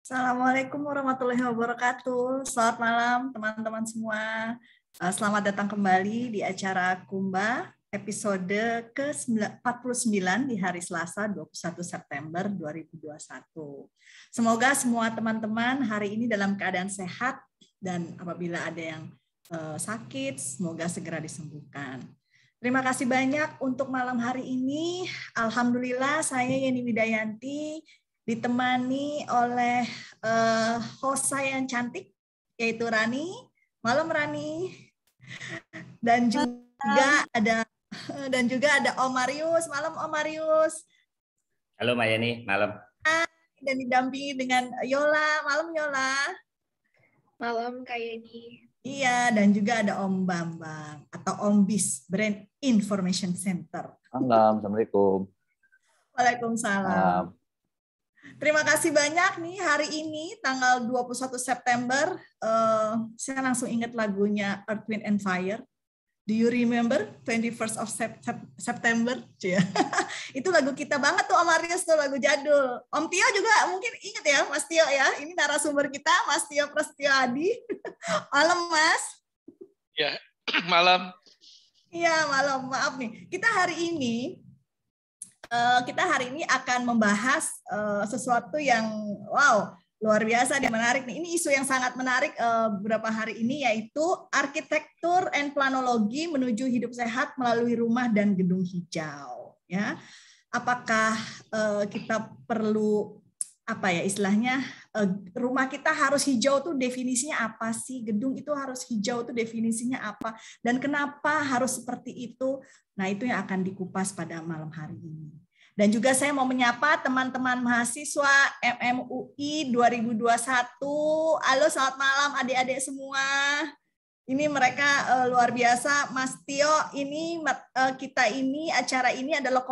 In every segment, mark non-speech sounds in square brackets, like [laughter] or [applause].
Assalamualaikum warahmatullahi wabarakatuh. Selamat malam teman-teman semua. Eh, selamat datang kembali di acara Kumba episode ke-49 di hari Selasa 21 September 2021. Semoga semua teman-teman hari ini dalam keadaan sehat dan apabila ada yang eh, sakit semoga segera disembuhkan. Terima kasih banyak untuk malam hari ini. Alhamdulillah saya Yeni Widayanti ditemani oleh uh, host saya yang cantik yaitu Rani. Malam Rani. Dan juga ada dan juga ada Om Marius. Malam Om Marius. Halo Mayani, malam. Dan didampingi dengan Yola. Malam Yola. Malam Kak Yeni. Iya, dan juga ada Om Bambang atau Om Bis, Brand Information Center. Malam, Assalamualaikum. Waalaikumsalam. Malam. Terima kasih banyak nih hari ini tanggal 21 September uh, saya langsung ingat lagunya Earth Wind and Fire. Do you remember 21st of Sep Sep September? [laughs] itu lagu kita banget tuh Om tuh lagu jadul. Om Tio juga mungkin inget ya Mas Tio ya. Ini narasumber kita Mas Tio Prestio Adi. [laughs] Malam Mas. Ya, [clears throat] malam. Iya, malam. Maaf nih. Kita hari ini Eh, kita hari ini akan membahas uh, sesuatu yang wow luar biasa dan menarik nih. Ini isu yang sangat menarik uh, beberapa hari ini yaitu arsitektur and planologi menuju hidup sehat melalui rumah dan gedung hijau. Ya, apakah uh, kita perlu apa ya istilahnya Eh, rumah kita harus hijau tuh definisinya apa sih? Gedung itu harus hijau tuh definisinya apa? Dan kenapa harus seperti itu? Nah, itu yang akan dikupas pada malam hari ini. Dan juga saya mau menyapa teman-teman mahasiswa MMUI 2021. Halo, selamat malam adik-adik semua. Ini mereka uh, luar biasa, Mas Tio. Ini uh, kita ini acara ini adalah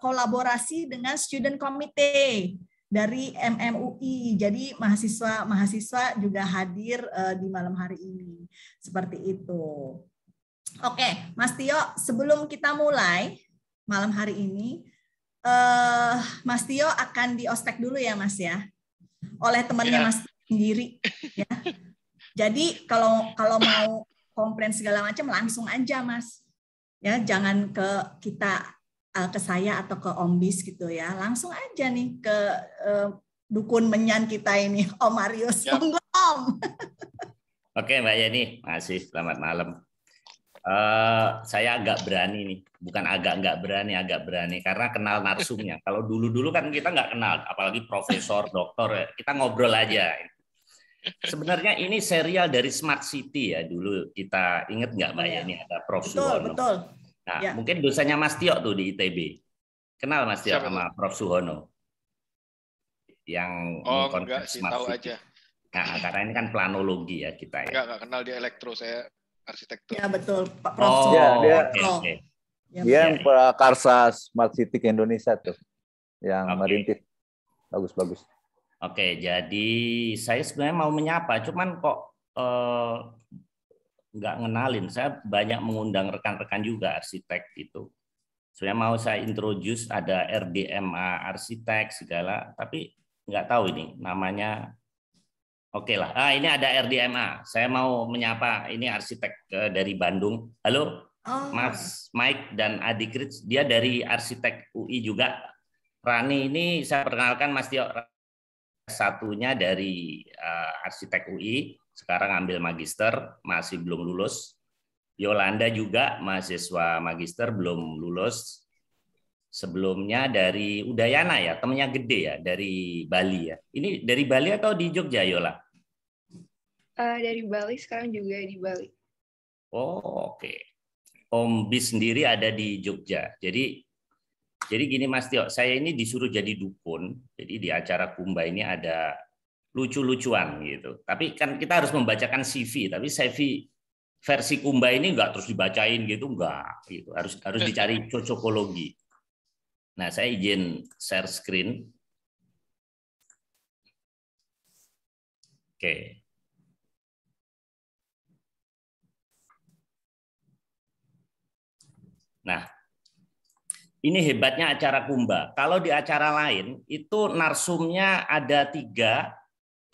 kolaborasi dengan Student Committee dari MMUI. Jadi mahasiswa-mahasiswa juga hadir uh, di malam hari ini. Seperti itu. Oke, Mas Tio, sebelum kita mulai malam hari ini, uh, Mas Tio akan diostek dulu ya, Mas ya, oleh temannya yeah. Mas Tio sendiri. Ya. Jadi kalau kalau mau komplain segala macam langsung aja, Mas. Ya, jangan ke kita uh, ke saya atau ke Ombis gitu ya, langsung aja nih ke uh, dukun menyan kita ini, [laughs] Om Marius. Ya. Om. [laughs] Oke Mbak Yeni, masih selamat malam. Uh, saya agak berani nih, bukan agak nggak berani, agak berani karena kenal narsumnya. [laughs] Kalau dulu-dulu kan kita nggak kenal, apalagi profesor, dokter, ya. kita ngobrol aja. Sebenarnya ini serial dari Smart City ya dulu kita inget nggak Mbak iya. Yeni ada Prof betul, Suwono. Betul. Nah, ya. mungkin dosanya Mas Tio tuh di ITB. Kenal Mas Tio sama Prof Suhono? Yang Oh, enggak sih, tahu aja. Nah, karena ini kan planologi ya kita ya. Enggak, enggak kenal dia elektro, saya arsitektur. Ya, betul. Pak Prof oh, iya, Ya, dia, oh. okay, Dia yang ya. Smart City Indonesia tuh. Yang okay. merintis. Bagus-bagus. Oke, jadi saya sebenarnya mau menyapa, cuman kok eh, nggak ngenalin. Saya banyak mengundang rekan-rekan juga arsitek itu. Sebenarnya mau saya introduce ada RDMA arsitek segala, tapi nggak tahu ini namanya. Oke okay lah. Ah ini ada RDMA. Saya mau menyapa ini arsitek eh, dari Bandung. Halo. Oh. Mas Mike dan Adi Krits, dia dari arsitek UI juga. Rani ini saya perkenalkan Mas Tio satunya dari uh, arsitek UI, sekarang ambil magister, masih belum lulus. Yolanda juga mahasiswa magister belum lulus. Sebelumnya dari Udayana ya, temennya gede ya, dari Bali ya. Ini dari Bali atau di Jogja Yola? Uh, dari Bali sekarang juga di Bali. Oh oke. Okay. Om Bis sendiri ada di Jogja. Jadi jadi gini Mas Tio, saya ini disuruh jadi dukun. Jadi di acara Kumba ini ada lucu-lucuan gitu. Tapi kan kita harus membacakan CV, tapi CV versi Kumba ini enggak terus dibacain gitu enggak gitu. Harus harus eh. dicari cocokologi. Nah, saya izin share screen. Oke. Nah, ini hebatnya acara Kumba. Kalau di acara lain, itu narsumnya ada tiga,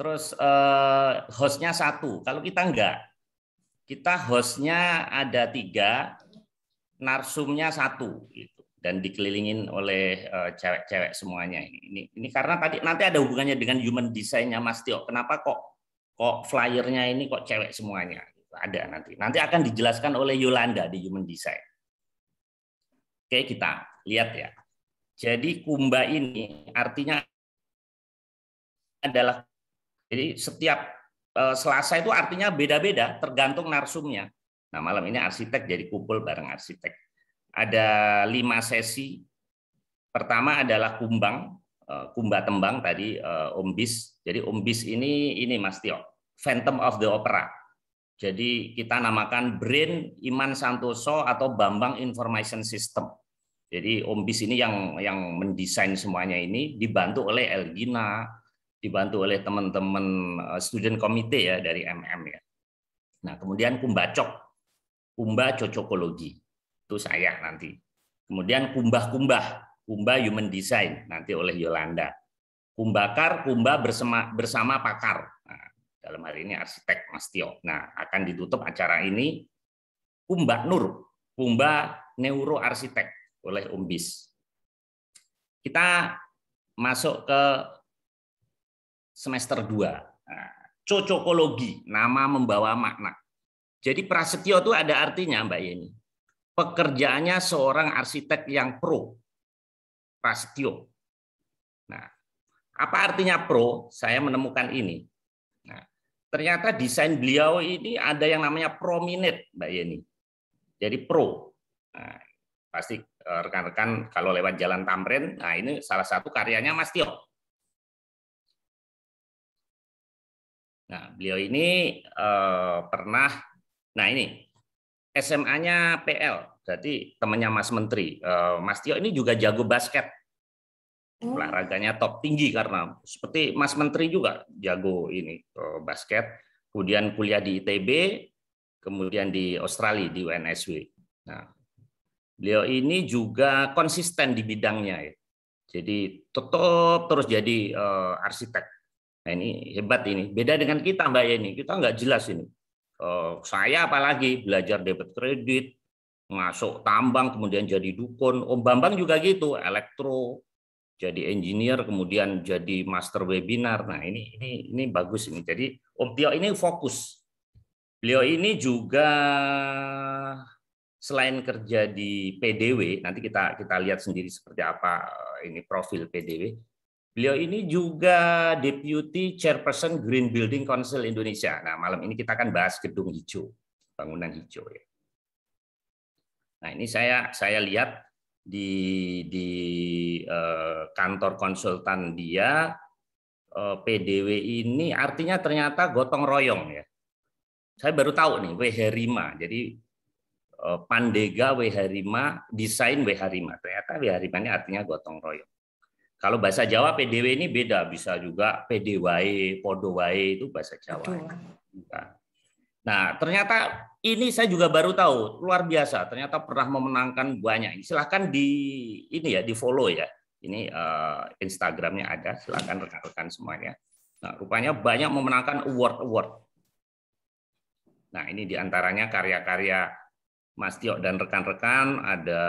terus uh, hostnya satu. Kalau kita enggak, kita hostnya ada tiga, narsumnya satu, gitu. dan dikelilingin oleh eh, cewek-cewek uh, semuanya. Ini, ini karena tadi nanti ada hubungannya dengan human designnya Mas Tio. Kenapa kok kok flyernya ini kok cewek semuanya? Ada nanti. Nanti akan dijelaskan oleh Yolanda di human design. Oke kita lihat ya. Jadi kumba ini artinya adalah jadi setiap eh, Selasa itu artinya beda-beda tergantung narsumnya. Nah malam ini arsitek jadi kumpul bareng arsitek. Ada lima sesi. Pertama adalah kumbang, eh, kumba tembang tadi eh, Om Jadi Om ini ini Mas Tio, Phantom of the Opera. Jadi kita namakan Brain Iman Santoso atau Bambang Information System. Jadi Om ini yang yang mendesain semuanya ini dibantu oleh Elgina, dibantu oleh teman-teman eh, student committee ya dari MM ya. Nah, kemudian kumbacok, kumba cocokologi. Itu saya nanti. Kemudian kumbah-kumbah, kumba human design nanti oleh Yolanda. Kumbakar, kumba bersama bersama pakar. Nah, dalam hal ini arsitek Mas Tio. Nah, akan ditutup acara ini Kumba Nur, Kumba Neuroarsitek oleh Umbis. Kita masuk ke semester 2. Nah, cocokologi, nama membawa makna. Jadi prasetyo itu ada artinya Mbak Yeni. Pekerjaannya seorang arsitek yang pro. Prasetyo. Nah, apa artinya pro? Saya menemukan ini. Nah, ternyata desain beliau ini ada yang namanya prominent, Mbak Yeni. Jadi pro. Nah, pasti eh, rekan-rekan kalau lewat Jalan Tamrin, nah ini salah satu karyanya Mas Tio. Nah, beliau ini uh, pernah, nah ini SMA-nya PL, jadi temannya Mas Menteri. Uh, Mas Tio ini juga jago basket, oh. olahraganya top tinggi karena seperti Mas Menteri juga jago ini uh, basket. Kemudian kuliah di ITB, kemudian di Australia di UNSW. Nah, beliau ini juga konsisten di bidangnya ya. Jadi tetap terus jadi uh, arsitek Nah ini hebat ini. Beda dengan kita Mbak Yeni, kita nggak jelas ini. Uh, saya apalagi belajar debit kredit, masuk tambang, kemudian jadi dukun. Om Bambang juga gitu, elektro, jadi engineer, kemudian jadi master webinar. Nah ini ini ini bagus ini. Jadi Om Tio ini fokus. Beliau ini juga selain kerja di PDW, nanti kita kita lihat sendiri seperti apa eh, ini profil PDW Beliau ini juga Deputy Chairperson Green Building Council Indonesia. Nah, malam ini kita akan bahas gedung hijau, bangunan hijau ya. Nah, ini saya saya lihat di di eh, kantor konsultan dia eh, PDW ini artinya ternyata gotong royong ya. Saya baru tahu nih W Jadi eh, Pandega W desain W Ternyata W ini artinya gotong royong. Kalau bahasa Jawa PDW ini beda, bisa juga PDW PODOWAE itu bahasa Jawa. Iya. Nah, ternyata ini saya juga baru tahu, luar biasa. Ternyata pernah memenangkan banyak. Silahkan di ini ya, di follow ya. Ini uh, Instagramnya ada, silahkan rekan-rekan semuanya. Nah, rupanya banyak memenangkan award-award. Nah, ini diantaranya karya-karya Mas Tio dan rekan-rekan ada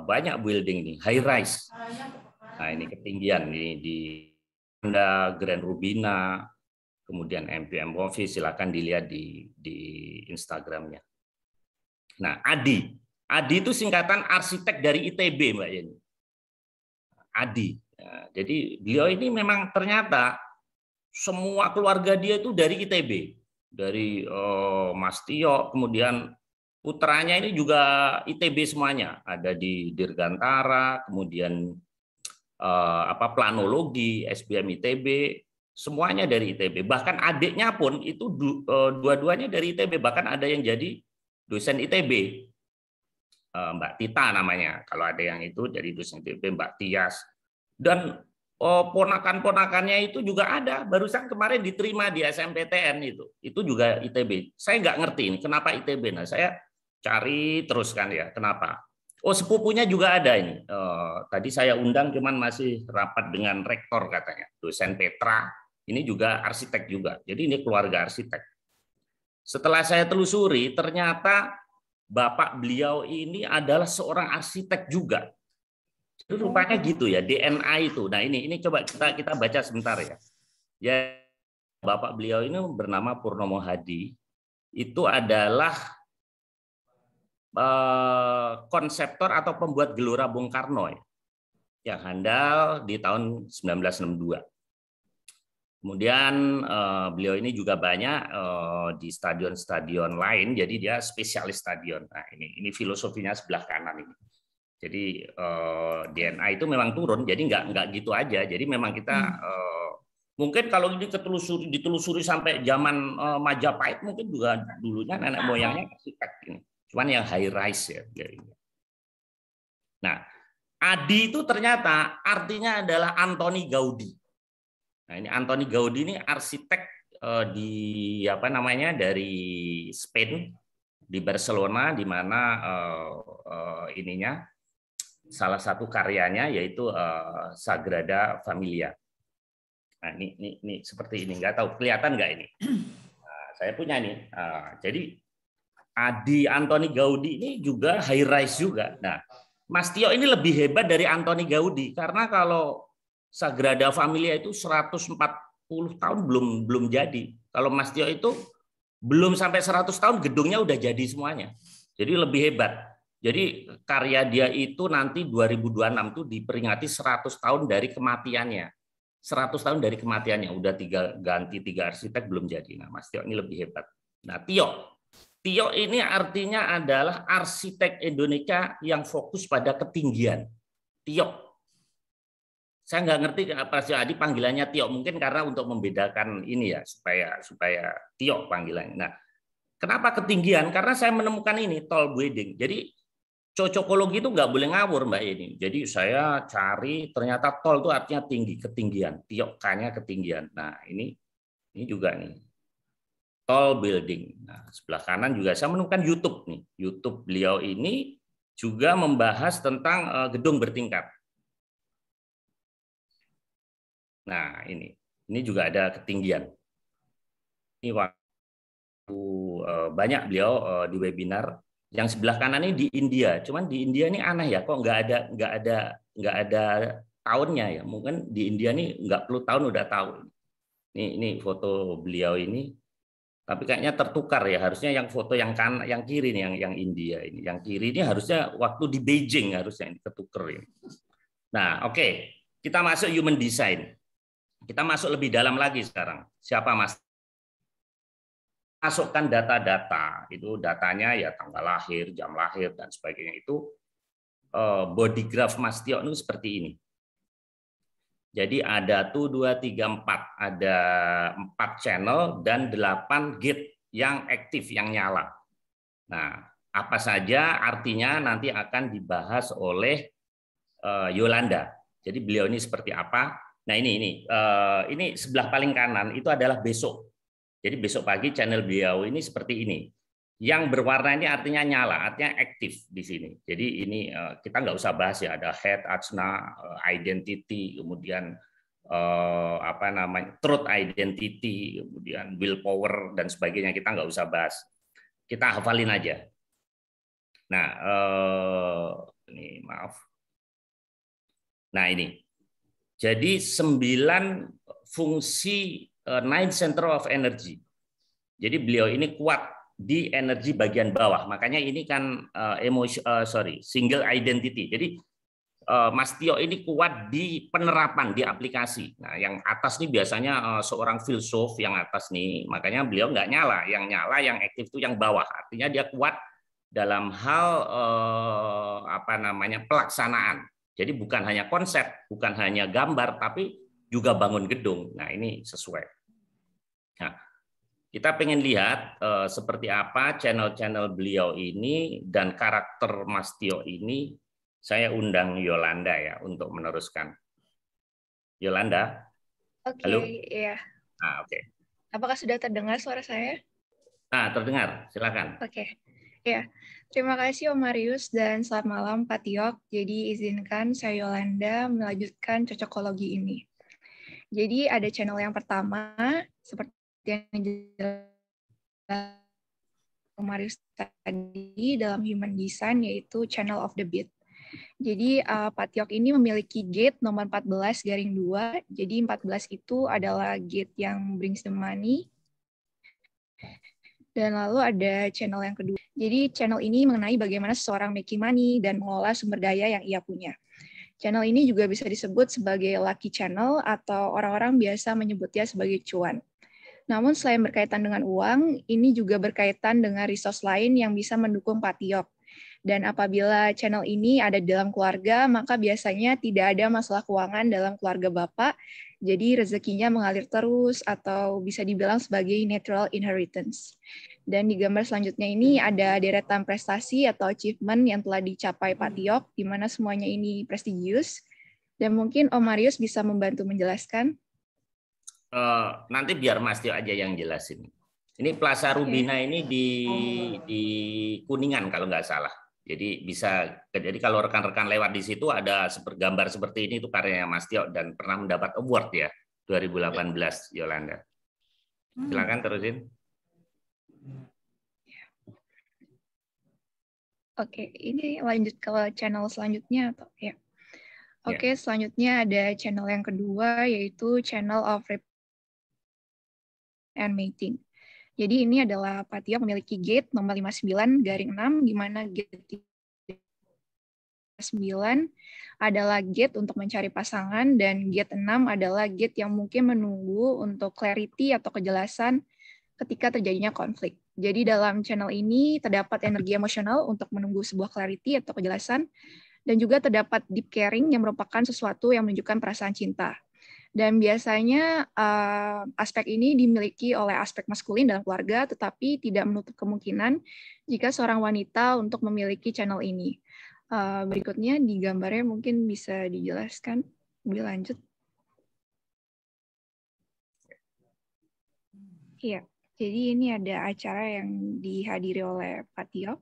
banyak building nih, high rise. Nah ini ketinggian ini di Anda, Grand Rubina, kemudian MPM Coffee, silakan dilihat di, di Instagramnya. Nah Adi, Adi itu singkatan arsitek dari ITB Mbak Yeni. Adi. Ya, jadi beliau ini memang ternyata semua keluarga dia itu dari ITB. Dari oh, Mas Tio, kemudian putranya ini juga ITB semuanya. Ada di Dirgantara, kemudian Eh, apa planologi, SBM ITB, semuanya dari ITB. Bahkan adiknya pun itu eh, dua-duanya dari ITB, bahkan ada yang jadi dosen ITB. Eh, Mbak Tita namanya. Kalau ada yang itu jadi dosen ITB Mbak Tias. Dan oh, ponakan-ponakannya itu juga ada. Barusan kemarin diterima di SMPTN itu. Itu juga ITB. Saya nggak ngerti ini, kenapa ITB. Nah, saya cari terus kan ya, kenapa. Oh sepupunya juga ada ini. Uh, tadi saya undang cuman masih rapat dengan rektor katanya, dosen Petra. Ini juga arsitek juga. Jadi ini keluarga arsitek. Setelah saya telusuri, ternyata bapak beliau ini adalah seorang arsitek juga. Jadi rupanya oh. gitu ya DNA itu. Nah ini ini coba kita kita baca sebentar ya. Ya bapak beliau ini bernama Purnomo Hadi itu adalah Eh, konseptor atau pembuat gelora Bung Karno ya, yang handal di tahun 1962. Kemudian eh, beliau ini juga banyak eh, di stadion-stadion lain, jadi dia spesialis stadion. Nah ini ini filosofinya sebelah kanan ini. Jadi DNA itu memang turun, jadi nggak nggak gitu aja. Jadi memang kita hmm. eh, mungkin kalau ini ditelusuri, ditelusuri sampai zaman Majapahit mungkin juga dulunya nenek moyangnya kasih ini. Cuman yang high rise ya. Nah, Adi itu ternyata artinya adalah Antoni Gaudi. Nah, ini Antoni Gaudi ini arsitek eh, di apa namanya dari Spain di Barcelona di mana eh, eh, ininya salah satu karyanya yaitu uh, Sagrada Familia. Nah, ini, ini, ini seperti ini, nggak tahu kelihatan nggak ini? [clears throat] Nah, saya punya nih. Ah, uh, jadi Adi Antoni Gaudi ini juga high rise juga. Nah, Mas Tio ini lebih hebat dari Antoni Gaudi karena kalau Sagrada Familia itu 140 tahun belum belum jadi. Kalau Mas Tio itu belum sampai 100 tahun gedungnya udah jadi semuanya. Jadi lebih hebat. Jadi karya dia itu nanti 2026 itu diperingati 100 tahun dari kematiannya. 100 tahun dari kematiannya udah tiga ganti tiga arsitek belum jadi. Nah, Mas Tio ini lebih hebat. Nah, Tio Tio ini artinya adalah arsitek Indonesia yang fokus pada ketinggian. Tio. Saya nggak ngerti apa sih Adi panggilannya Tio. Mungkin karena untuk membedakan ini ya supaya supaya Tio panggilannya. Nah, kenapa ketinggian? Karena saya menemukan ini tol building. Jadi cocokologi itu nggak boleh ngawur mbak ini. Jadi saya cari ternyata tol itu artinya tinggi ketinggian. Tio kanya ketinggian. Nah ini ini juga nih Tall Building. Nah, sebelah kanan juga saya menemukan YouTube nih. YouTube beliau ini juga membahas tentang eh, gedung bertingkat. Nah, ini. Ini juga ada ketinggian. Ini waktu eh, banyak beliau eh, di webinar yang sebelah kanan ini di India. Cuman di India ini aneh ya, kok nggak ada nggak ada nggak ada tahunnya ya. Mungkin di India ini nggak perlu tahun udah tahu. Ini ini foto beliau ini tapi kayaknya tertukar ya harusnya yang foto yang kan yang kiri nih yang yang India ini yang kiri ini harusnya waktu di Beijing harusnya ini ketuker ini ya. nah oke okay. kita masuk human design kita masuk lebih dalam lagi sekarang siapa mas masukkan data-data itu datanya ya tanggal lahir jam lahir dan sebagainya itu eh, body graph Mas Tio itu seperti ini jadi ada tuh dua tiga empat Ada empat channel dan delapan gate yang aktif, yang nyala. Nah, apa saja artinya nanti akan dibahas oleh eh, Yolanda. Jadi beliau ini seperti apa? Nah ini ini eh, ini sebelah paling kanan itu adalah besok. Jadi besok pagi channel beliau ini seperti ini. Yang berwarna ini artinya nyala, artinya aktif di sini. Jadi ini eh, kita nggak usah bahas ya ada head, atsna, eh, identity, kemudian eh, apa namanya truth identity, kemudian willpower dan sebagainya kita nggak usah bahas. Kita hafalin aja. Nah, ini maaf. Nah ini. Jadi sembilan fungsi nine center of energy. Jadi beliau ini kuat di energi bagian bawah. Makanya ini kan uh, emosi uh, sorry, single identity. Jadi uh, Mas Tio ini kuat di penerapan di aplikasi. Nah, yang atas nih biasanya uh, seorang filsuf yang atas nih. Makanya beliau nggak nyala, yang nyala yang aktif itu yang bawah. Artinya dia kuat dalam hal uh, apa namanya pelaksanaan. Jadi bukan hanya konsep, bukan hanya gambar, tapi juga bangun gedung. Nah ini sesuai. Nah, kita pengen lihat uh, seperti apa channel-channel beliau ini dan karakter Mas Tio ini. Saya undang Yolanda ya untuk meneruskan. Yolanda. Oke, okay, Halo? iya. Ah, oke. Okay. Apakah sudah terdengar suara saya? Ah, terdengar. Silakan. Oke. Okay. Ya, terima kasih Om Marius dan selamat malam Pak Tiok. Jadi izinkan saya Yolanda melanjutkan cocokologi ini. Jadi ada channel yang pertama, seperti yang Umaris tadi dalam human design yaitu channel of the beat. Jadi uh, patiok ini memiliki gate nomor 14 garing 2. Jadi 14 itu adalah gate yang brings the money. Dan lalu ada channel yang kedua. Jadi channel ini mengenai bagaimana seseorang making money dan mengelola sumber daya yang ia punya. Channel ini juga bisa disebut sebagai lucky channel atau orang-orang biasa menyebutnya sebagai cuan. Namun selain berkaitan dengan uang, ini juga berkaitan dengan resource lain yang bisa mendukung patiok. Dan apabila channel ini ada dalam keluarga, maka biasanya tidak ada masalah keuangan dalam keluarga Bapak, jadi rezekinya mengalir terus atau bisa dibilang sebagai natural inheritance. Dan di gambar selanjutnya ini ada deretan prestasi atau achievement yang telah dicapai Pak Tiok, di mana semuanya ini prestigius. Dan mungkin Om Marius bisa membantu menjelaskan. Eh, nanti biar Mas Tio aja yang jelasin. Ini Plaza Rubina ini di oh. di Kuningan kalau nggak salah. Jadi bisa jadi kalau rekan-rekan lewat di situ ada gambar seperti ini itu karyanya Mas Tio dan pernah mendapat award ya 2018 iya. Yolanda. Hmm. Silakan terusin. Oke, ini lanjut ke channel selanjutnya atau ya. Iya. Oke, selanjutnya ada channel yang kedua yaitu channel of and mating. Jadi ini adalah patio memiliki gate nomor 59 garing 6 di mana gate 9 adalah gate untuk mencari pasangan dan gate 6 adalah gate yang mungkin menunggu untuk clarity atau kejelasan ketika terjadinya konflik. Jadi dalam channel ini terdapat energi emosional untuk menunggu sebuah clarity atau kejelasan dan juga terdapat deep caring yang merupakan sesuatu yang menunjukkan perasaan cinta. Dan biasanya uh, aspek ini dimiliki oleh aspek maskulin dalam keluarga, tetapi tidak menutup kemungkinan jika seorang wanita untuk memiliki channel ini. Uh, berikutnya di gambarnya mungkin bisa dijelaskan lebih lanjut. Iya, jadi ini ada acara yang dihadiri oleh Pak Tiok.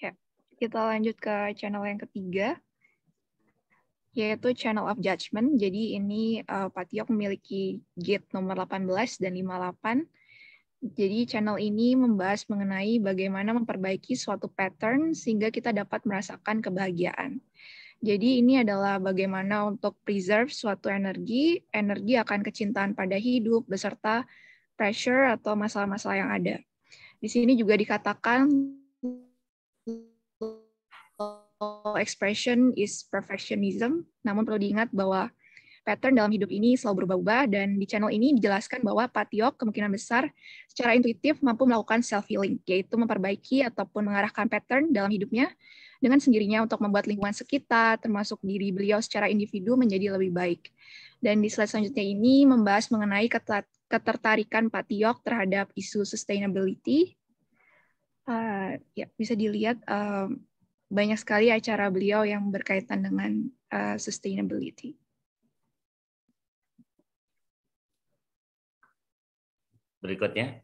Ya, kita lanjut ke channel yang ketiga yaitu Channel of Judgment. Jadi ini uh, eh, Patiok memiliki gate nomor 18 dan 58. Jadi channel ini membahas mengenai bagaimana memperbaiki suatu pattern sehingga kita dapat merasakan kebahagiaan. Jadi ini adalah bagaimana untuk preserve suatu energi, energi akan kecintaan pada hidup beserta pressure atau masalah-masalah yang ada. Di sini juga dikatakan expression is perfectionism. Namun perlu diingat bahwa pattern dalam hidup ini selalu berubah-ubah dan di channel ini dijelaskan bahwa patiok kemungkinan besar secara intuitif mampu melakukan self-healing, yaitu memperbaiki ataupun mengarahkan pattern dalam hidupnya dengan sendirinya untuk membuat lingkungan sekitar, termasuk diri beliau secara individu menjadi lebih baik. Dan di slide selanjutnya ini membahas mengenai ketertarikan patiok terhadap isu sustainability. Uh, ya, bisa dilihat uh, banyak sekali acara beliau yang berkaitan dengan uh, sustainability. Berikutnya.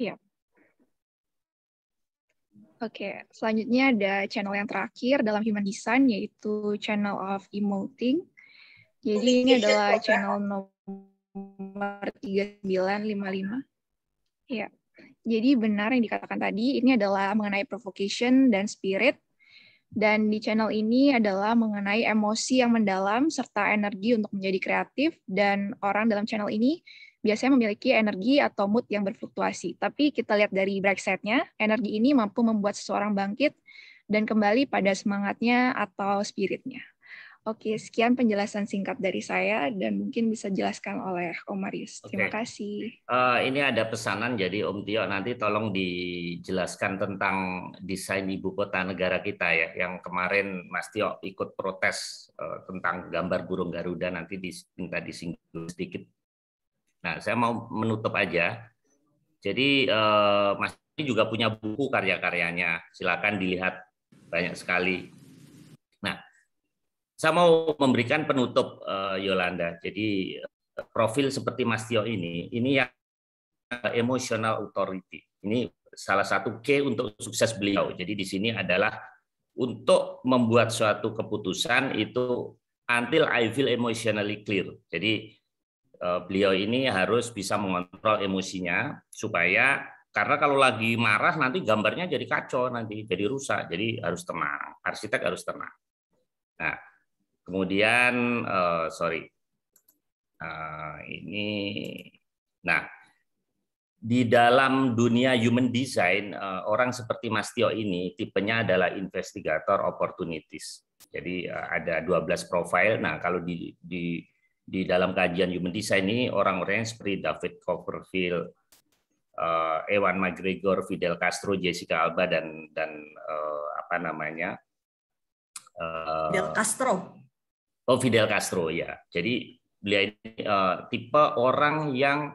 ya. Oke, selanjutnya ada channel yang terakhir dalam human design yaitu channel of emoting. Jadi ini adalah channel nomor 3955. Yeah. Jadi benar yang dikatakan tadi, ini adalah mengenai provocation dan spirit. Dan di channel ini adalah mengenai emosi yang mendalam serta energi untuk menjadi kreatif. Dan orang dalam channel ini biasanya memiliki energi atau mood yang berfluktuasi. Tapi kita lihat dari bright side-nya, energi ini mampu membuat seseorang bangkit dan kembali pada semangatnya atau spiritnya. Oke, sekian penjelasan singkat dari saya dan mungkin bisa jelaskan oleh Om Marius. Okay. Terima kasih. Uh, ini ada pesanan jadi Om Tio nanti tolong dijelaskan tentang desain ibu kota negara kita ya yang kemarin Mas Tio ikut protes uh, tentang gambar burung Garuda nanti diminta disinggung sedikit. Nah, saya mau menutup aja. Jadi uh, Mas Tio juga punya buku karya-karyanya. Silakan dilihat banyak sekali saya mau memberikan penutup uh, Yolanda. Jadi eh, profil seperti Mas Tio ini, ini yang eh, emotional authority. Ini salah satu key untuk sukses beliau. Jadi di sini adalah untuk membuat suatu keputusan itu until I feel emotionally clear. Jadi beliau ini harus bisa mengontrol emosinya supaya karena kalau lagi marah nanti gambarnya jadi kacau nanti jadi rusak. Jadi harus tenang. Arsitek harus tenang. Nah, Kemudian uh, sorry, uh, ini, nah di dalam dunia human design uh, orang seperti Mas Tio ini tipenya adalah investigator opportunities. Jadi uh, ada 12 profile. Nah, kalau di di di dalam kajian human design ini orang-orang seperti David Copperfield, uh, Ewan McGregor, Fidel Castro, Jessica Alba dan dan uh, apa namanya? Uh, Fidel Castro. Oh Fidel Castro ya. Jadi beliau ini uh, tipe orang yang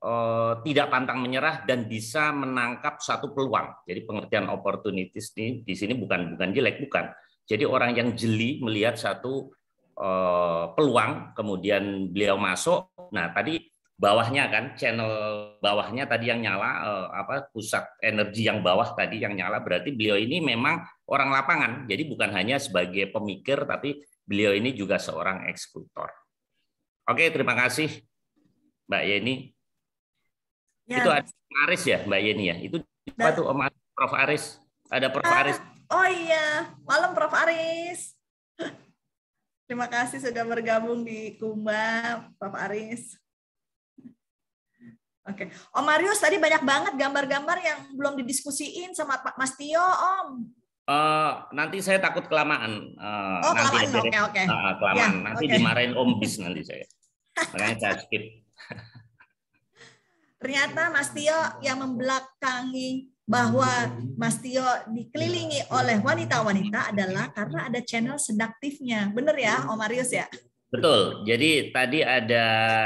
uh, tidak pantang menyerah dan bisa menangkap satu peluang. Jadi pengertian opportunities ini di sini bukan bukan jelek bukan. Jadi orang yang jeli melihat satu uh, peluang kemudian beliau masuk. Nah tadi bawahnya kan channel bawahnya tadi yang nyala uh, apa pusat energi yang bawah tadi yang nyala berarti beliau ini memang orang lapangan. Jadi bukan hanya sebagai pemikir, tapi beliau ini juga seorang eksekutor. Oke, terima kasih Mbak Yeni. Ya. Itu ada Aris ya Mbak Yeni ya? Itu apa nah. tuh Om Prof. Aris? Ada Prof. Ah, Aris. Oh iya, malam Prof. Aris. [laughs] Terima kasih sudah bergabung di Kumba, Prof. Aris. Oke, Om Marius tadi banyak banget gambar-gambar yang belum didiskusiin sama Pak Mas Tio, Om. Uh, nanti saya takut kelamaan. Uh, oh, nanti kelamaan. Ya, oke, oke. Okay, okay. uh, ah, kelamaan. Ya, nanti okay. dimarahin Om Bis nanti saya. Makanya saya skip. [laughs] Ternyata Mas Tio yang membelakangi bahwa Mas Tio dikelilingi oleh wanita-wanita adalah karena ada channel sedaktifnya. Benar ya, Om Marius ya? Betul. Jadi tadi ada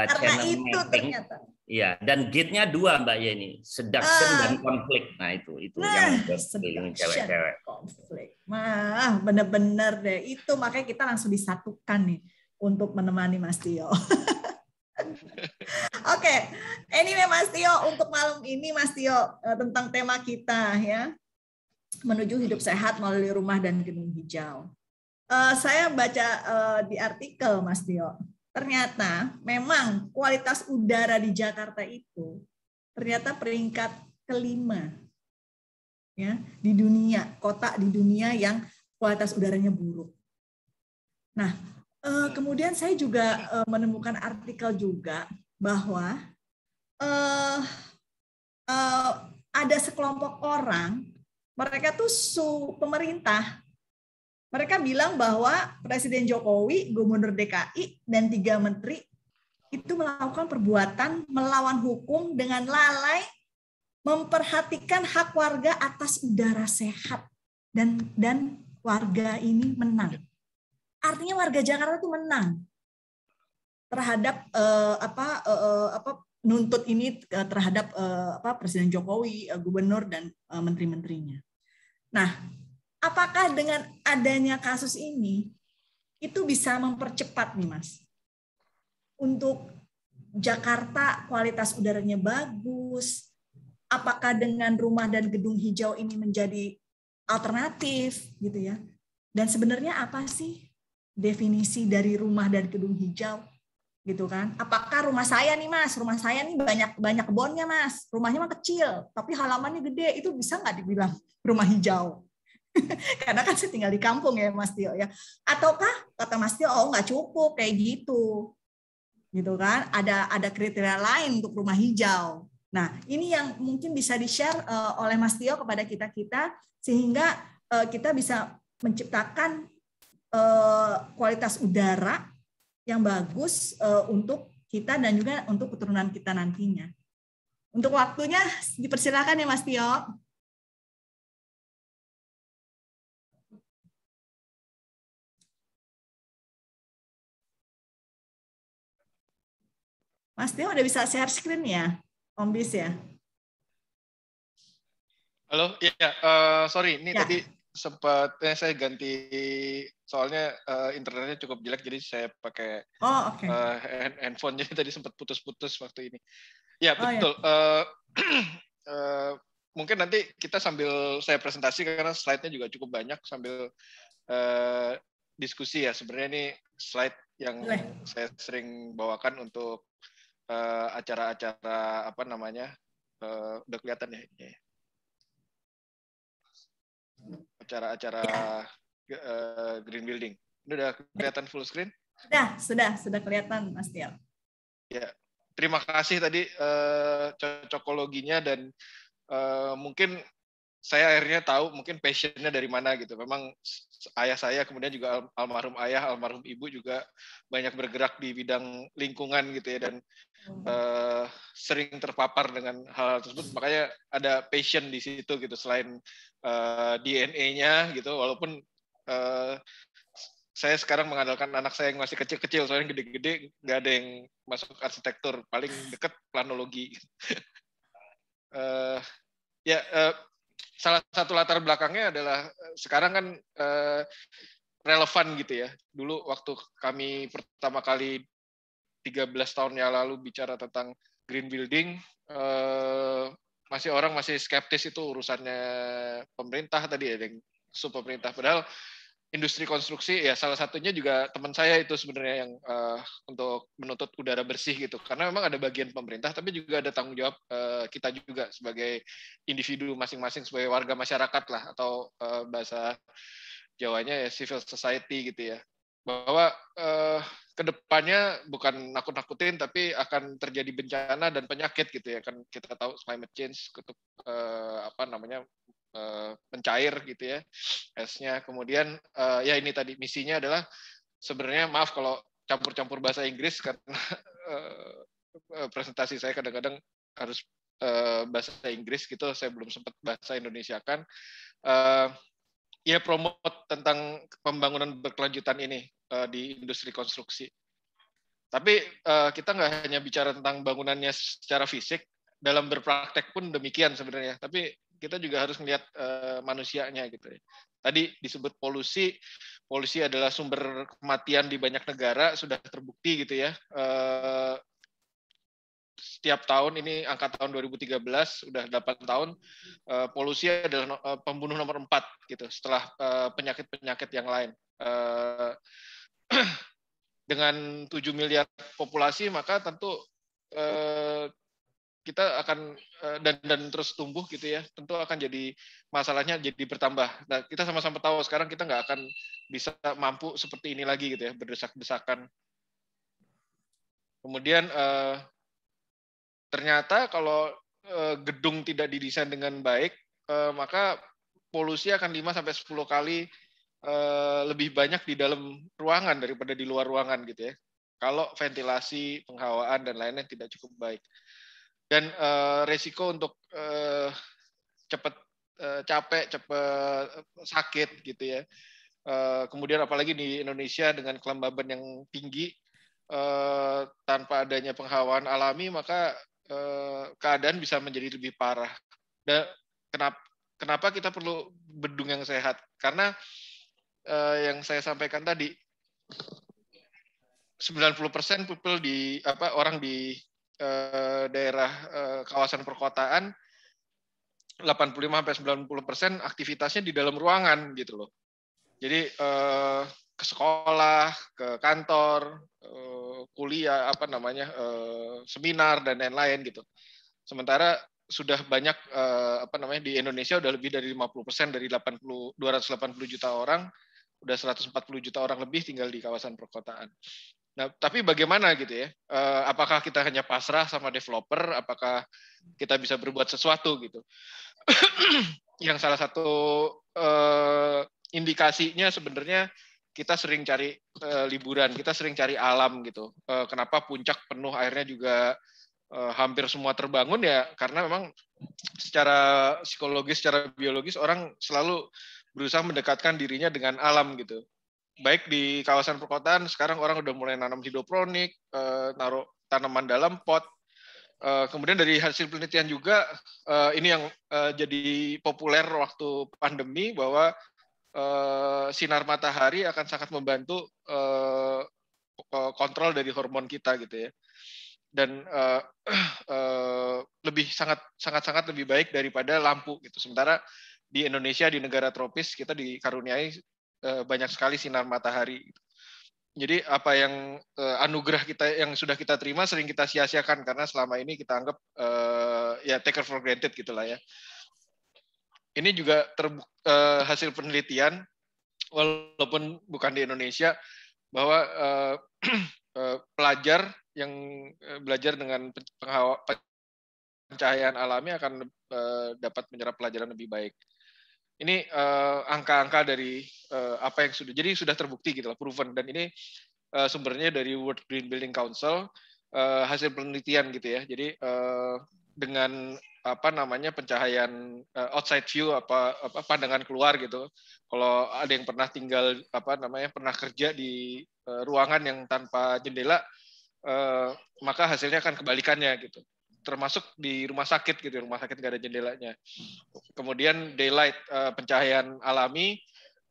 karena channel itu mapping. ternyata Iya, dan gate-nya dua Mbak Yeni, seduction uh, ah. dan konflik. Nah itu itu nah, yang cewek-cewek. Konflik, mah bener-bener deh itu makanya kita langsung disatukan nih untuk menemani Mas Tio. [laughs] Oke, okay. anyway Mas Tio untuk malam ini Mas Tio eh, tentang tema kita ya menuju hidup sehat melalui rumah dan gedung hijau. Uh, saya baca uh, di artikel Mas Tio ternyata memang kualitas udara di Jakarta itu ternyata peringkat kelima ya di dunia kota di dunia yang kualitas udaranya buruk. Nah eh, kemudian saya juga eh, menemukan artikel juga bahwa uh, uh, ada sekelompok orang mereka tuh su pemerintah mereka bilang bahwa Presiden Jokowi, Gubernur DKI, dan tiga menteri itu melakukan perbuatan melawan hukum dengan lalai memperhatikan hak warga atas udara sehat dan dan warga ini menang. Artinya warga Jakarta itu menang terhadap eh, apa eh, eh apa nuntut ini eh, terhadap eh, apa Presiden Jokowi, eh, gubernur dan eh, menteri-menterinya. Nah, apakah dengan adanya kasus ini itu bisa mempercepat nih Mas untuk Jakarta kualitas udaranya bagus apakah dengan rumah dan gedung hijau ini menjadi alternatif gitu ya dan sebenarnya apa sih definisi dari rumah dan gedung hijau gitu kan apakah rumah saya nih mas rumah saya nih banyak banyak kebunnya mas rumahnya mah kecil tapi halamannya gede itu bisa nggak dibilang rumah hijau [laughs] Karena kan saya tinggal di kampung ya Mas Tio ya. Ataukah kata Mas Tio, oh nggak cukup kayak gitu. Gitu kan, ada ada kriteria lain untuk rumah hijau. Nah, ini yang mungkin bisa di-share uh, oleh Mas Tio kepada kita-kita sehingga uh, kita bisa menciptakan uh, kualitas udara yang bagus uh, untuk kita dan juga untuk keturunan kita nantinya. Untuk waktunya dipersilakan ya Mas Tio. Mas Tio udah bisa share screen ya, Om Bis ya? Halo, ya, uh, sorry, ini ya. tadi sempat eh, saya ganti soalnya uh, internetnya cukup jelek jadi saya pakai oh, okay. uh, eh, handphone [laughs] jadi tadi sempat putus-putus waktu ini. Ya oh, ya. betul. Ya. Uh, uh, mungkin nanti kita sambil saya presentasi karena slide-nya juga cukup banyak sambil uh, diskusi ya. Sebenarnya ini slide yang Boleh. saya sering bawakan untuk Eh, acara-acara uh, apa namanya uh, udah kelihatan ya acara-acara ya. uh, green building ini udah kelihatan full screen sudah sudah sudah kelihatan mas Tiel ya terima kasih tadi uh, cocokologinya dan uh, mungkin saya akhirnya tahu mungkin passionnya dari mana gitu. Memang ayah saya kemudian juga almarhum ayah, almarhum ibu juga banyak bergerak di bidang lingkungan gitu ya dan hmm. uh, sering terpapar dengan hal, hal tersebut. Makanya ada passion di situ gitu selain uh, eh, DNA-nya gitu. Walaupun uh, saya sekarang mengandalkan anak saya yang masih kecil-kecil, soalnya gede-gede nggak ada yang masuk arsitektur, paling deket planologi. uh, [laughs] ya, salah satu latar belakangnya adalah eh, sekarang kan eh, relevan gitu ya. Dulu waktu kami pertama kali 13 tahun yang lalu bicara tentang green building, eh, masih orang masih skeptis itu urusannya pemerintah tadi ya, sub pemerintah. Padahal industri konstruksi ya salah satunya juga teman saya itu sebenarnya yang uh, untuk menuntut udara bersih gitu karena memang ada bagian pemerintah tapi juga ada tanggung jawab uh, kita juga sebagai individu masing-masing sebagai warga masyarakat lah atau uh, bahasa Jawanya ya civil society gitu ya bahwa uh, kedepannya bukan nakut-nakutin tapi akan terjadi bencana dan penyakit gitu ya kan kita tahu climate change untuk uh, apa namanya pencair eh, gitu ya esnya kemudian uh, ya ini tadi misinya adalah sebenarnya maaf kalau campur-campur bahasa Inggris karena uh, [laughs] presentasi saya kadang-kadang harus uh, bahasa Inggris gitu saya belum sempat bahasa Indonesia kan uh, ya promote tentang pembangunan berkelanjutan ini uh, di industri konstruksi. Tapi uh, kita nggak hanya bicara tentang bangunannya secara fisik, dalam berpraktek pun demikian sebenarnya. Tapi kita juga harus melihat uh, eh, manusianya gitu ya. Tadi disebut polusi, polusi adalah sumber kematian di banyak negara sudah terbukti gitu ya. Uh, setiap tahun ini angka tahun 2013 sudah 8 tahun uh, polusi adalah no, uh, pembunuh nomor 4 gitu setelah penyakit-penyakit uh, yang lain. Uh, [clears throat] dengan 7 miliar populasi maka tentu uh, kita akan eh, dan dan terus tumbuh gitu ya tentu akan jadi masalahnya jadi bertambah nah kita sama-sama tahu sekarang kita nggak akan bisa mampu seperti ini lagi gitu ya berdesak-desakan kemudian eh, ternyata kalau eh, gedung tidak didesain dengan baik maka polusi akan 5 sampai 10 kali lebih banyak di dalam ruangan daripada di luar ruangan gitu ya kalau ventilasi penghawaan dan lainnya tidak cukup baik dan uh, resiko untuk uh, eh, cepat uh, eh, capek, cepat sakit gitu ya. Uh, kemudian apalagi di Indonesia dengan kelembaban yang tinggi uh, tanpa adanya penghawaan alami maka uh, keadaan bisa menjadi lebih parah. Dan kenapa kenapa kita perlu bedung yang sehat? Karena uh, yang saya sampaikan tadi 90% people di apa orang di eh, daerah eh, kawasan perkotaan 85 sampai 90 persen aktivitasnya di dalam ruangan gitu loh. Jadi eh, ke sekolah, ke kantor, eh, kuliah apa namanya seminar dan lain-lain gitu. Sementara sudah banyak apa namanya di Indonesia udah lebih dari 50 persen dari 80 280 juta orang udah 140 juta orang lebih tinggal di kawasan perkotaan. Nah, tapi bagaimana gitu ya? Eh, apakah kita hanya pasrah sama developer? Apakah kita bisa berbuat sesuatu gitu? [clears throat] yang salah satu uh, indikasinya sebenarnya kita sering cari uh, liburan, kita sering cari alam gitu. Uh, kenapa puncak penuh airnya juga uh, hampir semua terbangun ya? Karena memang secara psikologis, secara biologis orang selalu berusaha mendekatkan dirinya dengan alam gitu baik di kawasan perkotaan sekarang orang udah mulai nanam hidroponik, eh, naruh tanaman dalam pot. Eh, kemudian dari hasil penelitian juga eh, ini yang eh, jadi populer waktu pandemi bahwa sinar matahari akan sangat membantu kontrol dari hormon kita gitu ya. Dan [clears throat] lebih sangat sangat sangat lebih baik daripada lampu gitu. Sementara di Indonesia di negara tropis kita dikaruniai Eh, banyak sekali sinar matahari. Jadi apa yang eh, anugerah kita yang sudah kita terima sering kita sia-siakan karena selama ini kita anggap eh, ya taken for granted gitulah ya. Ini juga terbuk, hasil penelitian walaupun bukan di Indonesia bahwa uh, uh, [clears throat] pelajar yang belajar dengan pencahayaan alami akan uh, dapat menyerap pelajaran lebih baik ini uh, angka-angka dari uh, apa yang sudah jadi sudah terbukti gitu lah proven dan ini uh, sumbernya dari World Green Building Council uh, hasil penelitian gitu ya. Jadi uh, dengan apa namanya pencahayaan uh, outside view apa, apa pandangan keluar gitu. Kalau ada yang pernah tinggal apa namanya pernah kerja di uh, ruangan yang tanpa jendela uh, maka hasilnya akan kebalikannya gitu termasuk di rumah sakit gitu rumah sakit nggak ada jendelanya kemudian daylight uh, pencahayaan alami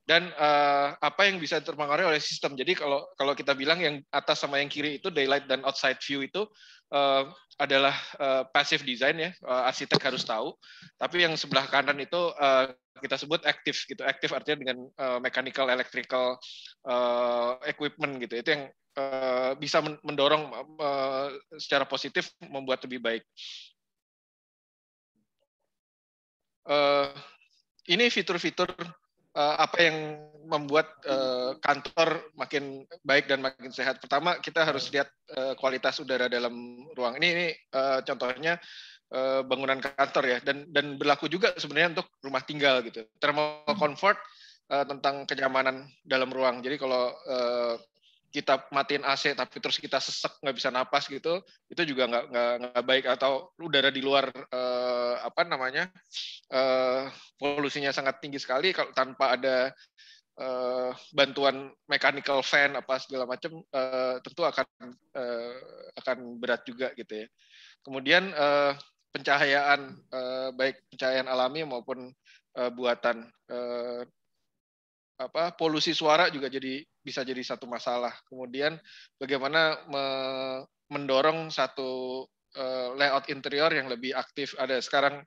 dan uh, apa yang bisa terpengaruhi oleh sistem jadi kalau kalau kita bilang yang atas sama yang kiri itu daylight dan outside view itu uh, adalah uh, passive design ya, uh, arsitek harus tahu. Tapi yang sebelah kanan itu uh, kita sebut active gitu. active artinya dengan uh, mechanical, electrical uh, equipment gitu. Itu yang uh, bisa mendorong uh, secara positif membuat lebih baik. Uh, ini fitur-fitur uh, apa yang membuat uh, kantor makin baik dan makin sehat. Pertama, kita harus lihat uh, kualitas udara dalam ruang. Ini, ini uh, contohnya uh, bangunan kantor ya, dan dan berlaku juga sebenarnya untuk rumah tinggal gitu. Thermal comfort uh, tentang kenyamanan dalam ruang. Jadi kalau uh, kita matiin AC tapi terus kita sesek nggak bisa napas gitu itu juga nggak nggak baik atau udara di luar eh, apa namanya eh, polusinya sangat tinggi sekali kalau tanpa ada eh, bantuan mechanical fan apa segala macam eh, tentu akan eh, akan berat juga gitu ya kemudian eh, pencahayaan eh, baik pencahayaan alami maupun eh, buatan eh, apa polusi suara juga jadi bisa jadi satu masalah. Kemudian bagaimana me, mendorong satu uh, layout interior yang lebih aktif. Ada sekarang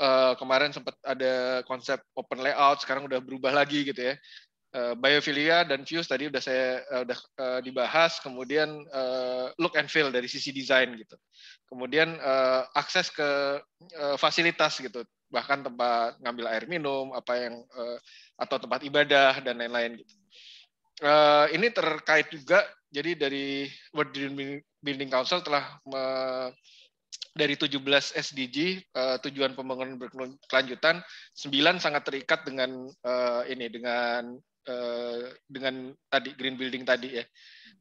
uh, kemarin sempat ada konsep open layout, sekarang udah berubah lagi gitu ya. Eh, biofilia dan views tadi udah saya eh, udah eh, dibahas kemudian look and feel dari sisi desain gitu kemudian akses ke fasilitas gitu bahkan tempat ngambil air minum apa yang atau tempat ibadah dan lain-lain gitu ini terkait juga jadi dari World Building Council telah me, dari 17 SDG uh, tujuan pembangunan berkelanjutan 9 sangat terikat dengan uh, ini dengan uh, dengan tadi green building tadi ya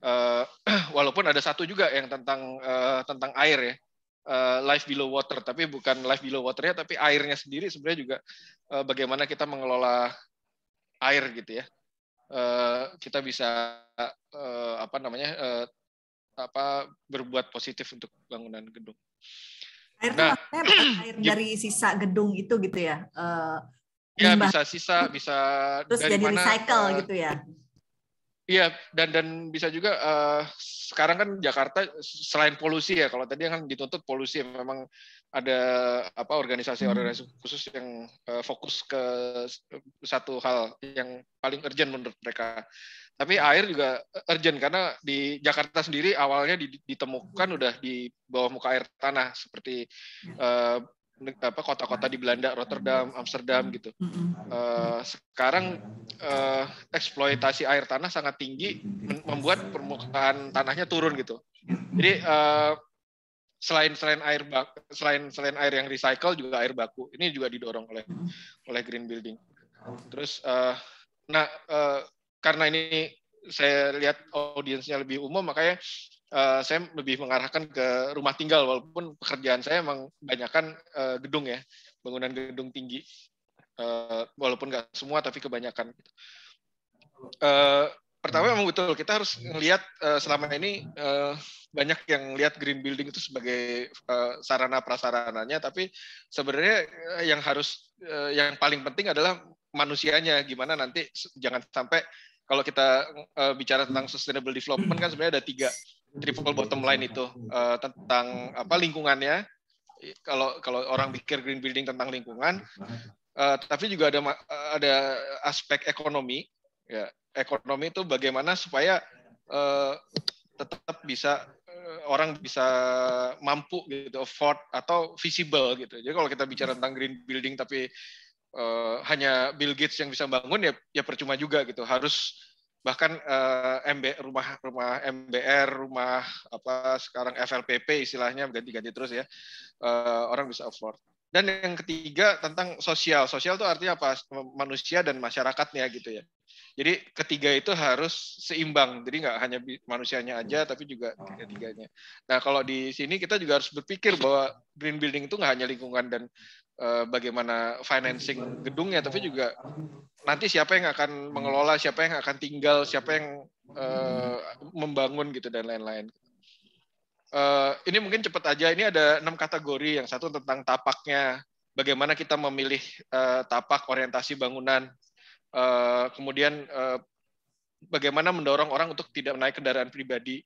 uh, [clears throat] walaupun ada satu juga yang tentang uh, tentang air ya uh, life below water tapi bukan life below water ya tapi airnya sendiri sebenarnya juga uh, bagaimana kita mengelola air gitu ya uh, kita bisa uh, apa namanya uh, apa berbuat positif untuk bangunan gedung. Air nah, [clears throat] air dari sisa gedung itu gitu ya? Uh, ya bisa sisa, bisa terus dari jadi mana, recycle uh, gitu ya? Iya dan dan bisa juga uh, sekarang kan Jakarta selain polusi ya kalau tadi kan dituntut polusi memang ada apa organisasi-organisasi hmm. khusus yang uh, fokus ke satu hal yang paling urgent menurut mereka. Tapi hmm. air juga urgent karena di Jakarta sendiri awalnya ditemukan udah di bawah muka air tanah seperti uh, kota-kota di Belanda, Rotterdam, Amsterdam gitu. Uh, sekarang uh, eksploitasi air tanah sangat tinggi, membuat permukaan tanahnya turun gitu. Jadi uh, selain selain air bak selain selain air yang recycle juga air baku ini juga didorong oleh oleh green building terus uh, nah uh, karena ini saya lihat audiensnya lebih umum makanya uh, saya lebih mengarahkan ke rumah tinggal walaupun pekerjaan saya emang banyakkan uh, gedung ya bangunan gedung tinggi uh, walaupun nggak semua tapi kebanyakan uh, pertama memang hmm. betul kita harus melihat uh, eh, selama ini uh, banyak yang lihat green building itu sebagai uh, sarana prasarananya tapi sebenarnya yang harus uh, yang paling penting adalah manusianya gimana nanti jangan sampai kalau kita uh, bicara tentang sustainable development kan sebenarnya ada tiga triple bottom line itu uh, tentang apa lingkungannya kalau kalau orang pikir green building tentang lingkungan uh, tapi juga ada ada aspek ekonomi ya ekonomi itu bagaimana supaya uh, tetap bisa uh, orang bisa mampu gitu afford atau visible gitu jadi kalau kita bicara tentang green building tapi uh, hanya Bill Gates yang bisa bangun ya ya percuma juga gitu harus bahkan uh, MB, rumah rumah MBR rumah apa sekarang FLPP istilahnya ganti-ganti terus ya uh, orang bisa afford dan yang ketiga tentang sosial sosial itu artinya apa manusia dan masyarakatnya gitu ya jadi ketiga itu harus seimbang. Jadi nggak hanya manusianya aja, hmm. tapi juga oh. ketiganya. Nah kalau di sini kita juga harus berpikir bahwa green building itu nggak hanya lingkungan dan uh, bagaimana financing gedungnya, tapi juga nanti siapa yang akan mengelola, siapa yang akan tinggal, siapa yang uh, membangun gitu dan lain-lain. Uh, ini mungkin cepat aja. Ini ada enam kategori. Yang satu tentang tapaknya, bagaimana kita memilih uh, tapak orientasi bangunan Eh, kemudian eh, bagaimana mendorong orang untuk tidak naik kendaraan pribadi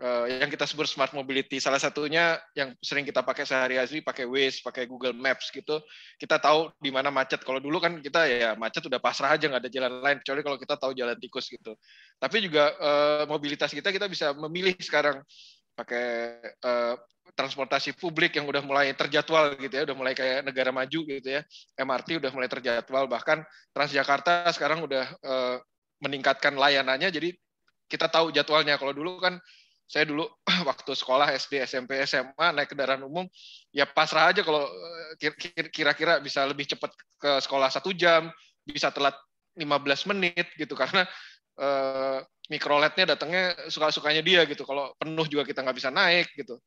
eh, yang kita sebut smart mobility. Salah satunya yang sering kita pakai sehari-hari pakai Waze, pakai Google Maps gitu. Kita tahu di mana macet. Kalau dulu kan kita ya macet udah pasrah aja nggak ada jalan lain kecuali kalau kita tahu jalan tikus gitu. Tapi juga uh, mobilitas kita kita bisa memilih sekarang pakai uh, transportasi publik yang udah mulai terjadwal gitu ya, udah mulai kayak negara maju gitu ya. MRT udah mulai terjadwal, bahkan Transjakarta sekarang udah uh, meningkatkan layanannya. Jadi kita tahu jadwalnya. Kalau dulu kan saya dulu [clears throat] waktu sekolah SD, SMP, SMA naik kendaraan umum ya pasrah aja kalau eh, kira-kira bisa lebih cepat ke sekolah satu jam, bisa telat 15 menit gitu karena uh, mikroletnya datangnya suka-sukanya dia gitu. Kalau penuh juga kita nggak bisa naik gitu.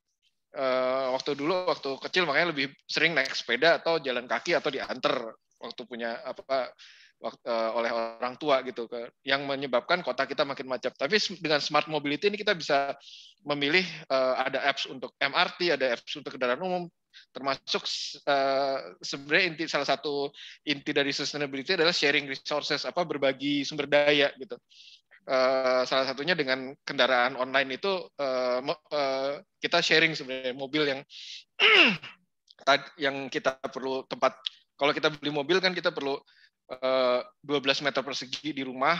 Uh, waktu dulu waktu kecil makanya lebih sering naik sepeda atau jalan kaki atau diantar waktu punya apa Eh, oleh orang tua gitu yang menyebabkan kota kita makin macet. Tapi dengan smart mobility ini kita bisa memilih eh, ada apps untuk MRT, ada apps untuk kendaraan umum, termasuk eh, sebenarnya inti salah satu inti dari sustainability adalah sharing resources apa berbagi sumber daya gitu. salah satunya dengan kendaraan online itu kita sharing sebenarnya mobil yang [clears throat] yang kita perlu tempat kalau kita beli mobil kan kita perlu 12 eh, meter persegi di rumah,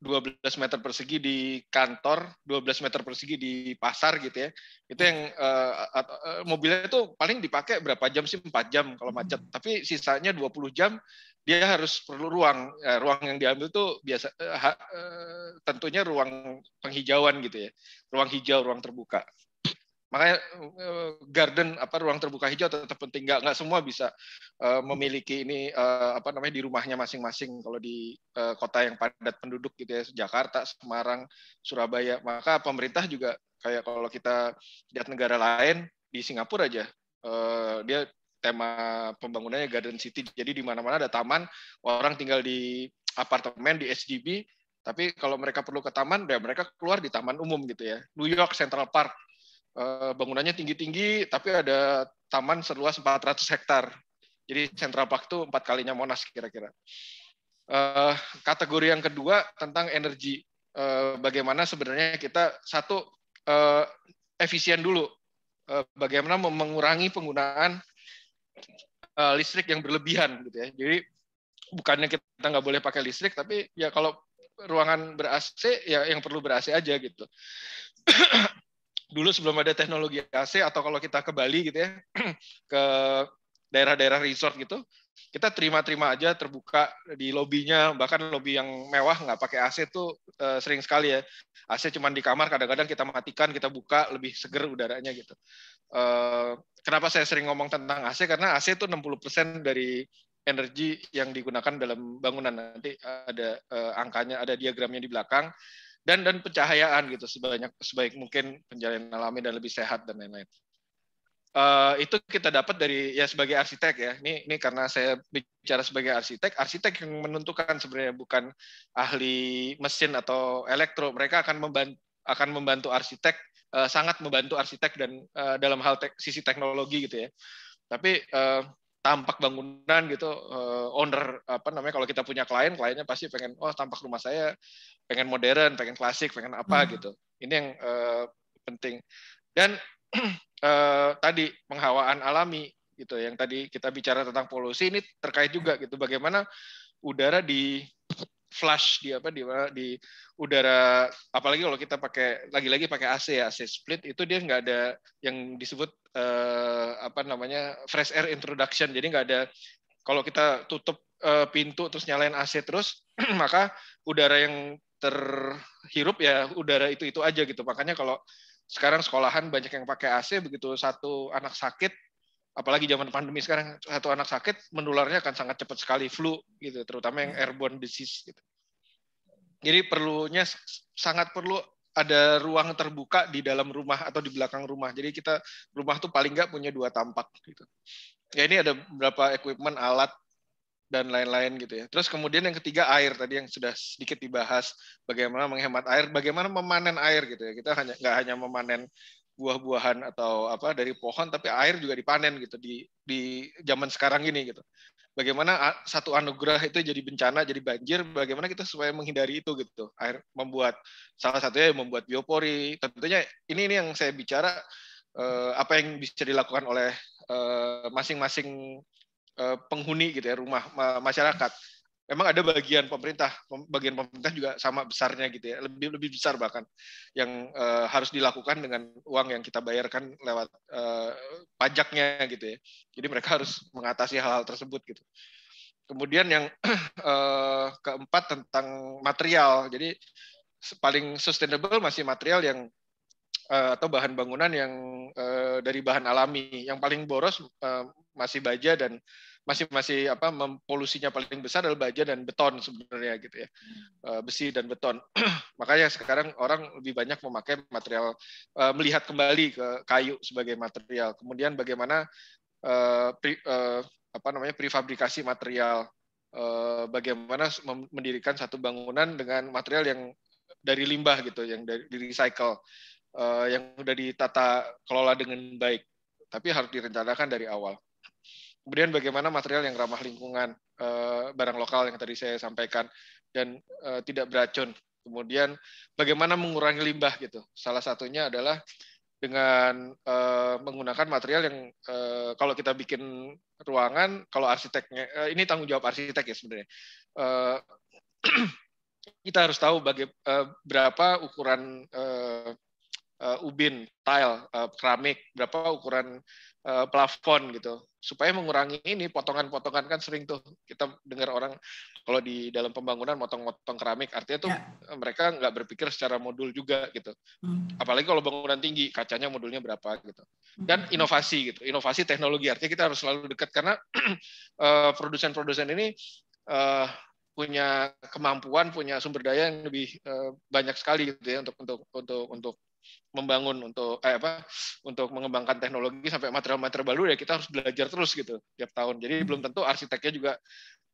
12 meter persegi di kantor, 12 meter persegi di pasar gitu ya. Itu yang uh, mobilnya itu paling dipakai berapa jam sih? 4 jam kalau macet. Hmm. Tapi sisanya 20 jam dia harus perlu ruang. ruang yang diambil tuh biasa uh, tentunya ruang penghijauan gitu ya. Ruang hijau, ruang terbuka. Makanya eh, garden apa ruang terbuka hijau tetap penting. Nggak nggak semua bisa uh, memiliki ini uh, apa namanya di rumahnya masing-masing. Kalau di uh, kota yang padat penduduk gitu ya, Jakarta, Semarang, Surabaya, maka pemerintah juga kayak kalau kita lihat negara lain di Singapura aja uh, dia tema pembangunannya garden city. Jadi di mana-mana ada taman, orang tinggal di apartemen di SDB tapi kalau mereka perlu ke taman, ya mereka keluar di taman umum gitu ya. New York Central Park Eh, bangunannya tinggi-tinggi, tapi ada taman seluas 400 hektar. Jadi Central Park itu empat kalinya Monas kira-kira. Eh, kategori yang kedua tentang energi. Eh, bagaimana sebenarnya kita satu efisien dulu. Bagaimana mengurangi penggunaan listrik yang berlebihan gitu ya. Jadi bukannya kita nggak boleh pakai listrik, tapi ya kalau ruangan ber AC ya yang perlu ber AC aja gitu [clears throat] dulu sebelum ada teknologi AC atau kalau kita ke Bali gitu ya, [clears throat] ke daerah-daerah resort gitu, kita terima-terima aja terbuka di lobbynya, bahkan lobi yang mewah nggak pakai AC itu uh, eh, sering sekali ya. AC cuma di kamar, kadang-kadang kita matikan, kita buka, lebih seger udaranya gitu. uh, kenapa saya sering ngomong tentang AC? Karena AC itu 60% dari energi yang digunakan dalam bangunan nanti ada uh, angkanya ada diagramnya di belakang dan dan pencahayaan gitu sebanyak sebaik mungkin penjalin alami dan lebih sehat dan lain-lain. Uh, itu kita dapat dari ya sebagai arsitek ya. Ini ini karena saya bicara sebagai arsitek, arsitek yang menentukan sebenarnya bukan ahli mesin atau elektro. Mereka akan membantu akan membantu arsitek uh, sangat membantu arsitek dan uh, dalam hal te sisi teknologi gitu ya. Tapi uh, tampak bangunan gitu uh, owner apa namanya kalau kita punya klien kliennya pasti pengen oh tampak rumah saya pengen modern pengen klasik pengen apa hmm. gitu ini yang uh, penting dan uh, [clears throat] tadi penghawaan alami gitu yang tadi kita bicara tentang polusi ini terkait juga gitu bagaimana udara di Flush di apa di di udara apalagi kalau kita pakai lagi-lagi pakai AC ya AC split itu dia nggak ada yang disebut eh, apa namanya fresh air introduction jadi nggak ada kalau kita tutup eh, pintu terus nyalain AC terus [clears throat] maka udara yang terhirup ya udara itu itu aja gitu makanya kalau sekarang sekolahan banyak yang pakai AC begitu satu anak sakit apalagi zaman pandemi sekarang satu anak sakit menularnya akan sangat cepat sekali flu gitu terutama yang hmm. airborne disease gitu. Jadi perlunya sangat perlu ada ruang terbuka di dalam rumah atau di belakang rumah. Jadi kita rumah tuh paling nggak punya dua tampak gitu. Ya ini ada beberapa equipment, alat dan lain-lain gitu ya. Terus kemudian yang ketiga air tadi yang sudah sedikit dibahas bagaimana menghemat air, bagaimana memanen air gitu ya. Kita hanya nggak hanya memanen buah-buahan atau apa dari pohon tapi air juga dipanen gitu di di zaman sekarang ini gitu. Bagaimana satu anugerah itu jadi bencana, jadi banjir, bagaimana kita supaya menghindari itu gitu. Air membuat salah satunya membuat biopori. Tentunya ini ini yang saya bicara eh, apa yang bisa dilakukan oleh eh, masing-masing eh, eh, penghuni gitu ya rumah masyarakat Emang ada bagian pemerintah, bagian pemerintah juga sama besarnya gitu ya, lebih lebih besar bahkan yang uh, harus dilakukan dengan uang yang kita bayarkan lewat uh, pajaknya gitu ya. Jadi mereka harus mengatasi hal-hal tersebut gitu. Kemudian yang uh, [clears throat] keempat tentang material. Jadi paling sustainable masih material yang uh, atau bahan bangunan yang uh, dari bahan alami. Yang paling boros uh, masih baja dan masih masih apa mempolusinya paling besar adalah baja dan beton sebenarnya gitu ya eh, besi dan beton [clears throat] makanya sekarang orang lebih banyak memakai material eh, melihat kembali ke kayu sebagai material kemudian bagaimana eh, apa namanya prefabrikasi material bagaimana mendirikan satu bangunan dengan material yang dari limbah gitu yang dari recycle yang sudah ditata kelola dengan baik tapi harus direncanakan dari awal Kemudian bagaimana material yang ramah lingkungan, eh, barang lokal yang tadi saya sampaikan dan eh, tidak beracun. Kemudian bagaimana mengurangi limbah gitu. Salah satunya adalah dengan eh, menggunakan material yang kalau kita bikin ruangan kalau arsiteknya ini tanggung jawab arsitek ya sebenarnya [clears throat] kita harus tahu berapa ukuran ubin tile keramik berapa ukuran plafon gitu supaya mengurangi ini potongan-potongan kan sering tuh kita dengar orang kalau di dalam pembangunan motong-motong keramik artinya tuh ya. mereka nggak berpikir secara modul juga gitu hmm. apalagi kalau bangunan tinggi kacanya modulnya berapa gitu hmm. dan inovasi gitu inovasi teknologi artinya kita harus selalu dekat karena [clears throat] eh, produsen-produsen ini uh, punya kemampuan punya sumber daya yang lebih uh, banyak sekali gitu ya untuk untuk untuk untuk membangun untuk eh, apa untuk mengembangkan teknologi sampai material-material baru ya kita harus belajar terus gitu tiap tahun. Jadi belum tentu arsiteknya juga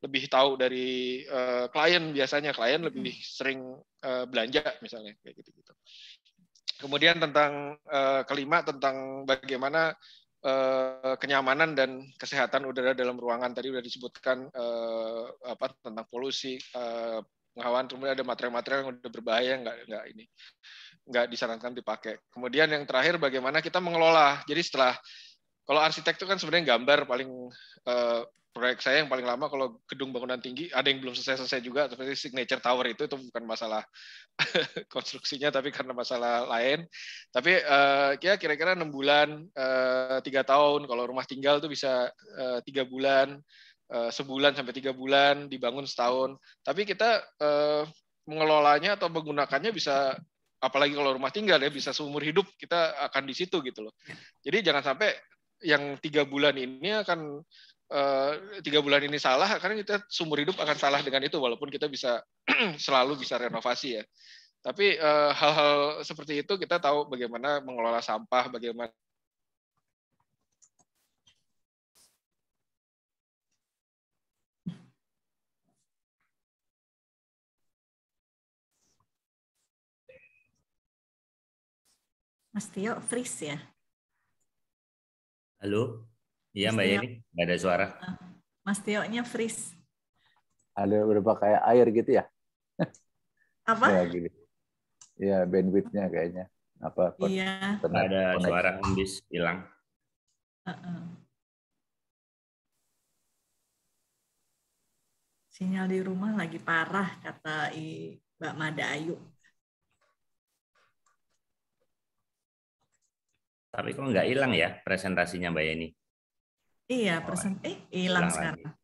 lebih tahu dari uh, klien biasanya klien lebih hmm. sering uh, belanja misalnya kayak gitu-gitu. Kemudian tentang uh, kelima tentang bagaimana uh, kenyamanan dan kesehatan udara dalam ruangan tadi sudah disebutkan uh, apa tentang polusi uh, pengawan kemudian ada material-material yang udah berbahaya nggak nggak ini nggak disarankan dipakai. Kemudian yang terakhir bagaimana kita mengelola. Jadi setelah kalau arsitek itu kan sebenarnya gambar paling eh, proyek saya yang paling lama kalau gedung bangunan tinggi ada yang belum selesai-selesai juga seperti signature tower itu itu bukan masalah [laughs] konstruksinya tapi karena masalah lain tapi eh, ya kira-kira enam bulan eh, tiga eh, tahun kalau rumah tinggal itu bisa eh, tiga eh, bulan eh, sebulan sampai tiga bulan dibangun setahun tapi kita eh, mengelolanya atau menggunakannya bisa apalagi kalau rumah tinggal ya bisa seumur hidup kita akan di situ gitu loh. Jadi jangan sampai yang tiga bulan ini akan eh, tiga bulan ini salah karena kita seumur hidup akan salah dengan itu walaupun kita bisa [clears throat] selalu bisa renovasi ya tapi eh, hal-hal seperti itu kita tahu bagaimana mengelola sampah bagaimana Mas Tio freeze ya. Halo. Iya Mbak Yeni, nggak ada suara. Ah, Mas Tio-nya freeze. Halo berapa kayak air gitu ya? [laughs] Apa? ya, gini. Iya, bandwidthnya kayaknya. Apa? Iya. ada suara habis hilang. Uh -uh. Sinyal di rumah lagi parah kata I, Mbak Mada Ayu. Tapi kok nggak hilang ya presentasinya Mbak Yeni? Iya, present eh hilang sekarang. Lagi.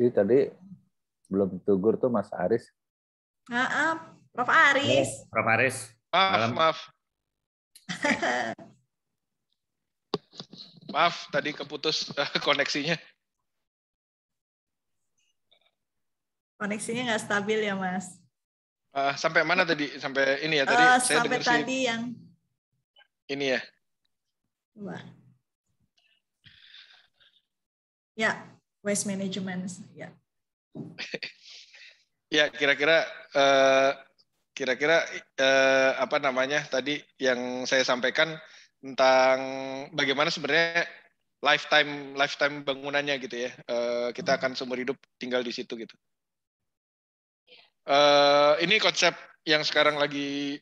Jadi tadi belum tugur tuh Mas Aris. Maaf, Prof Aris. Prof Aris. Maaf, malam. maaf. Eh. [laughs] maaf, tadi keputus [laughs] koneksinya. Koneksinya nggak stabil ya, Mas. Uh, sampai mana tadi? Sampai ini ya tadi? Uh, saya sampai tadi sih. yang ini ya. Dua. Ya, waste management. Ya. [laughs] ya, kira-kira eh, kira-kira eh, apa namanya tadi yang saya sampaikan tentang bagaimana sebenarnya lifetime lifetime bangunannya gitu ya. Eh, kita akan seumur hidup tinggal di situ gitu. Eh, ini konsep yang sekarang lagi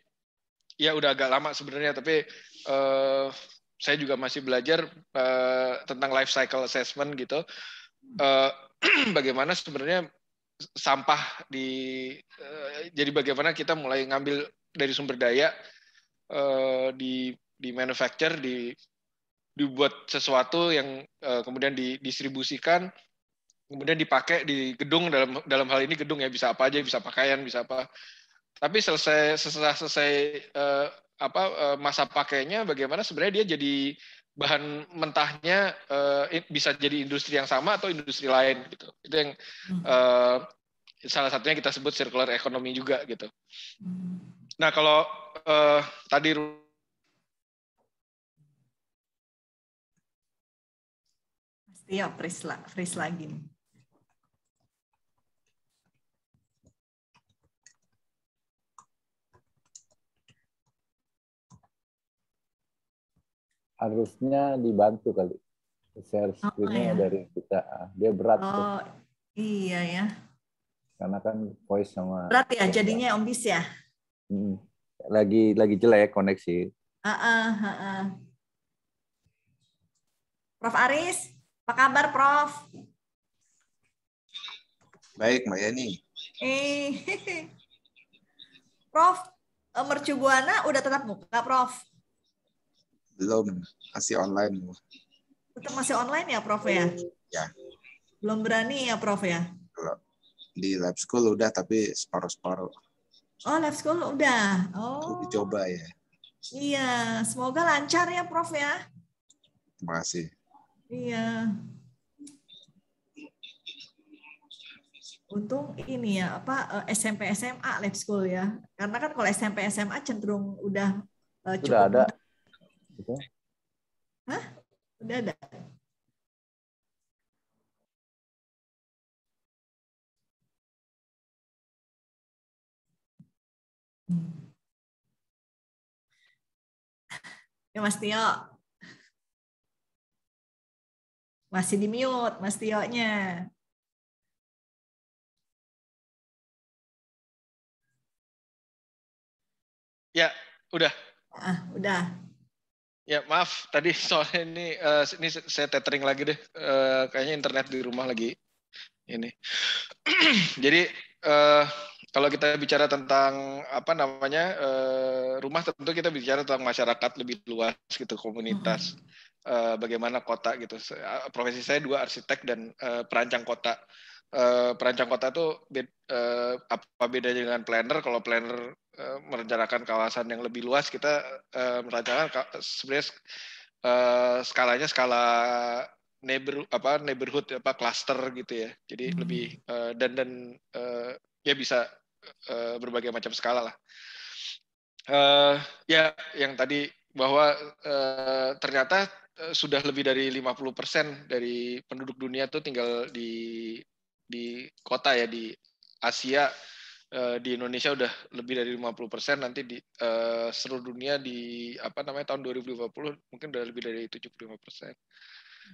ya udah agak lama sebenarnya tapi uh, saya juga masih belajar uh, tentang life cycle assessment gitu. Uh, [clears throat] bagaimana sebenarnya sampah di uh, jadi bagaimana kita mulai ngambil dari sumber daya uh, di di manufacture di dibuat sesuatu yang uh, kemudian didistribusikan kemudian dipakai di gedung dalam dalam hal ini gedung ya bisa apa aja bisa pakaian bisa apa tapi selesai setelah selesai uh, apa eh, masa pakainya bagaimana sebenarnya dia jadi bahan mentahnya eh, bisa jadi industri yang sama atau industri lain gitu itu yang hmm. Eh, salah satunya kita sebut circular economy juga gitu hmm. nah kalau tadi Iya, freeze, freeze lagi harusnya dibantu kali share oh, screennya oh, ya. dari kita ah, dia berat oh tuh. iya ya karena kan voice sama berat ya jadinya Om Bis ya hmm. lagi lagi jelek ya koneksi uh, uh, uh, uh. Prof Aris apa kabar Prof baik Mbak Yani eh [laughs] Prof eh, mercu buana udah tetap muka Prof belum, masih online. Tetap masih online ya, Prof ya? Ya. Belum berani ya, Prof ya? Di lab school udah, tapi separuh-separuh. Oh, lab school udah. Oh. Dicoba ya. Iya, semoga lancar ya, Prof ya. Terima kasih. Iya. Untung ini ya apa eh, SMP SMA lab school ya. Karena kan kalau SMP SMA cenderung udah eh, cukup Sudah ada Gitu. Hah? Udah ada? Ya Mas Tio. Masih di mute Mas Tio-nya. Ya, udah. Ah, udah. Ya maaf tadi soalnya ini uh, ini saya tethering lagi deh uh, kayaknya internet di rumah lagi ini. [clears throat] Jadi uh, kalau kita bicara tentang apa namanya uh, rumah tentu kita bicara tentang masyarakat lebih luas gitu komunitas uh -huh. uh, bagaimana kota gitu. Profesi saya dua arsitek dan uh, perancang kota. Eh, perancang kota itu uh, eh, apa bedanya dengan planner? Kalau planner uh, merencanakan kawasan yang lebih luas, kita uh, merencanakan sebenarnya uh, skalanya skala neighbor apa neighborhood apa cluster gitu ya. Jadi hmm. lebih uh, dan dan uh, ya bisa uh, berbagai macam skala lah. Uh, ya yang tadi bahwa uh, ternyata sudah lebih dari 50% dari penduduk dunia itu tinggal di di kota ya di Asia eh, di Indonesia udah lebih dari 50 persen nanti di uh, seluruh dunia di apa namanya tahun 2050 mungkin udah lebih dari 75 persen.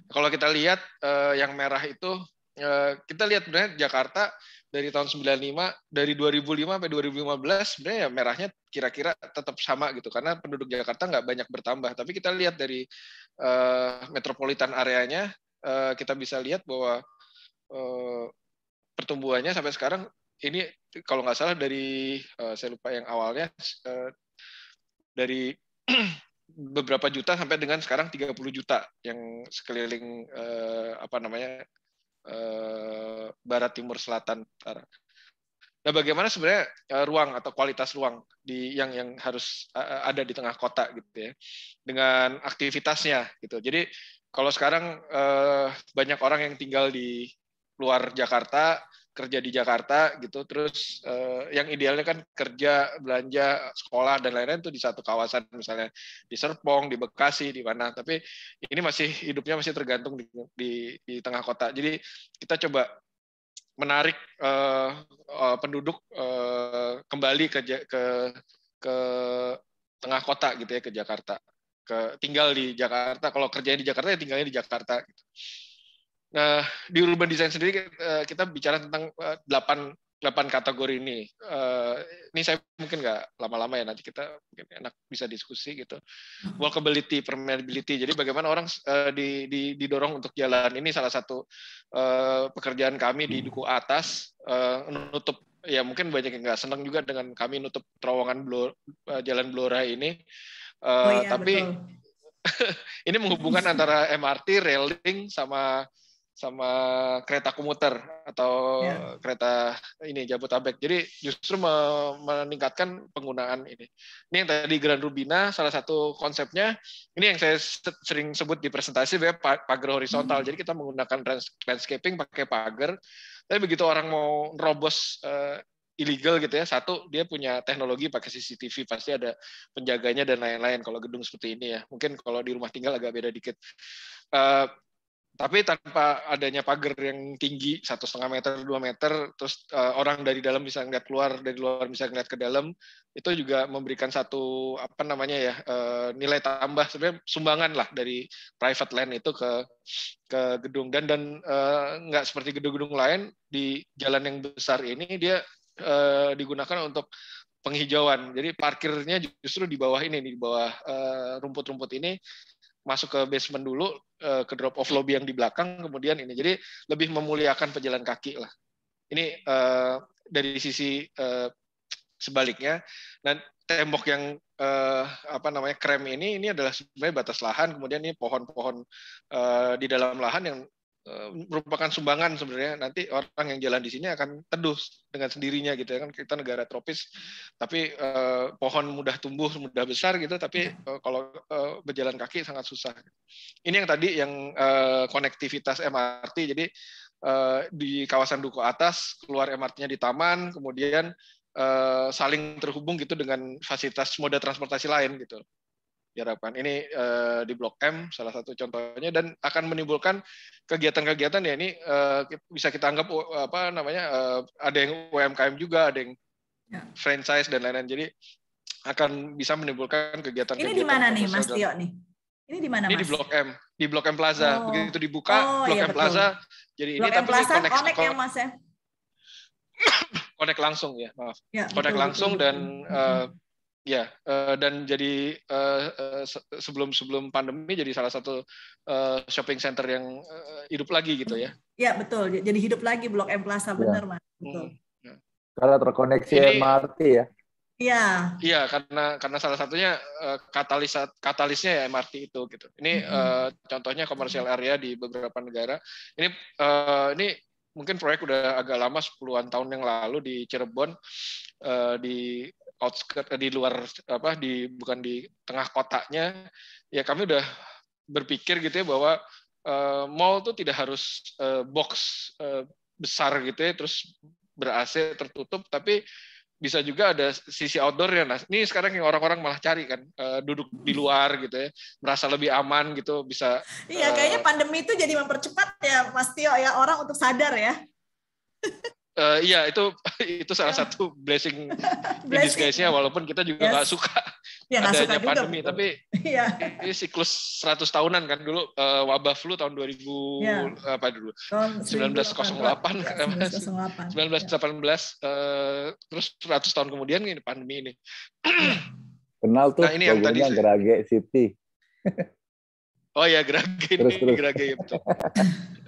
Kalau kita lihat uh, yang merah itu uh, kita lihat sebenarnya Jakarta dari tahun 95 dari 2005 sampai 2015 sebenarnya ya merahnya kira-kira tetap sama gitu karena penduduk Jakarta nggak banyak bertambah tapi kita lihat dari uh, metropolitan areanya uh, kita bisa lihat bahwa uh, pertumbuhannya sampai sekarang ini kalau nggak salah dari uh, saya lupa yang awalnya uh, dari [clears throat] beberapa juta sampai dengan sekarang 30 juta yang sekeliling uh, apa namanya uh, barat timur selatan utara. Nah, bagaimana sebenarnya uh, ruang atau kualitas ruang di yang yang harus uh, ada di tengah kota gitu ya dengan aktivitasnya gitu. Jadi kalau sekarang uh, banyak orang yang tinggal di luar Jakarta kerja di Jakarta gitu terus eh, yang idealnya kan kerja belanja sekolah dan lain-lain itu di satu kawasan misalnya di Serpong di Bekasi di mana tapi ini masih hidupnya masih tergantung di, di, di tengah kota jadi kita coba menarik eh, eh, penduduk eh, kembali ke ke ke tengah kota gitu ya ke Jakarta ke tinggal di Jakarta kalau kerjanya di Jakarta ya tinggalnya di Jakarta gitu. Nah, di urban design sendiri eh, kita, bicara tentang eh, delapan delapan kategori ini. Ini saya mungkin nggak lama-lama ya nanti kita mungkin enak bisa diskusi gitu. Walkability, permeability. Jadi bagaimana orang di, di, didorong untuk jalan ini salah satu pekerjaan kami di hmm. duku atas menutup ya mungkin banyak yang nggak senang juga dengan kami nutup terowongan jalan Blora ini. Oh, iya, tapi betul. [laughs] ini menghubungkan antara MRT, railing sama sama kereta komuter atau yeah. kereta ini Jabodetabek. Jadi justru meningkatkan penggunaan ini. Ini yang tadi Grand Rubina salah satu konsepnya. Ini yang saya sering sebut di presentasi pagar horizontal. Hmm. Jadi kita menggunakan landscaping pakai pagar. Tapi begitu orang mau robos uh, eh, illegal gitu ya. Satu dia punya teknologi pakai CCTV pasti ada penjaganya dan lain-lain kalau gedung seperti ini ya. Mungkin kalau di rumah tinggal agak beda dikit. Uh, tapi tanpa adanya pagar yang tinggi satu setengah meter dua meter terus uh, orang dari dalam bisa ngeliat keluar dari luar bisa ngeliat ke dalam itu juga memberikan satu apa namanya ya uh, nilai tambah sebenarnya sumbangan lah dari private land itu ke ke gedung dan dan uh, seperti gedung-gedung lain di jalan yang besar ini dia uh, digunakan untuk penghijauan jadi parkirnya justru di bawah ini di bawah rumput-rumput uh, rumput -rumput ini masuk ke basement dulu uh, ke drop off lobby yang di belakang kemudian ini jadi lebih memuliakan pejalan kaki lah ini uh, dari sisi uh, sebaliknya dan tembok yang uh, apa namanya krem ini ini adalah sebenarnya batas lahan kemudian ini pohon-pohon uh, di dalam lahan yang Eh, merupakan sumbangan sebenarnya nanti orang yang jalan di sini akan teduh dengan sendirinya gitu ya kan kita negara tropis tapi eh, pohon mudah tumbuh mudah besar gitu tapi iya. eh, kalau eh, berjalan kaki sangat susah ini yang tadi yang eh, konektivitas MRT jadi eh, di kawasan Duku Atas keluar MRT-nya di taman kemudian eh, saling terhubung gitu dengan fasilitas moda transportasi lain gitu diharapkan. Ini uh, di Blok M salah satu contohnya dan akan menimbulkan kegiatan-kegiatan ya ini uh, bisa kita anggap uh, apa namanya uh, ada yang UMKM juga, ada yang ya. franchise dan lain-lain. Jadi akan bisa menimbulkan kegiatan. Ini di mana nih Mas Tio nih? Ini di mana Ini di Blok M, di Blok M Plaza. Oh. Begitu dibuka oh, Blok iya, M betul. Plaza. Jadi Blok ini M tapi Plaza, connect, connect ya Mas ya. [coughs] connect langsung ya, maaf. Ya, connect betul, langsung betul. dan uh, Ya, uh, dan jadi uh, sebelum sebelum pandemi jadi salah satu uh, shopping center yang uh, hidup lagi gitu ya. Ya betul, jadi hidup lagi Blok M Plaza ya. benar mas. Hmm, betul. Ya. Karena terkoneksi ini, MRT ya. Iya. Iya karena karena salah satunya uh, katalis katalisnya ya MRT itu gitu. Ini -hmm. uh, contohnya komersial area di beberapa negara. Ini uh, ini mungkin proyek udah agak lama sepuluhan tahun yang lalu di Cirebon uh, di outskirt eh, di luar apa di bukan di tengah kotanya ya kami udah berpikir gitu ya bahwa uh, mall tuh tidak harus uh, box uh, besar gitu ya terus ber AC tertutup tapi bisa juga ada sisi outdoor ya nah ini sekarang yang orang-orang malah cari kan uh, duduk di luar gitu ya merasa lebih aman gitu bisa iya kayaknya uh, pandemi itu jadi mempercepat ya Mas Tio ya orang untuk sadar ya [laughs] uh, iya itu [laughs] itu salah iya. satu blessing, [laughs] blessing. guys disguise-nya walaupun kita juga nggak yes. suka ya, gak adanya suka pandemi juga, tapi iya. ini siklus 100 tahunan kan dulu uh, wabah flu tahun 2000 ya. apa dulu tahun 1908 1918 ya. uh, terus 100 tahun kemudian ini pandemi ini [clears throat] kenal tuh nah, ini yang tadi Gerage City oh ya Gerage ini terus, terus. Gerage ya betul [laughs]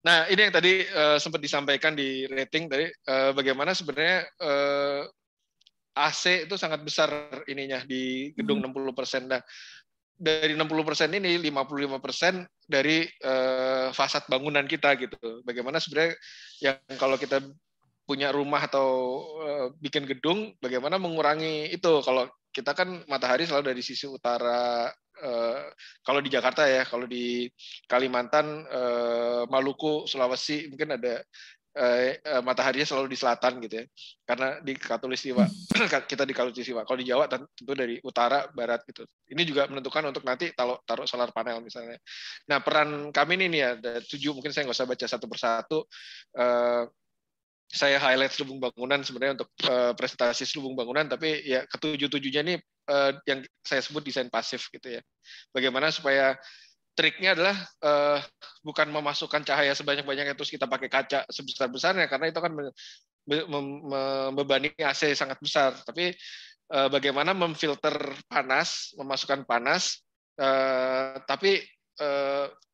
Nah, ini yang tadi uh, sempat disampaikan di rating tadi uh, bagaimana sebenarnya uh, eh, AC itu sangat besar ininya di gedung hmm. 60%. Nah, dari 60% ini 55% dari uh, fasad bangunan kita gitu. Bagaimana sebenarnya yang kalau kita punya rumah atau eh, bikin gedung, bagaimana mengurangi itu? Kalau kita kan matahari selalu dari sisi utara. Eh, kalau di Jakarta ya, kalau di Kalimantan, eh, Maluku, Sulawesi mungkin ada mataharinya selalu di selatan gitu ya. Karena di Katulistiwa [clears throat] kita di Katulistiwa. Kalau di Jawa tentu dari utara barat gitu. Ini juga menentukan untuk nanti taruh taruh solar panel misalnya. Nah, peran kami ini nih ya ada tujuh mungkin saya nggak usah baca satu persatu saya highlight selubung bangunan sebenarnya untuk uh, presentasi selubung bangunan, tapi ya ketujuh-tujuhnya ini uh, yang saya sebut desain pasif gitu ya. Bagaimana supaya triknya adalah uh, bukan memasukkan cahaya sebanyak-banyaknya terus kita pakai kaca sebesar-besarnya karena itu kan membebani AC sangat besar, tapi uh, bagaimana memfilter panas, memasukkan panas, uh, tapi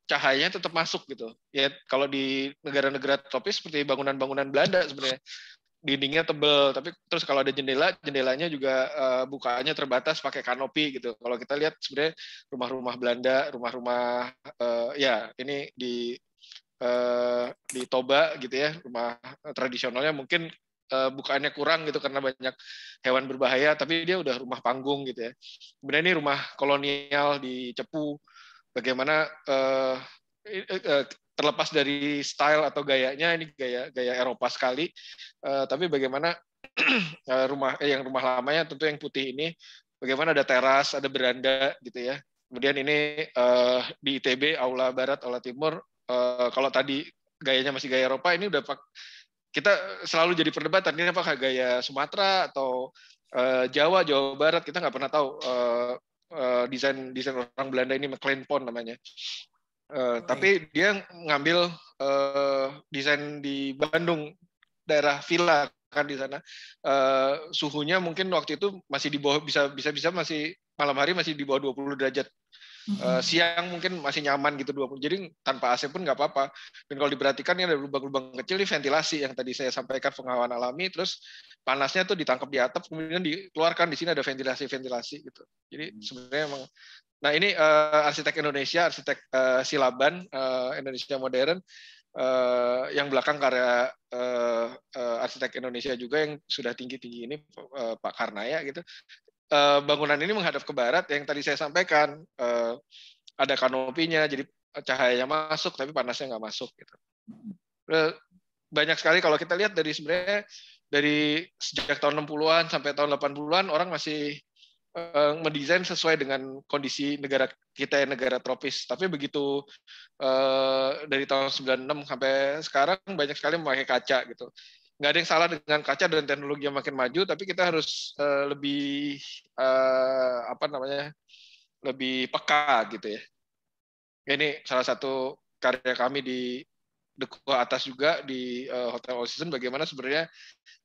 cahayanya tetap masuk gitu. Ya kalau di negara-negara tropis seperti bangunan-bangunan Belanda sebenarnya dindingnya tebel, tapi terus kalau ada jendela, jendelanya juga uh, eh, bukaannya terbatas pakai kanopi gitu. Kalau kita lihat sebenarnya rumah-rumah Belanda, rumah-rumah uh, ya ini di uh, di Toba gitu ya, rumah tradisionalnya mungkin uh, bukaannya kurang gitu karena banyak hewan berbahaya, tapi dia udah rumah panggung gitu ya. Kemudian ini rumah kolonial di Cepu, bagaimana uh, terlepas dari style atau gayanya ini gaya gaya Eropa sekali uh, tapi bagaimana [clears throat] rumah eh, yang rumah lamanya tentu yang putih ini bagaimana ada teras ada beranda gitu ya kemudian ini uh, di ITB aula barat aula timur uh, kalau tadi gayanya masih gaya Eropa ini udah pak kita selalu jadi perdebatan ini apakah gaya Sumatera atau uh, Jawa Jawa Barat kita nggak pernah tahu uh, uh, desain desain orang Belanda ini McLean Pond namanya. Uh, oh, tapi iya. dia ngambil uh, desain di Bandung daerah villa kan di sana uh, suhunya mungkin waktu itu masih di bawah bisa bisa bisa masih malam hari masih di bawah 20 derajat Eh, siang mungkin masih nyaman gitu dua puluh Jadi tanpa AC pun nggak apa-apa. Dan kalau diperhatikan ya ada lubang-lubang kecil di ventilasi yang tadi saya sampaikan pengawalan alami terus panasnya tuh ditangkap di atap kemudian dikeluarkan di sini ada ventilasi-ventilasi gitu. Jadi sebenarnya emang Nah, ini uh, arsitek Indonesia, arsitek uh, Silaban uh, Indonesia modern uh, yang belakang karya uh, uh, arsitek Indonesia juga yang sudah tinggi-tinggi ini uh, Pak Karnaya gitu. Eh, bangunan ini menghadap ke barat yang tadi saya sampaikan uh, ada kanopinya jadi cahayanya masuk tapi panasnya nggak masuk gitu. Eh, banyak sekali kalau kita lihat dari sebenarnya dari sejak tahun 60-an sampai tahun 80-an orang masih uh, mendesain sesuai dengan kondisi negara kita yang negara tropis. Tapi begitu uh, dari tahun 96 sampai sekarang banyak sekali memakai kaca gitu nggak ada yang salah dengan kaca dan teknologi yang makin maju tapi kita harus uh, lebih uh, apa namanya lebih peka gitu ya ini salah satu karya kami di Deku atas juga di uh, Hotel All Season bagaimana sebenarnya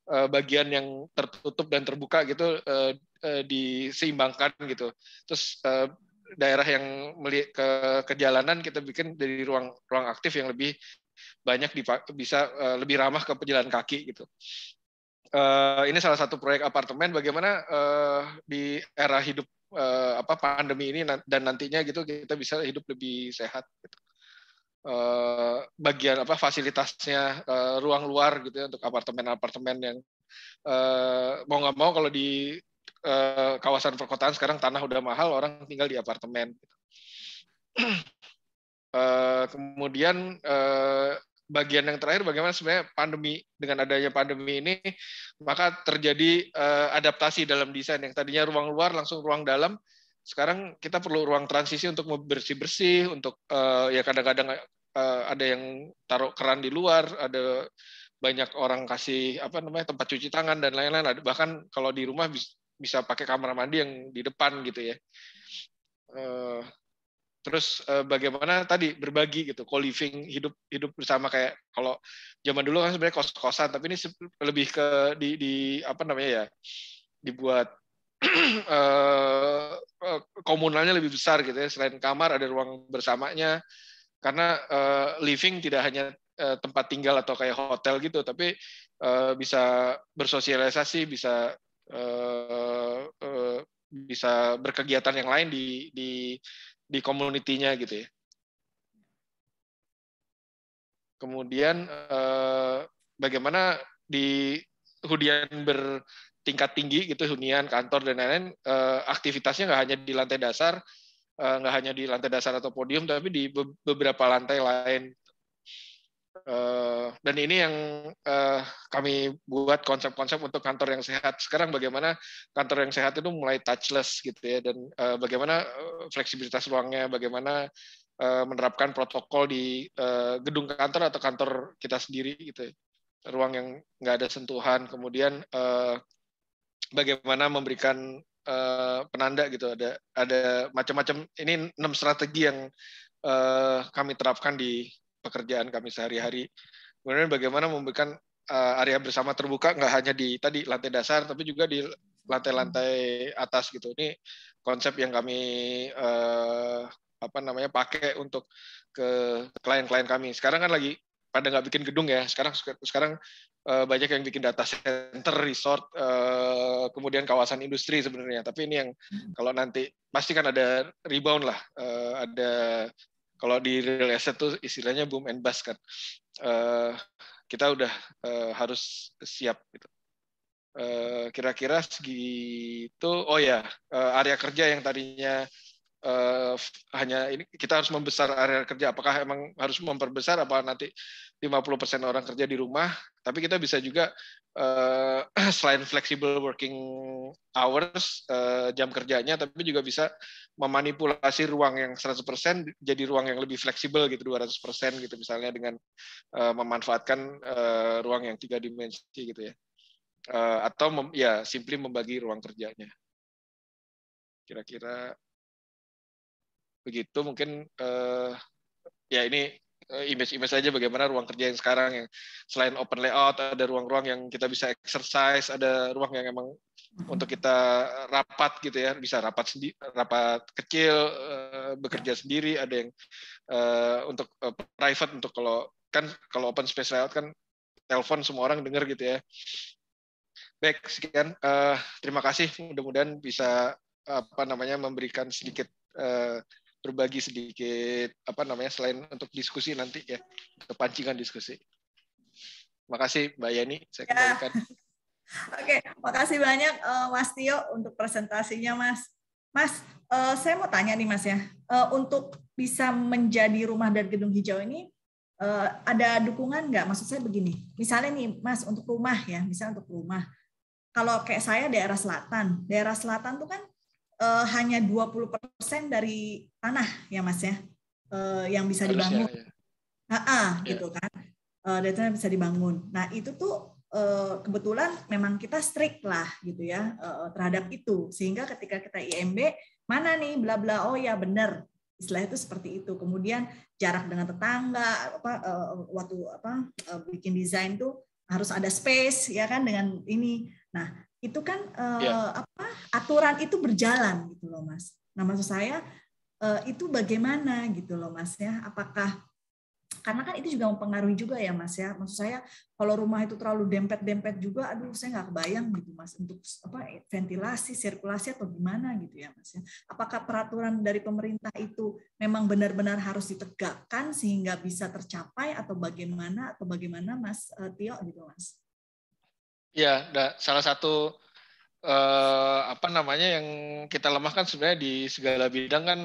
uh, bagian yang tertutup dan terbuka gitu uh, uh, diseimbangkan gitu. Terus uh, daerah yang melihat ke kejalanan kita bikin dari ruang ruang aktif yang lebih banyak bisa uh, lebih ramah ke pejalan kaki gitu. Uh, ini salah satu proyek apartemen bagaimana uh, di era hidup uh, apa pandemi ini dan nantinya gitu kita bisa hidup lebih sehat gitu. Uh, bagian apa fasilitasnya uh, ruang luar gitu ya, untuk apartemen-apartemen yang uh, mau nggak mau kalau di uh, kawasan perkotaan sekarang tanah udah mahal orang tinggal di apartemen gitu. [clears throat] Eh, kemudian eh, bagian yang terakhir bagaimana sebenarnya pandemi dengan adanya pandemi ini maka terjadi eh, adaptasi dalam desain yang tadinya ruang luar langsung ruang dalam sekarang kita perlu ruang transisi untuk bersih bersih untuk ya kadang-kadang ada yang taruh keran di luar ada banyak orang kasih apa namanya tempat cuci tangan dan lain-lain bahkan kalau di rumah bisa pakai kamar mandi yang di depan gitu ya terus eh, bagaimana tadi berbagi gitu co-living hidup hidup bersama kayak kalau zaman dulu kan sebenarnya kos-kosan tapi ini lebih ke di, di apa namanya ya dibuat [clears throat] eh, eh, komunalnya lebih besar gitu ya selain kamar ada ruang bersamanya karena living tidak hanya tempat tinggal atau kayak hotel gitu tapi bisa bersosialisasi bisa bisa berkegiatan yang lain di di di komunitinya gitu ya. Kemudian eh, bagaimana di hunian bertingkat tinggi gitu hunian kantor dan lain-lain eh, aktivitasnya nggak hanya di lantai dasar eh, nggak hanya di lantai dasar atau podium tapi di beberapa lantai lain Eh, dan ini yang uh, kami buat konsep-konsep untuk kantor yang sehat. Sekarang bagaimana kantor yang sehat itu mulai touchless gitu ya, dan uh, bagaimana fleksibilitas ruangnya, bagaimana uh, menerapkan protokol di uh, gedung kantor atau kantor kita sendiri gitu, ya. ruang yang nggak ada sentuhan, kemudian uh, bagaimana memberikan uh, penanda gitu, ada ada macam-macam. Ini enam strategi yang uh, kami terapkan di pekerjaan kami sehari-hari. Kemudian bagaimana memberikan uh, area bersama terbuka nggak hanya di tadi lantai dasar tapi juga di lantai-lantai atas gitu. Ini konsep yang kami uh, apa namanya pakai untuk ke klien-klien kami. Sekarang kan lagi pada nggak bikin gedung ya. Sekarang sekarang uh, banyak yang bikin data center, resort, uh, kemudian kawasan industri sebenarnya. Tapi ini yang hmm. kalau nanti pasti kan ada rebound lah, uh, ada kalau di real estate tuh istilahnya boom and bust kan. Uh, kita udah uh, harus siap gitu. kira eh, kira-kira segitu. Oh ya, uh, area kerja yang tadinya uh, hanya ini kita harus membesar area kerja. Apakah emang harus memperbesar apa nanti 50% orang kerja di rumah, tapi kita bisa juga uh, [clears throat] selain flexible working hours uh, jam kerjanya tapi juga bisa memanipulasi ruang yang 100% jadi ruang yang lebih fleksibel gitu 200% gitu misalnya dengan uh, memanfaatkan uh, ruang yang tiga dimensi gitu ya. Uh, atau mem, ya simply membagi ruang kerjanya. Kira-kira begitu mungkin uh, ya ini Eh, image-image aja bagaimana ruang kerja yang sekarang yang selain open layout ada ruang-ruang yang kita bisa exercise, ada ruang yang emang untuk kita rapat gitu ya, bisa rapat sendiri, rapat kecil, eh, bekerja sendiri, ada yang eh, untuk private untuk kalau kan kalau open space layout kan telepon semua orang dengar gitu ya. Baik, sekian. terima kasih. Mudah-mudahan bisa apa namanya memberikan sedikit berbagi sedikit apa namanya selain untuk diskusi nanti ya kepancingan diskusi. Makasih Mbak Yani, saya ya. kembalikan. Ya. [laughs] Oke, makasih banyak eh, Mas Tio untuk presentasinya Mas. Mas, eh, saya mau tanya nih Mas ya, eh, untuk bisa menjadi rumah dan gedung hijau ini ada dukungan nggak? Maksud saya begini, misalnya nih Mas untuk rumah ya, misalnya untuk rumah, kalau kayak saya daerah selatan, daerah selatan tuh kan uh, hanya 20% dari tanah ya Mas ya uh, yang bisa dibangun. Harusnya, ya. Ha -ha, ya. gitu kan. Uh, eh, dari tanah bisa dibangun. Nah, itu tuh uh, kebetulan memang kita strict lah gitu ya uh, terhadap itu sehingga ketika kita IMB mana nih bla bla oh ya benar setelah itu seperti itu kemudian jarak dengan tetangga apa uh, waktu apa uh, bikin desain tuh harus ada space ya kan dengan ini nah itu kan uh, ya. eh, yeah. apa aturan itu berjalan gitu loh mas. Nah maksud saya uh, itu bagaimana gitu loh mas ya? Apakah karena kan itu juga mempengaruhi juga ya mas ya maksud saya kalau rumah itu terlalu dempet dempet juga aduh saya nggak kebayang gitu mas untuk apa ventilasi sirkulasi atau gimana gitu ya mas ya apakah peraturan dari pemerintah itu memang benar-benar harus ditegakkan sehingga bisa tercapai atau bagaimana atau bagaimana mas eh, Tio gitu mas Ya, da, salah satu uh, apa namanya yang kita lemahkan sebenarnya di segala bidang kan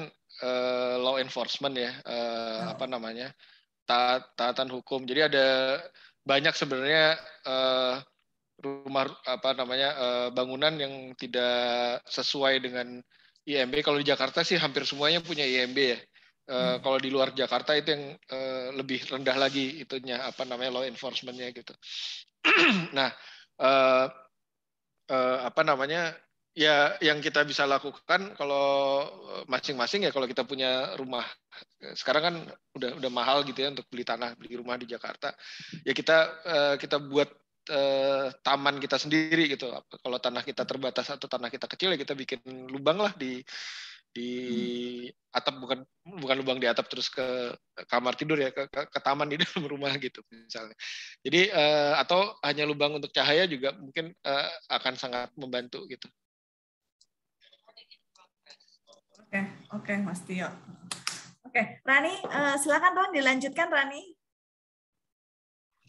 uh, law enforcement ya, uh, oh. apa namanya taat taatan hukum. Jadi ada banyak sebenarnya uh, rumah apa namanya uh, bangunan yang tidak sesuai dengan IMB. Kalau di Jakarta sih hampir semuanya punya IMB ya. Uh, hmm. kalau di luar Jakarta itu yang uh, lebih rendah lagi itunya apa namanya law enforcementnya gitu. [clears throat] nah uh, uh, apa namanya ya yang kita bisa lakukan kalau eh, masing-masing ya kalau kita punya rumah sekarang kan udah udah mahal gitu ya untuk beli tanah beli rumah di Jakarta ya kita uh, kita buat eh, taman kita sendiri gitu. Kalau tanah kita terbatas atau tanah kita kecil ya kita bikin lubang lah di di hmm. atap bukan bukan lubang di atap terus ke kamar tidur ya ke, ke, ke taman di [laughs] dalam rumah gitu misalnya jadi uh, atau hanya lubang untuk cahaya juga mungkin uh, akan sangat membantu gitu oke oke mas Tio oke Rani uh, silakan tuan dilanjutkan Rani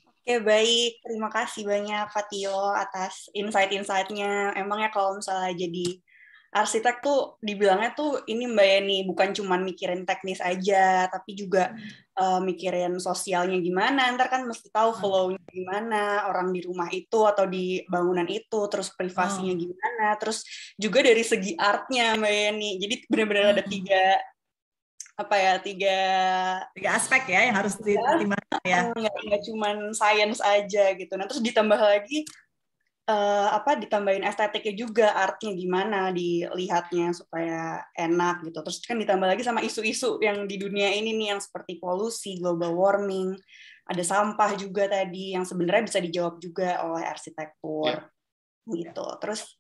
oke baik, terima kasih banyak Fatio atas insight-insightnya. Emangnya kalau misalnya jadi arsitek tuh dibilangnya tuh ini Mbak Yeni bukan cuma mikirin teknis aja, tapi juga hmm. uh, mikirin sosialnya gimana. Ntar kan mesti tahu hmm. flownya nya gimana, orang di rumah itu atau di bangunan itu, terus privasinya hmm. gimana, terus juga dari segi artnya Mbak Yeni. Jadi benar-benar hmm. ada tiga apa ya tiga tiga aspek ya yang harus ditimbangi ya nggak, nggak cuma sains aja gitu nah terus ditambah lagi uh, apa ditambahin estetiknya juga artnya gimana dilihatnya supaya enak gitu terus kan ditambah lagi sama isu-isu yang di dunia ini nih yang seperti polusi global warming ada sampah juga tadi yang sebenarnya bisa dijawab juga oleh arsitektur yeah. gitu terus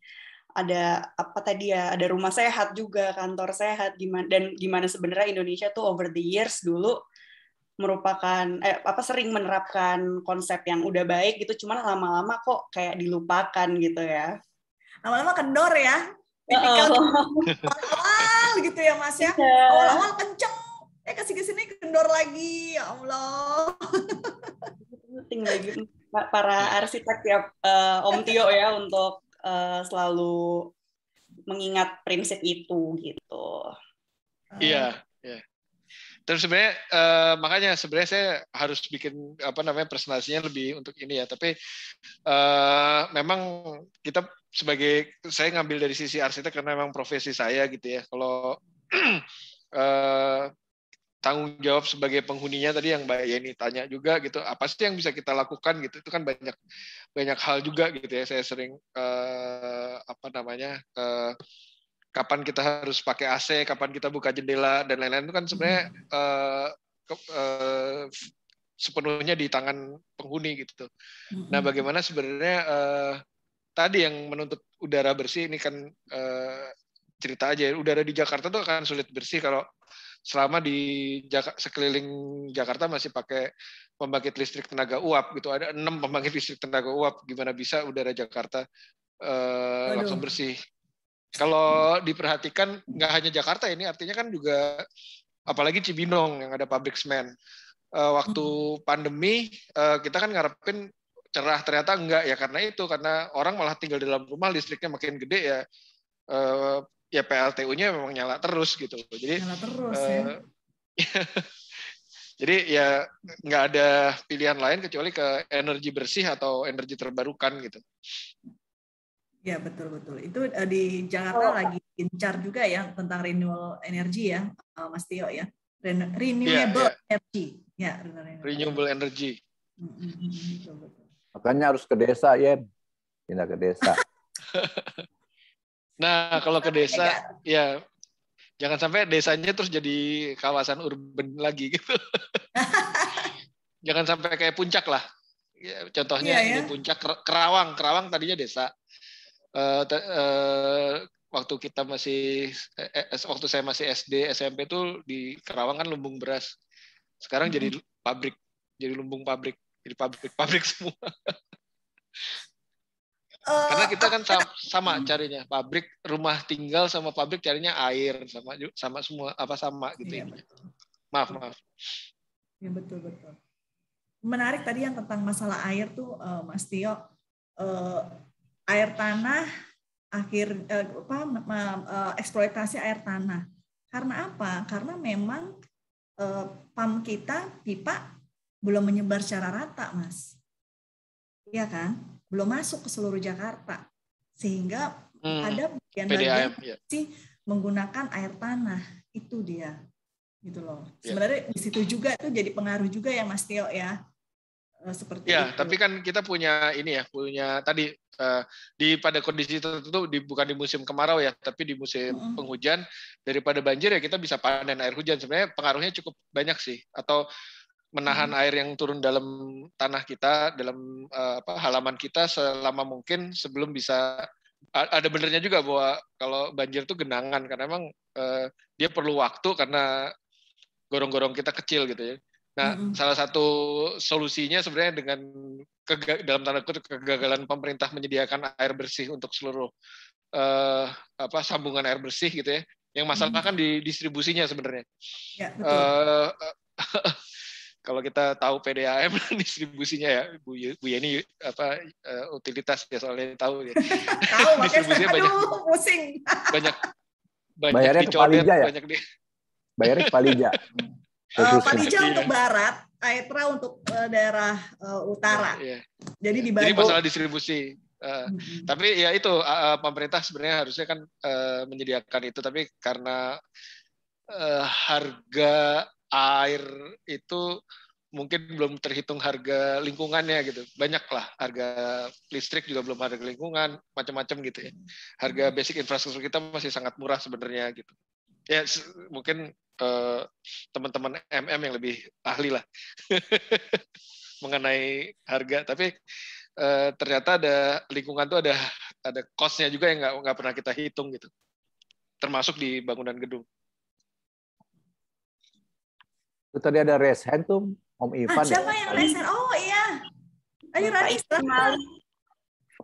ada apa tadi ya ada rumah sehat juga kantor sehat gimana dan gimana sebenarnya Indonesia tuh over the years dulu merupakan eh, apa sering menerapkan konsep yang udah baik gitu cuman lama-lama kok kayak dilupakan gitu ya lama-lama kendor ya awal oh. awal gitu ya mas ya awal iya. awal-awal kenceng eh kasih ke sini kendor lagi ya allah penting lagi para arsitek ya uh, om tio ya untuk uh, selalu mengingat prinsip itu gitu iya yeah, yeah. Terus sebenarnya uh, makanya sebenarnya saya harus bikin apa namanya presentasinya lebih untuk ini ya. Tapi uh, memang kita sebagai saya ngambil dari sisi arsitek karena memang profesi saya gitu ya. Kalau uh, [clears throat] tanggung jawab sebagai penghuninya tadi yang Mbak Yeni tanya juga gitu apa sih yang bisa kita lakukan gitu itu kan banyak banyak hal juga gitu ya saya sering uh, apa namanya uh, kapan kita harus pakai AC, kapan kita buka jendela dan lain-lain itu kan sebenarnya uh, ke, uh, sepenuhnya di tangan penghuni gitu. Mm-hmm. Nah, bagaimana sebenarnya uh, tadi yang menuntut udara bersih ini kan uh, cerita aja ya. udara di Jakarta tuh akan sulit bersih kalau selama di Jak sekeliling Jakarta masih pakai pembangkit listrik tenaga uap gitu. Ada enam pembangkit listrik tenaga uap, gimana bisa udara Jakarta uh, langsung bersih? Kalau diperhatikan nggak hanya Jakarta ini, artinya kan juga apalagi Cibinong yang ada pabrik semen. Uh, eh, waktu hmm. pandemi uh, kita kan ngarepin cerah ternyata enggak ya karena itu karena orang malah tinggal di dalam rumah listriknya makin gede ya uh, ya PLTU-nya memang nyala terus gitu. Jadi nyala ya. [laughs] Jadi ya nggak ada pilihan lain kecuali ke energi bersih atau energi terbarukan gitu. Ya betul betul. Itu eh, di Jakarta oh. lagi incar juga ya tentang renewable energy ya, eh, Mas Tio ya. Ren iya, renewable yeah, yeah. energy. Ya, renewable, renewable energy. Mm -hmm. Makanya harus ke desa, ya, Pindah ke desa. [laughs] nah, kalau ke desa iya. ya jangan sampai desanya terus jadi kawasan urban lagi gitu. [laughs] jangan sampai kayak puncak lah. Ya, contohnya yeah, yeah. di puncak Kerawang, Kerawang tadinya desa uh, uh, waktu kita masih eh, eh waktu saya masih SD SMP itu di Kerawang kan lumbung beras sekarang hmm. jadi mm-hmm. pabrik jadi lumbung pabrik jadi pabrik pabrik [laughs] semua karena kita kan [laughs] sama, sama mm-hmm. carinya pabrik rumah tinggal sama pabrik carinya air sama sama semua apa sama gitu ya maaf maaf ya betul betul menarik tadi yang tentang masalah air tuh Mas Tio air tanah akhir eh, apa eh, eksploitasi air tanah. Karena apa? Karena memang eh, pam kita pipa belum menyebar secara rata, Mas. Iya kan? Belum masuk ke seluruh Jakarta. Sehingga hmm, ada bagian-bagian ya. sih menggunakan air tanah. Itu dia. Gitu loh. Iya. Sebenarnya ya. di situ juga tuh jadi pengaruh juga ya Mas Tio ya Eh, seperti ya, itu. tapi kan kita punya ini ya, punya tadi uh, di pada kondisi tertentu di bukan di musim kemarau ya, tapi di musim mm -hmm. penghujan daripada banjir ya kita bisa panen air hujan. Sebenarnya pengaruhnya cukup banyak sih atau menahan hmm. air yang turun dalam tanah kita, dalam uh, apa halaman kita selama mungkin sebelum bisa ada benernya juga bahwa kalau banjir itu genangan karena memang uh, dia perlu waktu karena gorong-gorong kita kecil gitu ya. Nah, mm -hmm. salah satu solusinya sebenarnya dengan dalam tanda kutip kegagalan pemerintah menyediakan air bersih untuk seluruh uh, apa sambungan air bersih gitu ya. Yang masalah mm -hmm. kan di distribusinya sebenarnya. Ya, eh, [laughs] kalau kita tahu PDAM [laughs] distribusinya ya Bu, Bu Yeni apa uh, utilitas ya soalnya tahu ya. [laughs] tahu distribusinya banyak pusing. banyak banyak bayarnya ke Palija ya. Banyak di... bayarnya ke Palija. Eh, uh, Dicah iya. untuk barat, Aetra untuk uh, daerah uh, utara. ya. Jadi di Jadi masalah distribusi. Uh, hmm Tapi ya itu uh, pemerintah sebenarnya harusnya kan uh, menyediakan itu, tapi karena uh, harga air itu mungkin belum terhitung harga lingkungannya gitu. Banyak lah harga listrik juga belum harga lingkungan, macam-macam gitu ya. Harga basic infrastruktur kita masih sangat murah sebenarnya gitu ya mungkin uh, teman-teman MM yang lebih ahli lah [laughs] mengenai harga. Tapi uh, ternyata ada lingkungan tuh ada ada costnya juga yang nggak nggak pernah kita hitung gitu, termasuk di bangunan gedung. Itu tadi ada raise hand Om ah, Ivan. Ah, siapa ya? yang raise Oh iya. Ayo Rani, silakan.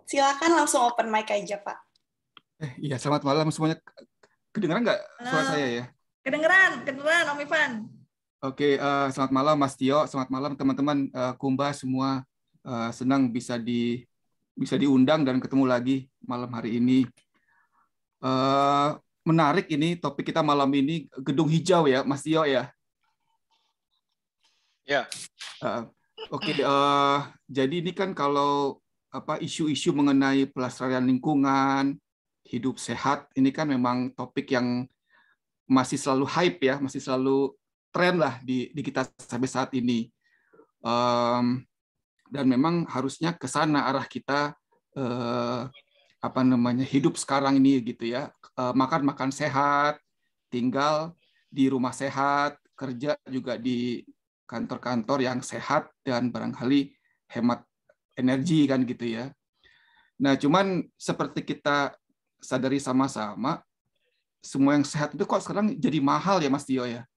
silakan langsung open mic aja Pak. Eh, iya, selamat malam semuanya. Kedengeran nggak suara saya ya? Kedengeran, kedengeran Om Ivan. Oke, okay, uh, eh, selamat malam Mas Tio, selamat malam teman-teman uh, Kumba semua. Uh, senang bisa di bisa diundang dan ketemu lagi malam hari ini. Uh, menarik ini topik kita malam ini gedung hijau ya, Mas Tio ya. Ya. Yeah. Uh, Oke, okay, uh, jadi ini kan kalau apa isu-isu mengenai pelestarian lingkungan, hidup sehat ini kan memang topik yang masih selalu hype ya, masih selalu tren lah di, di kita sampai saat ini. Um, dan memang harusnya ke sana arah kita uh, apa namanya hidup sekarang ini gitu ya. Eh, makan makan sehat, tinggal di rumah sehat, kerja juga di kantor-kantor yang sehat dan barangkali hemat energi kan gitu ya. Nah, cuman seperti kita sadari sama-sama semua yang sehat itu kok sekarang jadi mahal ya Mas Dio ya.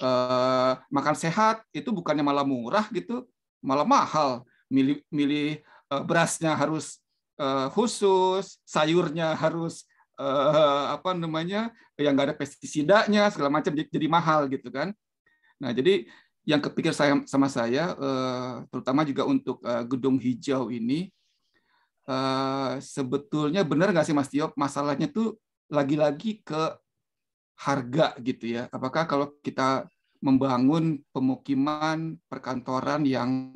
Uh, makan sehat itu bukannya malah murah gitu, malah mahal. Milih, milih eh, berasnya harus eh, khusus, sayurnya harus apa namanya yang nggak ada pestisidanya segala macam jadi, mahal gitu kan. Nah jadi yang kepikir saya sama saya terutama juga untuk gedung hijau ini Eh, sebetulnya benar nggak sih Mas Tio masalahnya tuh lagi-lagi ke harga gitu ya. Apakah kalau kita membangun pemukiman perkantoran yang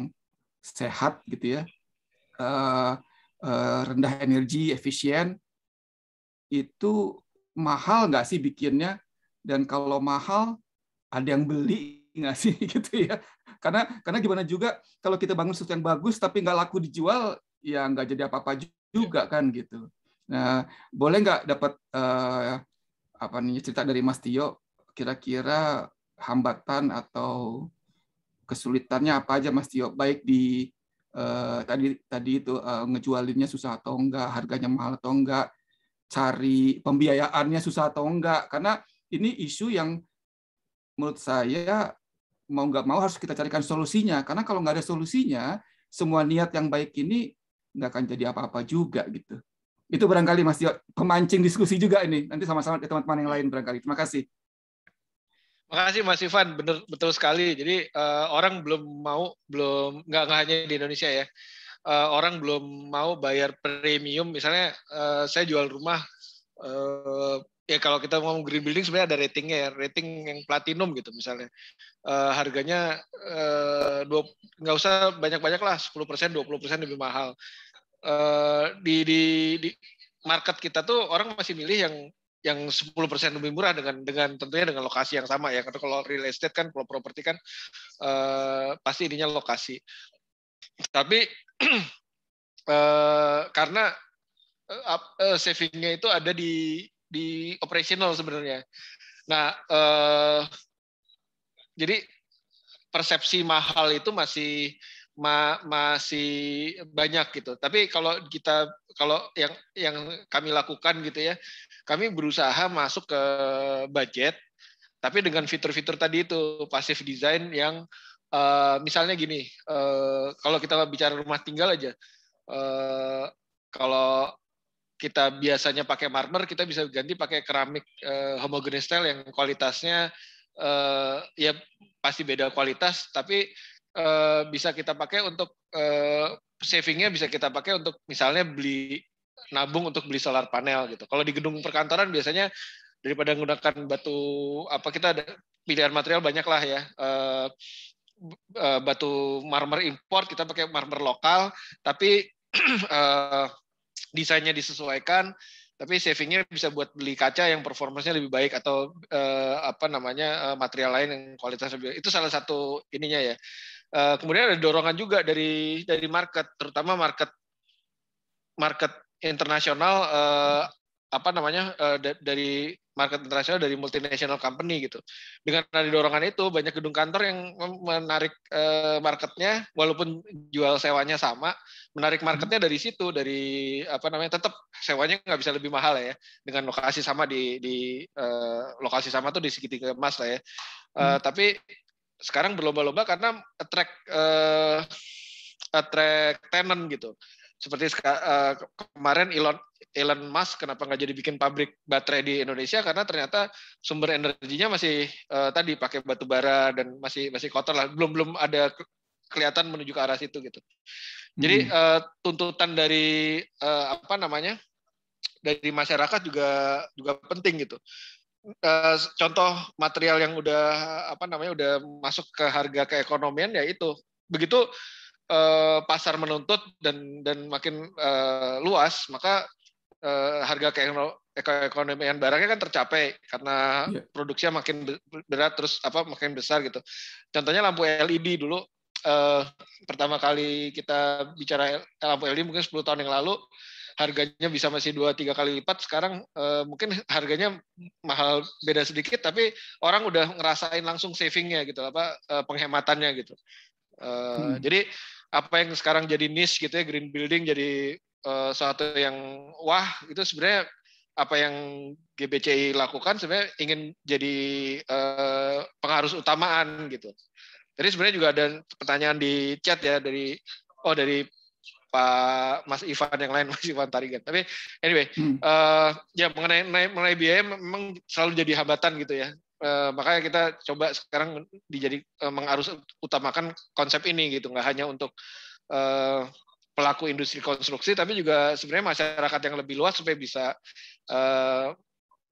sehat gitu ya, eh, eh, rendah energi, efisien, itu mahal nggak sih bikinnya? Dan kalau mahal, ada yang beli nggak sih [laughs] gitu ya? Karena karena gimana juga kalau kita bangun sesuatu yang bagus tapi nggak laku dijual, ya nggak jadi apa-apa iya. juga kan gitu. Nah, boleh nggak dapat eh, apa nih cerita dari Mas Tio kira-kira hambatan atau kesulitannya apa aja Mas Tio baik di uh, tadi tadi itu uh, ngejualinnya susah atau enggak, harganya mahal atau enggak, cari pembiayaannya susah atau enggak karena ini isu yang menurut saya mau nggak mau harus kita carikan solusinya karena kalau nggak ada solusinya semua niat yang baik ini nggak akan jadi apa-apa juga gitu. Itu barangkali Mas Tio pemancing diskusi juga ini. Nanti sama-sama ke teman-teman yang lain barangkali. Terima kasih. terima kasih Mas Ivan, benar betul sekali. Jadi uh, orang belum mau, belum nggak hanya di Indonesia ya. Uh, orang belum mau bayar premium. Misalnya uh, saya jual rumah, uh, ya kalau kita mau green building sebenarnya ada ratingnya ya, rating yang platinum gitu misalnya. Uh, harganya nggak uh, usah banyak-banyak lah, 10 persen, 20 persen lebih mahal. Eh, di, di di market kita tuh orang masih milih yang yang 10% lebih murah dengan dengan tentunya dengan lokasi yang sama ya. Karena kalau real estate kan kalau properti kan uh, pasti ininya lokasi. Tapi uh, [clears throat] karena uh, uh, savingnya itu ada di di operational sebenarnya. Nah, uh, jadi persepsi mahal itu masih ma masih banyak gitu. Tapi kalau kita kalau yang yang kami lakukan gitu ya, kami berusaha masuk ke budget, tapi dengan fitur-fitur tadi itu pasif design yang uh, misalnya gini, uh, kalau kita bicara rumah tinggal aja, uh, kalau kita biasanya pakai marmer, kita bisa ganti pakai keramik uh, homogeneous style yang kualitasnya uh, ya pasti beda kualitas, tapi Eh, bisa kita pakai untuk uh, savingnya bisa kita pakai untuk misalnya beli nabung untuk beli solar panel gitu. Kalau di gedung perkantoran biasanya daripada menggunakan batu apa kita ada pilihan material banyak lah ya. Uh, batu marmer import kita pakai marmer lokal tapi [clears throat] desainnya disesuaikan tapi savingnya bisa buat beli kaca yang performanya lebih baik atau apa namanya material lain yang kualitasnya itu salah satu ininya ya Eh, kemudian ada dorongan juga dari dari market, terutama market market internasional uh, apa namanya uh, dari market internasional dari multinational company gitu. Dengan ada dorongan itu banyak gedung kantor yang menarik uh, marketnya walaupun jual sewanya sama, menarik marketnya dari situ dari apa namanya tetap sewanya nggak bisa lebih mahal ya dengan lokasi sama di di uh, lokasi sama tuh di segitiga emas lah ya. Uh, hmm. Tapi sekarang berlomba-lomba karena attract uh, attract tenant gitu. Seperti uh, kemarin Elon Elon Musk kenapa nggak jadi bikin pabrik baterai di Indonesia karena ternyata sumber energinya masih uh, tadi pakai batu bara dan masih masih kotor lah. Belum belum ada kelihatan menuju ke arah situ gitu. Jadi hmm. uh, tuntutan dari uh, apa namanya dari masyarakat juga juga penting gitu. Eh, contoh material yang udah apa namanya udah masuk ke harga keekonomian ya itu begitu eh, pasar menuntut dan dan makin eh, luas maka harga keekonomian barangnya kan tercapai karena iya. produksinya makin berat terus apa makin besar gitu contohnya lampu LED dulu pertama kali kita bicara lampu LED mungkin 10 tahun yang lalu harganya bisa masih dua tiga kali lipat sekarang uh, mungkin harganya mahal beda sedikit tapi orang udah ngerasain langsung savingnya gitu apa uh, penghematannya gitu uh, hmm. jadi apa yang sekarang jadi niche gitu ya green building jadi uh, suatu yang wah itu sebenarnya apa yang GBCI lakukan sebenarnya ingin jadi uh, pengarus utamaan gitu. Jadi sebenarnya juga ada pertanyaan di chat ya dari oh dari Pak Mas Ivan yang lain Mas Ivan Tarigan. Tapi anyway, hmm. uh, ya mengenai mengenai biaya memang selalu jadi hambatan gitu ya. Uh, makanya kita coba sekarang dijadi uh, mengarus utamakan konsep ini gitu, nggak hanya untuk uh, pelaku industri konstruksi, tapi juga sebenarnya masyarakat yang lebih luas supaya bisa uh,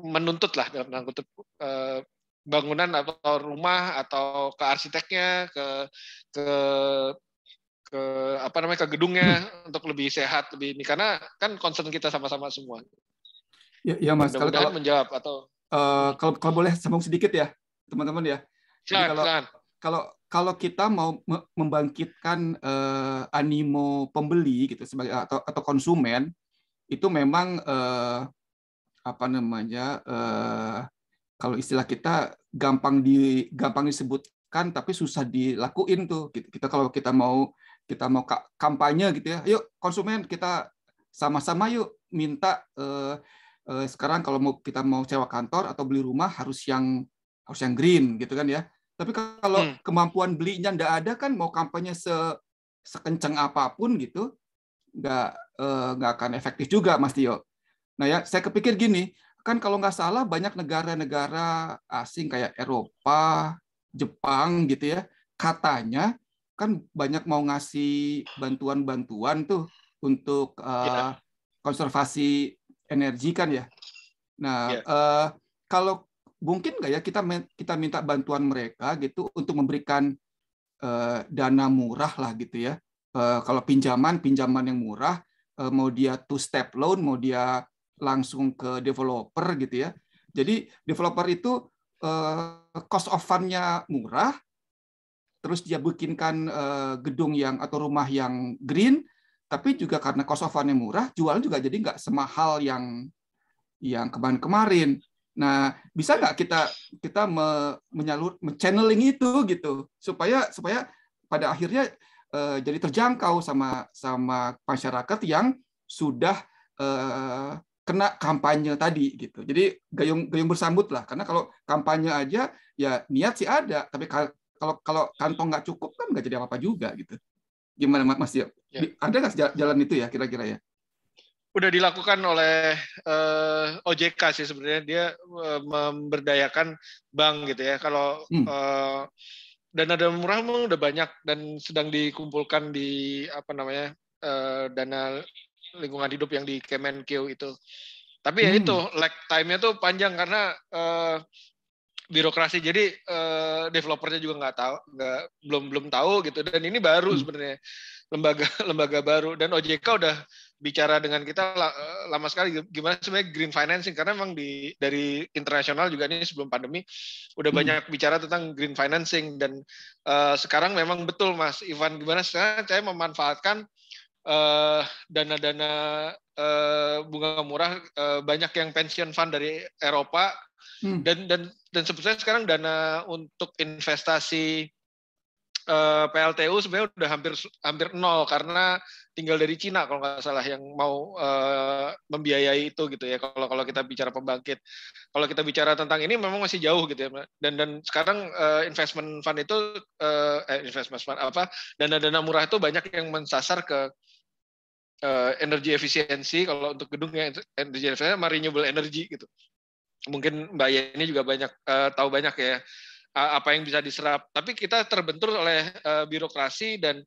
menuntut lah dalam uh, bangunan atau rumah atau ke arsiteknya, ke ke ke apa namanya ke gedungnya untuk lebih sehat lebih ini karena kan concern kita sama-sama semua. Ya, ya mas. kalau, kalau menjawab atau uh, kalau kalau boleh sambung sedikit ya teman-teman ya. Silakan, kalau, kalau kalau kita mau membangkitkan uh, animo pembeli gitu sebagai atau atau konsumen itu memang uh, apa namanya uh, kalau istilah kita gampang di gampang disebutkan tapi susah dilakuin tuh gitu. kita kalau kita mau kita mau kampanye gitu ya yuk konsumen kita sama-sama yuk minta eh, eh, sekarang kalau mau kita mau sewa kantor atau beli rumah harus yang harus yang green gitu kan ya tapi kalau hmm. kemampuan belinya ndak ada kan mau kampanye se sekencang apapun gitu nggak eh, akan efektif juga Mas Tio. Nah ya saya kepikir gini kan kalau nggak salah banyak negara-negara asing kayak Eropa, Jepang gitu ya katanya kan banyak mau ngasih bantuan-bantuan tuh untuk uh, eh, yeah. konservasi energi kan ya. Nah, yeah. Iya. Uh, kalau mungkin nggak ya kita kita minta bantuan mereka gitu untuk memberikan uh, dana murah lah gitu ya. Uh, kalau pinjaman pinjaman yang murah uh, mau dia two step loan mau dia langsung ke developer gitu ya. Jadi developer itu uh, cost of fund-nya murah, terus dia bikinkan eh, gedung yang atau rumah yang green, tapi juga karena cost of murah, jual juga jadi nggak semahal yang yang kemarin-kemarin. Nah, bisa nggak kita kita me, menyalur channeling itu gitu supaya supaya pada akhirnya eh, jadi terjangkau sama sama masyarakat yang sudah eh, kena kampanye tadi gitu. Jadi gayung gayung bersambut lah karena kalau kampanye aja ya niat sih ada tapi kalau kalau kantong nggak cukup kan nggak jadi apa-apa juga gitu. Gimana Mas Tio? Ya. Ada nggak jalan itu ya kira-kira ya? Udah dilakukan oleh uh, eh, OJK sih sebenarnya dia uh, memberdayakan bank gitu ya. Kalau hmm. uh, eh, dana-dana murah memang udah banyak dan sedang dikumpulkan di apa namanya uh, dana lingkungan hidup yang di Kemenkeu itu. Tapi ya hmm. itu lag time-nya tuh panjang karena uh, birokrasi jadi uh, developernya juga nggak tahu nggak belum belum tahu gitu dan ini baru hmm. sebenarnya lembaga [laughs] lembaga baru dan OJK udah bicara dengan kita eh, lama sekali gimana sebenarnya green financing karena memang di dari internasional juga ini sebelum pandemi udah hmm. banyak bicara tentang green financing dan uh, sekarang memang betul Mas Ivan gimana sekarang saya memanfaatkan uh, dana-dana uh, bunga murah uh, banyak yang pension fund dari Eropa Hmm. Dan dan dan sebetulnya sekarang dana untuk investasi uh, eh, PLTU sebenarnya udah hampir hampir nol karena tinggal dari Cina kalau nggak salah yang mau uh, membiayai itu gitu ya kalau kalau kita bicara pembangkit kalau kita bicara tentang ini memang masih jauh gitu ya dan dan sekarang uh, investment fund itu uh, eh, investment fund apa dana-dana murah itu banyak yang mensasar ke uh, energi efisiensi kalau untuk gedung yang energi efisiensi renewable energy gitu mungkin Mbak Yeni juga banyak uh, tahu banyak ya eh, apa yang bisa diserap. Tapi kita terbentur oleh uh, birokrasi dan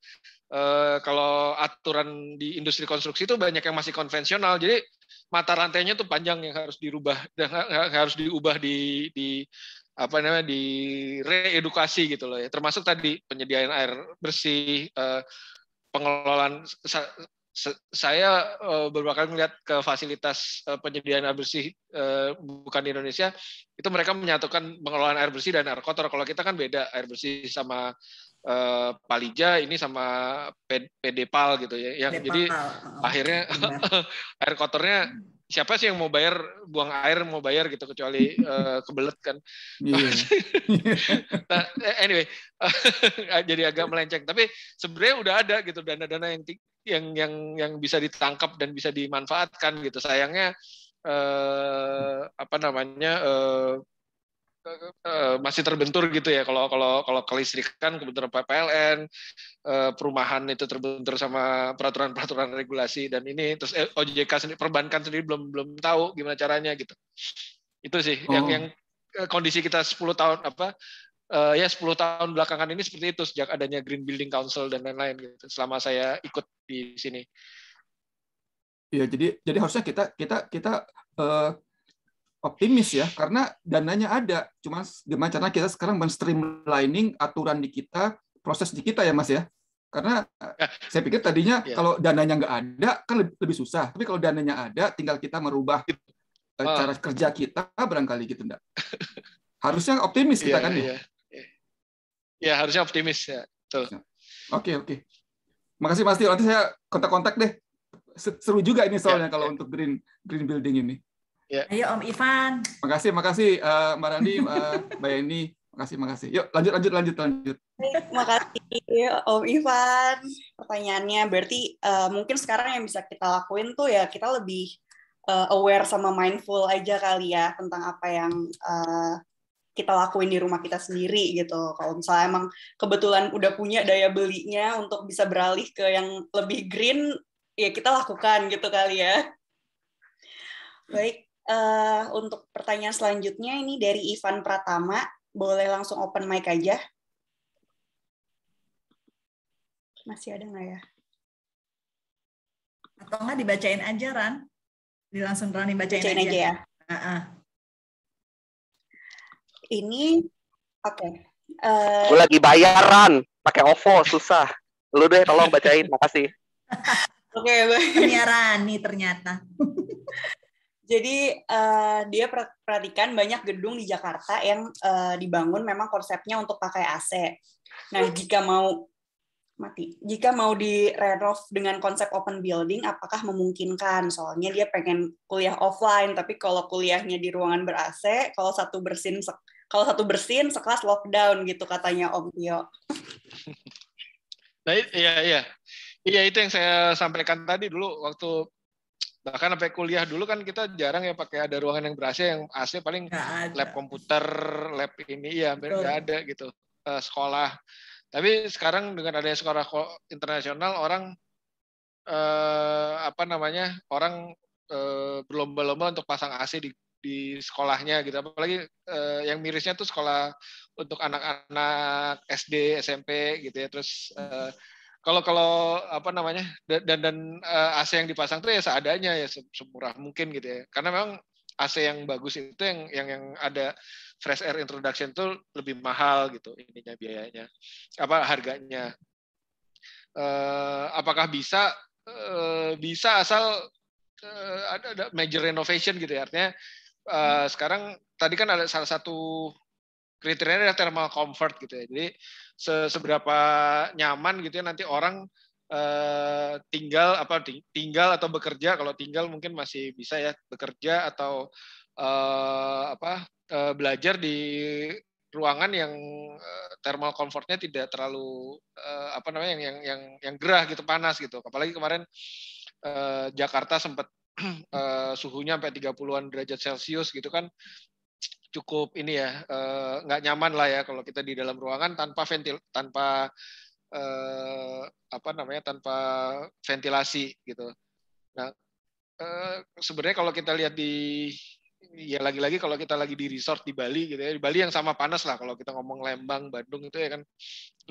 uh, kalau aturan di industri konstruksi itu banyak yang masih konvensional. Jadi mata rantainya tuh panjang yang harus dirubah dan harus diubah di, di apa namanya di reedukasi gitu loh ya. Termasuk tadi penyediaan air bersih, uh, pengelolaan saya eh, beberapa kali melihat ke fasilitas eh, penyediaan air bersih eh, bukan di Indonesia itu mereka menyatukan pengelolaan air bersih dan air kotor kalau kita kan beda air bersih sama Palija ini sama PDPAL gitu ya yang jadi akhirnya [laughs] air kotornya siapa sih yang mau bayar buang air mau bayar gitu kecuali kebelet kan iya. [laughs] nah, anyway [laughs] jadi agak melenceng tapi sebenarnya udah ada gitu dana-dana yang yang yang yang bisa ditangkap dan bisa dimanfaatkan gitu sayangnya eh, apa namanya eh, eh, masih terbentur gitu ya kalau kalau kalau kelistrikan kebetulan PPLN eh, perumahan itu terbentur sama peraturan-peraturan regulasi dan ini terus eh, OJK sendiri perbankan sendiri belum belum tahu gimana caranya gitu itu sih oh. yang yang eh, kondisi kita 10 tahun apa uh, ya 10 tahun belakangan ini seperti itu sejak adanya Green Building Council dan lain-lain gitu selama saya ikut di sini. Ya jadi jadi harusnya kita kita kita uh, optimis ya karena dananya ada. Cuma gimana cara kita sekarang men-streamlining aturan di kita, proses di kita ya Mas ya. Karena ya. saya pikir tadinya ya. kalau dananya nggak ada kan lebih, lebih susah. Tapi kalau dananya ada, tinggal kita merubah uh. cara kerja kita barangkali gitu enggak. harusnya optimis kita ya, kan ya, ya. Ya harusnya optimis ya. ya. Oke oke. Okay. Makasih Mas Tio. Nanti saya kontak-kontak deh. Seru juga ini soalnya ya, kalau ya. untuk green green building ini. Ya. Ayo Om Ivan. Makasih makasih uh, Mbak Rani, uh, Mbak Yeni. [laughs] Makasih makasih. Yuk lanjut lanjut lanjut lanjut. Makasih Om Ivan. Pertanyaannya berarti uh, mungkin sekarang yang bisa kita lakuin tuh ya kita lebih uh, aware sama mindful aja kali ya tentang apa yang uh, kita lakuin di rumah kita sendiri gitu. Kalau misalnya emang kebetulan udah punya daya belinya untuk bisa beralih ke yang lebih green, ya kita lakukan gitu kali ya. Baik, uh, untuk pertanyaan selanjutnya ini dari Ivan Pratama. Boleh langsung open mic aja. Masih ada nggak ya? Atau nggak dibacain aja, Ran? Dilangsung Ran bacain, aja. aja ya. Uh -uh ini oke. Okay. Uh, eh, lagi bayaran pakai OVO susah. Lu deh tolong bacain, makasih. [laughs] Oke, okay, nih ternyata. [laughs] Jadi uh, dia perhatikan banyak gedung di Jakarta yang uh, dibangun memang konsepnya untuk pakai AC. Nah, jika mau mati, jika mau di direnov dengan konsep open building, apakah memungkinkan? Soalnya dia pengen kuliah offline, tapi kalau kuliahnya di ruangan ber AC, kalau satu bersin kalau satu bersin sekelas lockdown gitu katanya Om Tio. Nah, iya iya. Iya itu yang saya sampaikan tadi dulu waktu bahkan sampai kuliah dulu kan kita jarang ya pakai ada ruangan yang ber AC yang AC paling lab komputer, lab ini ya hampir nggak ada gitu. Uh, sekolah. Tapi sekarang dengan adanya sekolah internasional orang eh, apa namanya? orang eh, berlomba-lomba untuk pasang AC di di sekolahnya gitu apalagi eh, yang mirisnya tuh sekolah untuk anak-anak SD SMP gitu ya terus eh, kalau kalau apa namanya dan dan eh, AC yang dipasang tuh ya seadanya ya semurah mungkin gitu ya karena memang AC yang bagus itu yang yang yang ada fresh air introduction tuh lebih mahal gitu ininya biayanya apa harganya eh, apakah bisa eh, bisa asal eh, ada, ada major renovation gitu ya artinya Hmm. Eh, sekarang tadi kan ada salah satu kriterianya adalah thermal comfort gitu ya. Jadi se seberapa nyaman gitu ya nanti orang uh, tinggal apa tinggal atau bekerja kalau tinggal mungkin masih bisa ya bekerja atau uh, apa uh, belajar di ruangan yang uh, thermal comfortnya tidak terlalu apa namanya yang yang yang yang gerah gitu panas gitu apalagi kemarin Jakarta sempat uh, [clears throat] suhunya sampai 30-an derajat Celcius gitu kan cukup ini ya eh, nggak uh, nyaman lah ya kalau kita di dalam ruangan tanpa ventil tanpa uh, apa namanya tanpa ventilasi gitu. Nah, uh, sebenarnya kalau kita lihat di ya lagi-lagi kalau kita lagi di resort di Bali gitu ya di Bali yang sama panas lah kalau kita ngomong Lembang Bandung itu ya kan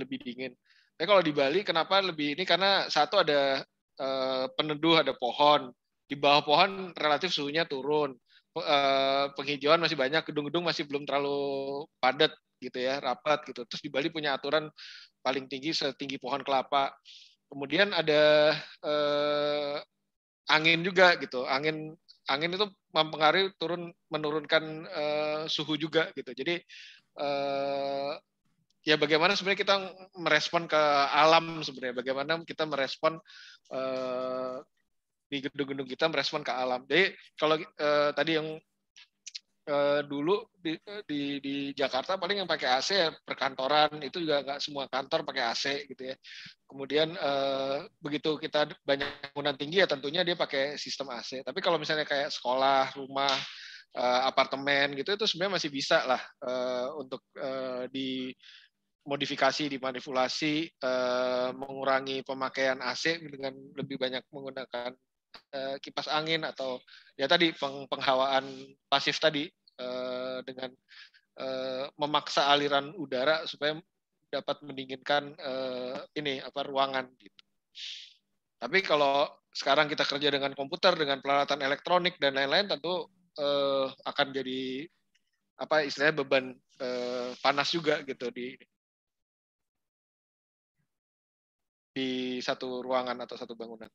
lebih dingin. Tapi kalau di Bali kenapa lebih ini karena satu ada uh, peneduh ada pohon di bawah pohon relatif suhunya turun eh, penghijauan masih banyak, gedung-gedung masih belum terlalu padat gitu ya, rapat gitu. Terus di Bali punya aturan paling tinggi setinggi pohon kelapa. Kemudian ada eh, angin juga gitu. Angin angin itu mempengaruhi turun menurunkan eh, suhu juga gitu. Jadi eh, ya bagaimana sebenarnya kita merespon ke alam sebenarnya, bagaimana kita merespon eh, di gedung-gedung kita merespon ke alam. Jadi kalau eh, tadi yang eh, dulu di, eh, di, di Jakarta paling yang pakai AC ya, perkantoran itu juga nggak semua kantor pakai AC gitu ya. Kemudian eh, begitu kita banyak bangunan tinggi ya tentunya dia pakai sistem AC. Tapi kalau misalnya kayak sekolah, rumah, eh, apartemen gitu itu sebenarnya masih bisa lah eh, untuk eh, di modifikasi, dimanipulasi, eh, mengurangi pemakaian AC dengan lebih banyak menggunakan Eh, kipas angin atau ya tadi peng penghawaan pasif tadi eh, dengan eh, memaksa aliran udara supaya dapat mendinginkan eh, ini apa ruangan gitu. Tapi kalau sekarang kita kerja dengan komputer, dengan peralatan elektronik dan lain-lain, tentu eh, akan jadi apa istilahnya beban eh, panas juga gitu di di satu ruangan atau satu bangunan.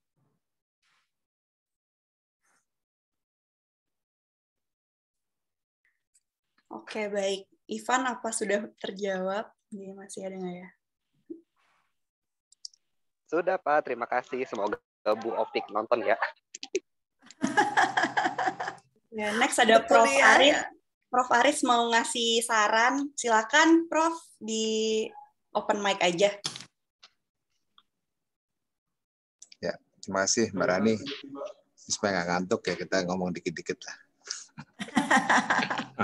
Oke, baik. Ivan, apa sudah terjawab? Ini iya, masih ada nggak ya? Sudah, Pak. Terima kasih. Semoga Bu Optik nonton ya. [laughs] ya next ada Betul Prof. Ya. Aris. Ya. Prof. Aris mau ngasih saran. Silakan, Prof. Di open mic aja. Ya, terima kasih Mbak hmm. Rani. Supaya nggak ngantuk ya, kita ngomong dikit-dikit lah.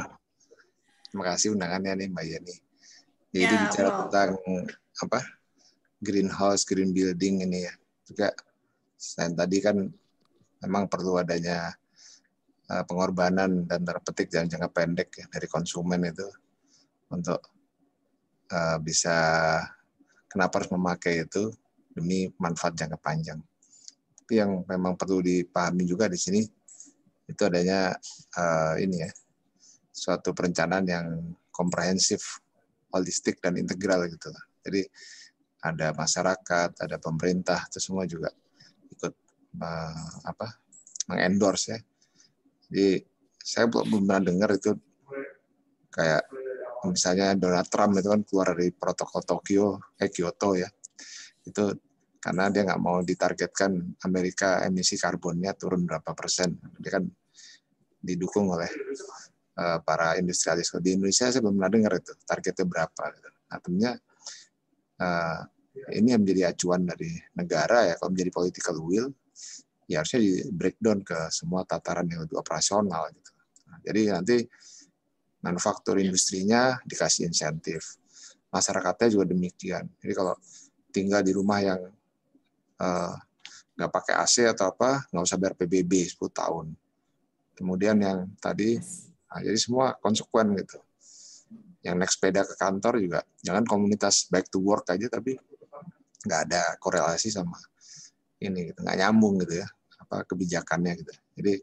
[laughs] terima kasih undangannya nih Mbak Yeni. Jadi ya, bicara wow. tentang apa greenhouse, green building ini ya. Juga dan tadi kan memang perlu adanya eh, pengorbanan dan terpetik jangan jangka pendek ya, dari konsumen itu untuk eh, bisa kenapa harus memakai itu demi manfaat jangka panjang. Tapi yang memang perlu dipahami juga di sini itu adanya eh, ini ya suatu perencanaan yang komprehensif, holistik dan integral gitu. Jadi ada masyarakat, ada pemerintah, itu semua juga ikut uh, apa mengendorse ya. Jadi saya belum pernah dengar itu kayak misalnya Donald Trump itu kan keluar dari protokol Tokyo, eh Kyoto ya, itu karena dia nggak mau ditargetkan Amerika emisi karbonnya turun berapa persen. Dia kan didukung oleh Eh, para industrialis di Indonesia saya belum pernah dengar itu targetnya berapa gitu. Nah, eh, ini yang menjadi acuan dari negara ya kalau menjadi political will ya harusnya di breakdown ke semua tataran yang lebih operasional gitu nah, jadi nanti manufaktur industrinya dikasih insentif masyarakatnya juga demikian jadi kalau tinggal di rumah yang eh, nggak uh, pakai AC atau apa nggak usah bayar PBB 10 tahun kemudian yang tadi Nah, jadi semua konsekuen gitu. Yang naik sepeda ke kantor juga, jangan komunitas back to work aja tapi nggak ada korelasi sama ini gitu, nggak nyambung gitu ya apa kebijakannya gitu. Jadi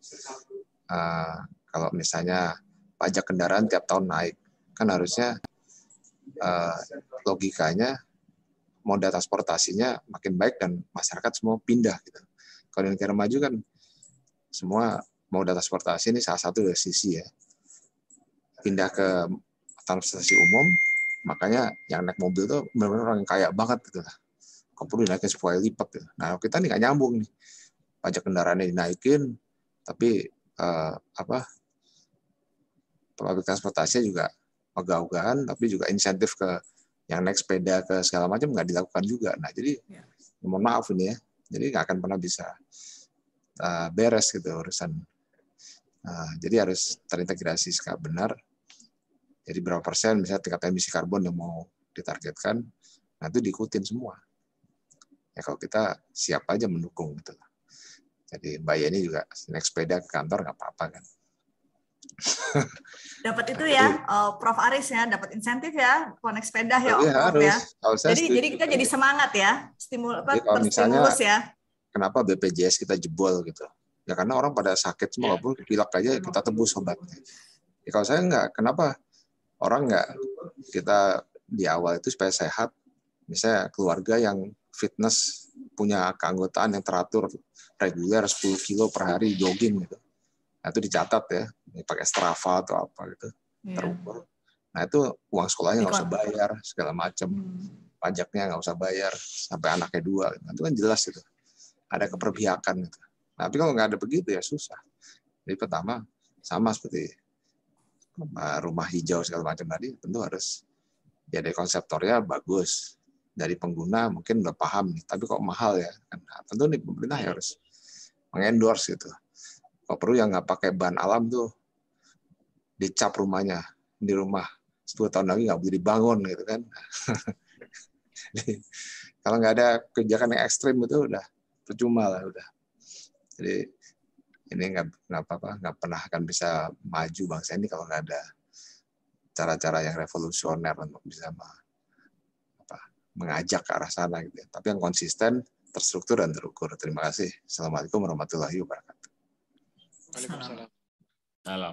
uh, kalau misalnya pajak kendaraan tiap tahun naik, kan harusnya uh, logikanya moda transportasinya makin baik dan masyarakat semua pindah gitu. Kalau di negara maju kan semua moda transportasi ini salah satu dari sisi ya pindah ke transportasi umum makanya yang naik mobil tuh benar-benar orang yang kaya banget gitu lah kalau perlu dinaikin sepuluh lipat gitu. nah kita nih nggak nyambung nih pajak kendaraannya dinaikin tapi eh, apa public transportasinya juga ogah tapi juga insentif ke yang naik sepeda ke segala macam nggak dilakukan juga nah jadi ya. mohon maaf ini ya jadi nggak akan pernah bisa uh, beres gitu urusan uh, jadi harus terintegrasi secara benar jadi berapa persen misalnya tingkat emisi karbon yang mau ditargetkan, nanti diikutin semua. Ya kalau kita siap aja mendukung gitu lah. Jadi Mbak Yeni juga naik sepeda ke kantor nggak apa-apa kan. [laughs] Dapat itu ya, uh, Prof Aris ya, dapat insentif ya, konek sepeda ya, oh, ya, harus, ya. Harus jadi jadi kita jadi semangat ya, stimul apa terstimulus ya. Kenapa BPJS kita jebol gitu? Ya karena orang pada sakit semua, iya. walaupun pilak aja kita tebus obatnya. Ya, kalau saya nggak, kenapa orang nggak kita di awal itu supaya sehat misalnya keluarga yang fitness punya keanggotaan yang teratur reguler 10 kilo per hari jogging gitu nah itu dicatat ya ini pakai Strava atau apa gitu iya. terukur nah itu uang sekolahnya nggak usah bayar segala macam hmm. pajaknya nggak usah bayar sampai anaknya dua nah, itu kan jelas itu ada keperbiakan gitu. Nah, tapi kalau nggak ada begitu ya susah. Jadi pertama sama seperti rumah hijau segala macam tadi tentu harus ya dari konseptornya bagus dari pengguna mungkin udah paham nih tapi kok mahal ya kan, nah, tentu nih pemerintah ya harus mengendorse gitu kalau perlu yang nggak pakai bahan alam tuh dicap rumahnya di rumah 10 tahun lagi nggak boleh dibangun gitu kan [laughs] kalau nggak ada kebijakan yang ekstrim itu udah percuma lah udah jadi ini nggak apa-apa nggak pernah akan bisa maju bangsa ini kalau nggak ada cara-cara yang revolusioner untuk bisa apa, mengajak ke arah sana gitu ya. tapi yang konsisten terstruktur dan terukur terima kasih assalamualaikum warahmatullahi wabarakatuh Waalaikumsalam. Salam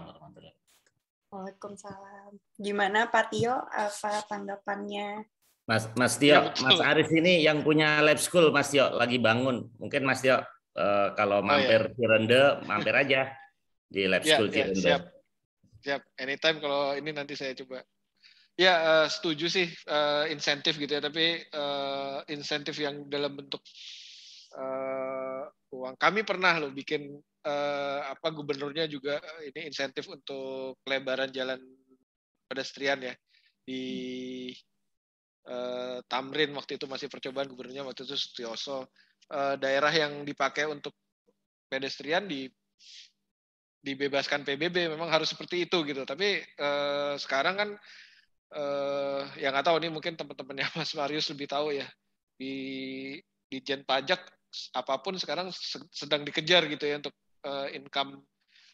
Waalaikumsalam. Gimana Pak Tio? Apa tanggapannya? Mas Mas Tio, Mas Arif ini yang punya lab school Mas Tio lagi bangun. Mungkin Mas Tio uh, kalau mampir oh, iya. Cirende, mampir aja di Lab [laughs] yeah, School Cirende. Ya, yeah, siap. siap, anytime kalau ini nanti saya coba. Ya uh, setuju sih uh, insentif gitu ya, tapi uh, insentif yang dalam bentuk uh, uang. Kami pernah loh bikin uh, apa gubernurnya juga ini insentif untuk pelebaran jalan pedestrian ya di uh, Tamrin waktu itu masih percobaan gubernurnya waktu itu Sutioso uh, daerah yang dipakai untuk pedestrian di dibebaskan PBB memang harus seperti itu gitu tapi eh, sekarang kan eh, yang nggak tahu nih mungkin teman-temannya [laughs] Mas Marius lebih tahu ya di di Jen pajak apapun sekarang sedang dikejar gitu ya untuk eh, income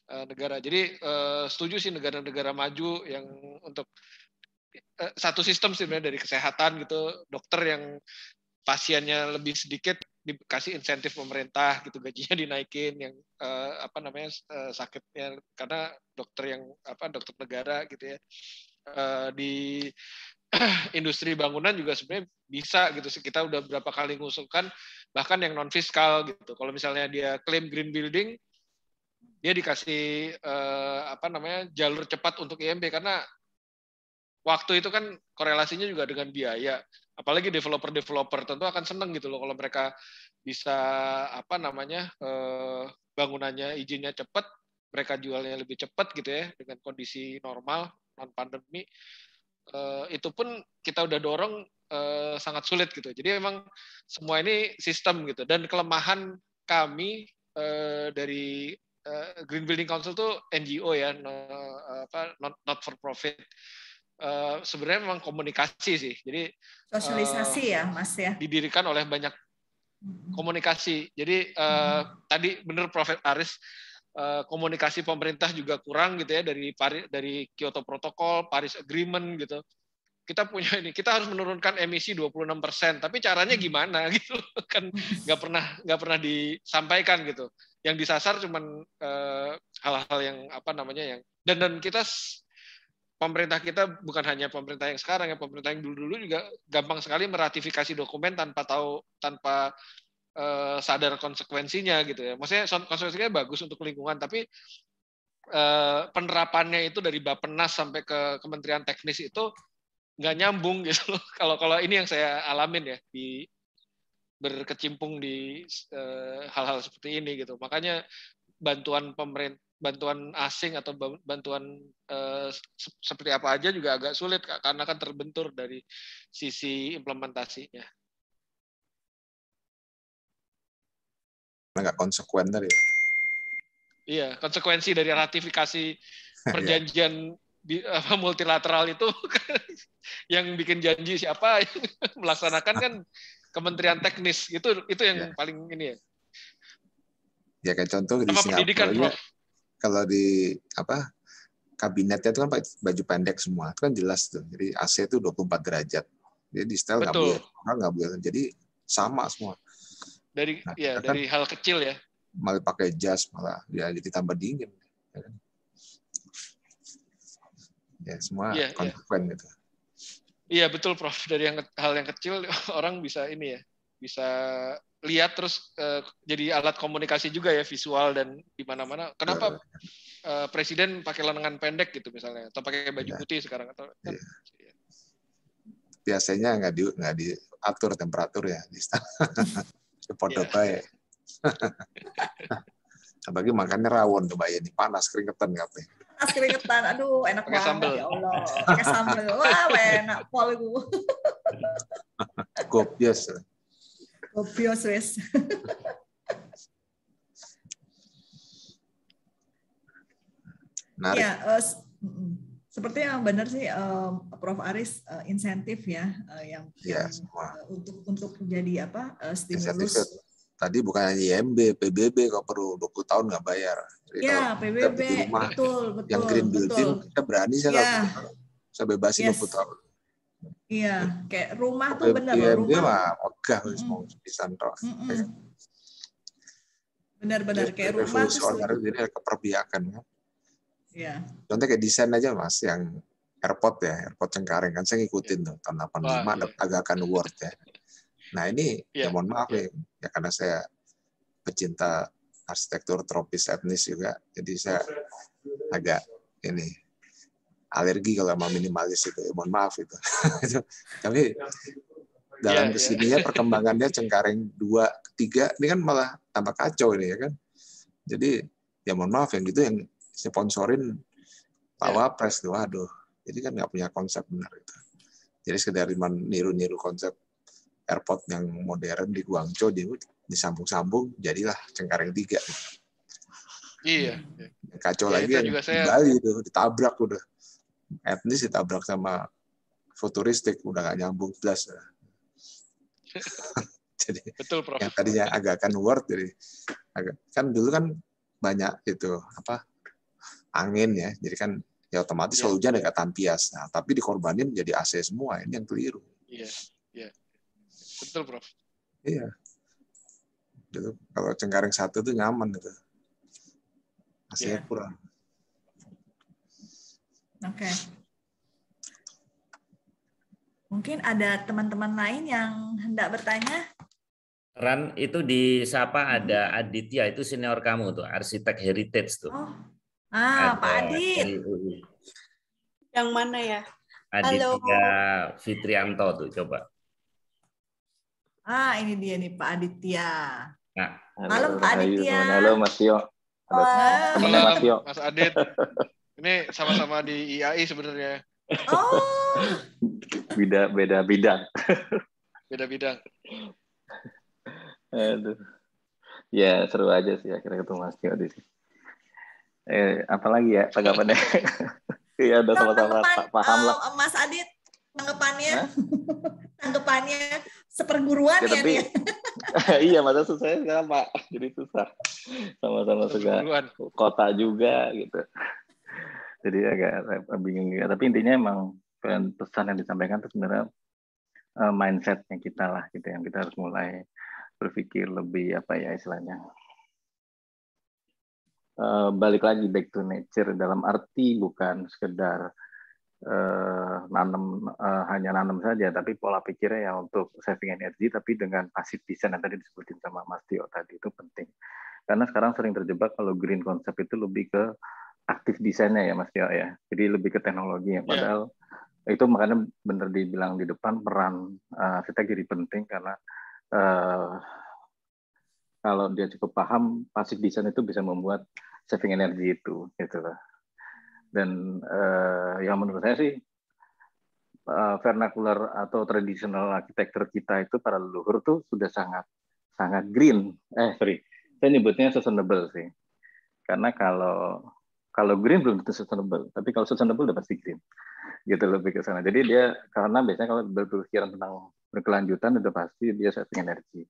eh, negara jadi eh, setuju sih negara-negara maju yang untuk eh, satu sistem sebenarnya dari kesehatan gitu dokter yang pasiennya lebih sedikit dikasih insentif pemerintah gitu gajinya [laughs] dinaikin yang uh, apa namanya uh, sakitnya karena dokter yang apa dokter negara gitu ya uh, di [clears throat] industri bangunan juga sebenarnya bisa gitu kita udah berapa kali ngusulkan bahkan yang non fiskal gitu kalau misalnya dia klaim green building dia dikasih uh, apa namanya jalur cepat untuk IMB karena waktu itu kan korelasinya juga dengan biaya apalagi developer-developer tentu akan senang gitu loh kalau mereka bisa apa namanya eh, bangunannya izinnya cepat mereka jualnya lebih cepat gitu ya dengan kondisi normal non pandemi eh, itu pun kita udah dorong eh, sangat sulit gitu jadi emang semua ini sistem gitu dan kelemahan kami eh, dari Green Building Council tuh NGO ya non, not for profit Eh, sebenarnya memang komunikasi sih. Jadi sosialisasi uh, ya, Mas ya. Didirikan oleh banyak hmm. komunikasi. Jadi uh, hmm. tadi benar Prof Aris uh, komunikasi pemerintah juga kurang gitu ya dari Paris, dari Kyoto Protocol, Paris Agreement gitu. Kita punya ini, kita harus menurunkan emisi 26 persen. Tapi caranya hmm. gimana [laughs] gitu kan hmm. nggak pernah nggak pernah disampaikan gitu. Yang disasar cuman hal-hal uh, hal -hal yang apa namanya yang dan dan kita pemerintah kita bukan hanya pemerintah yang sekarang ya pemerintah yang dulu-dulu juga gampang sekali meratifikasi dokumen tanpa tahu tanpa eh, sadar konsekuensinya gitu ya. Maksudnya konsekuensinya bagus untuk lingkungan tapi eh, penerapannya itu dari bapenas sampai ke Kementerian Teknis itu nggak nyambung gitu. [laughs] Kalau kalau ini yang saya alamin ya di berkecimpung di eh, hal-hal hal -hal seperti ini gitu. Makanya bantuan pemerintah bantuan asing atau bantuan eh, seperti apa aja juga agak sulit karena kan terbentur dari sisi implementasinya. Enggak konsekuen tadi. Ya? Iya, konsekuensi dari ratifikasi [laughs] iya. perjanjian di, multilateral itu [laughs] yang bikin janji siapa [laughs] melaksanakan kan kementerian teknis itu itu yang yeah. paling ini ya Ya kayak contoh di Singapura pendidikan, ya, kalau di apa kabinetnya itu kan baju pendek semua, itu kan jelas tuh. Jadi AC itu 24 derajat. Jadi di style nggak boleh, orang nggak boleh. Jadi sama semua. Dari nah, ya kan, dari hal kecil ya. Malah pakai jas malah ya jadi tambah dingin. Ya, kan? ya semua ya, ya. konsekuen ya. gitu. Iya betul Prof. Dari yang, hal yang kecil [laughs] orang bisa ini ya, bisa lihat terus uh, jadi alat komunikasi juga ya visual dan di mana-mana. Kenapa uh, presiden pakai lengan pendek gitu misalnya atau pakai baju ya. putih sekarang atau kan? ya. biasanya nggak di nggak diatur temperatur ya di foto [laughs] ya. [laughs] Apalagi makannya rawon tuh bayi ini panas keringetan katanya. Panas keringetan, aduh enak banget ya Allah. Pakai sambal, wah enak pol gue. Obvious wes. [laughs] Ya, uh, seperti yang benar sih uh, Prof Aris uh, insentif ya uh, yang, ya, yang semua. Uh, untuk untuk menjadi apa uh, stimulus. Insentif. Ya. Tadi bukan hanya IMB, PBB kalau perlu 20 tahun nggak bayar. Jadi ya, PBB, rumah, betul, betul. Yang green betul. building, kita berani saya ya. saya bebasin yes. 20 tahun. Iya, kayak rumah tuh bener loh. Rumah mah megah wis mau pisan tok. Bener-bener kayak rumah terus owner jadi keperbiakan ya. Iya. Contoh kayak desain aja Mas yang airport ya, airport Cengkareng kan saya ngikutin tuh tahun 85 iya. ada tagakan award ya. Nah, ini iya. ya, mohon maaf ya. ya karena saya pecinta arsitektur tropis etnis juga. Jadi saya agak ini alergi kalau sama minimalis itu. Ya, mohon maaf itu. [laughs] Tapi ya. dalam yeah, ya. kesininya yeah. perkembangannya cengkareng dua tiga, ini kan malah tambah kacau ini ya kan jadi ya mohon maaf yang gitu yang sponsorin bawa ya. yeah. Wapres tuh waduh jadi kan nggak punya konsep benar itu jadi sekedar niru-niru konsep airport yang modern di Guangzhou di disambung-sambung jadilah cengkareng tiga iya yeah. kacau yeah, lagi yang juga saya... Bali tuh ditabrak udah etnis ditabrak sama futuristik udah nggak nyambung plus [laughs] jadi Betul, Prof. yang tadinya agak kan word jadi agak kan dulu kan banyak itu apa angin ya jadi kan ya otomatis yeah. hujan agak tampias nah tapi dikorbanin jadi AC semua ini yang keliru iya yeah. yeah. betul prof iya dulu kalau cengkareng satu itu nyaman gitu AC yeah. kurang Oke. Okay. Mungkin ada teman-teman lain yang hendak bertanya? Ran, itu di Sapa ada Aditya, itu senior kamu tuh, arsitek heritage tuh. Oh. Ah, ada Pak Adit. LUI. Yang mana ya? Aditya Halo. Fitrianto tuh, coba. Ah, ini dia nih Pak Aditya. Nah. Halo, Halo Pak Aditya. Halo Mas Tio. Halo, Halo. Mas Mas Adit. Ini sama-sama di IAI sebenarnya. Oh. Beda beda bidang. Beda bidang. Aduh. Ya seru aja sih akhirnya ketemu Mas Tio di sini. Eh, apalagi ya tanggapannya? [laughs] Iya udah sama-sama tak paham lah. Oh, Mas Adit tanggapannya, [laughs] tanggapannya seperguruan ya, ya [laughs] iya masa susahnya pak jadi susah. Sama-sama suka kota juga gitu jadi agak bingung juga. Tapi intinya emang pesan yang disampaikan itu sebenarnya eh, mindsetnya kita lah gitu yang kita harus mulai berpikir lebih apa ya istilahnya eh, balik lagi back to nature dalam arti bukan sekedar uh, nanam uh, hanya nanam saja tapi pola pikirnya ya untuk saving energi tapi dengan pasif design yang tadi disebutin sama Mas Tio tadi itu penting karena sekarang sering terjebak kalau green concept itu lebih ke aktif desainnya ya Mas Tio ya. Jadi lebih ke teknologi ya. Iya. Padahal yeah. itu makanya benar dibilang di depan peran uh, jadi penting karena uh, kalau dia cukup paham pasif desain itu bisa membuat saving energi itu gitu loh. Dan uh, yang menurut saya sih uh, vernacular atau tradisional arsitektur kita itu para leluhur tuh sudah sangat sangat green. Eh sorry, saya nyebutnya sustainable sih. Karena kalau kalau green belum tentu sustainable, tapi kalau sustainable udah pasti green. Gitu lebih ke sana. Jadi dia karena biasanya kalau berpikiran tentang berkelanjutan udah pasti dia saving energi.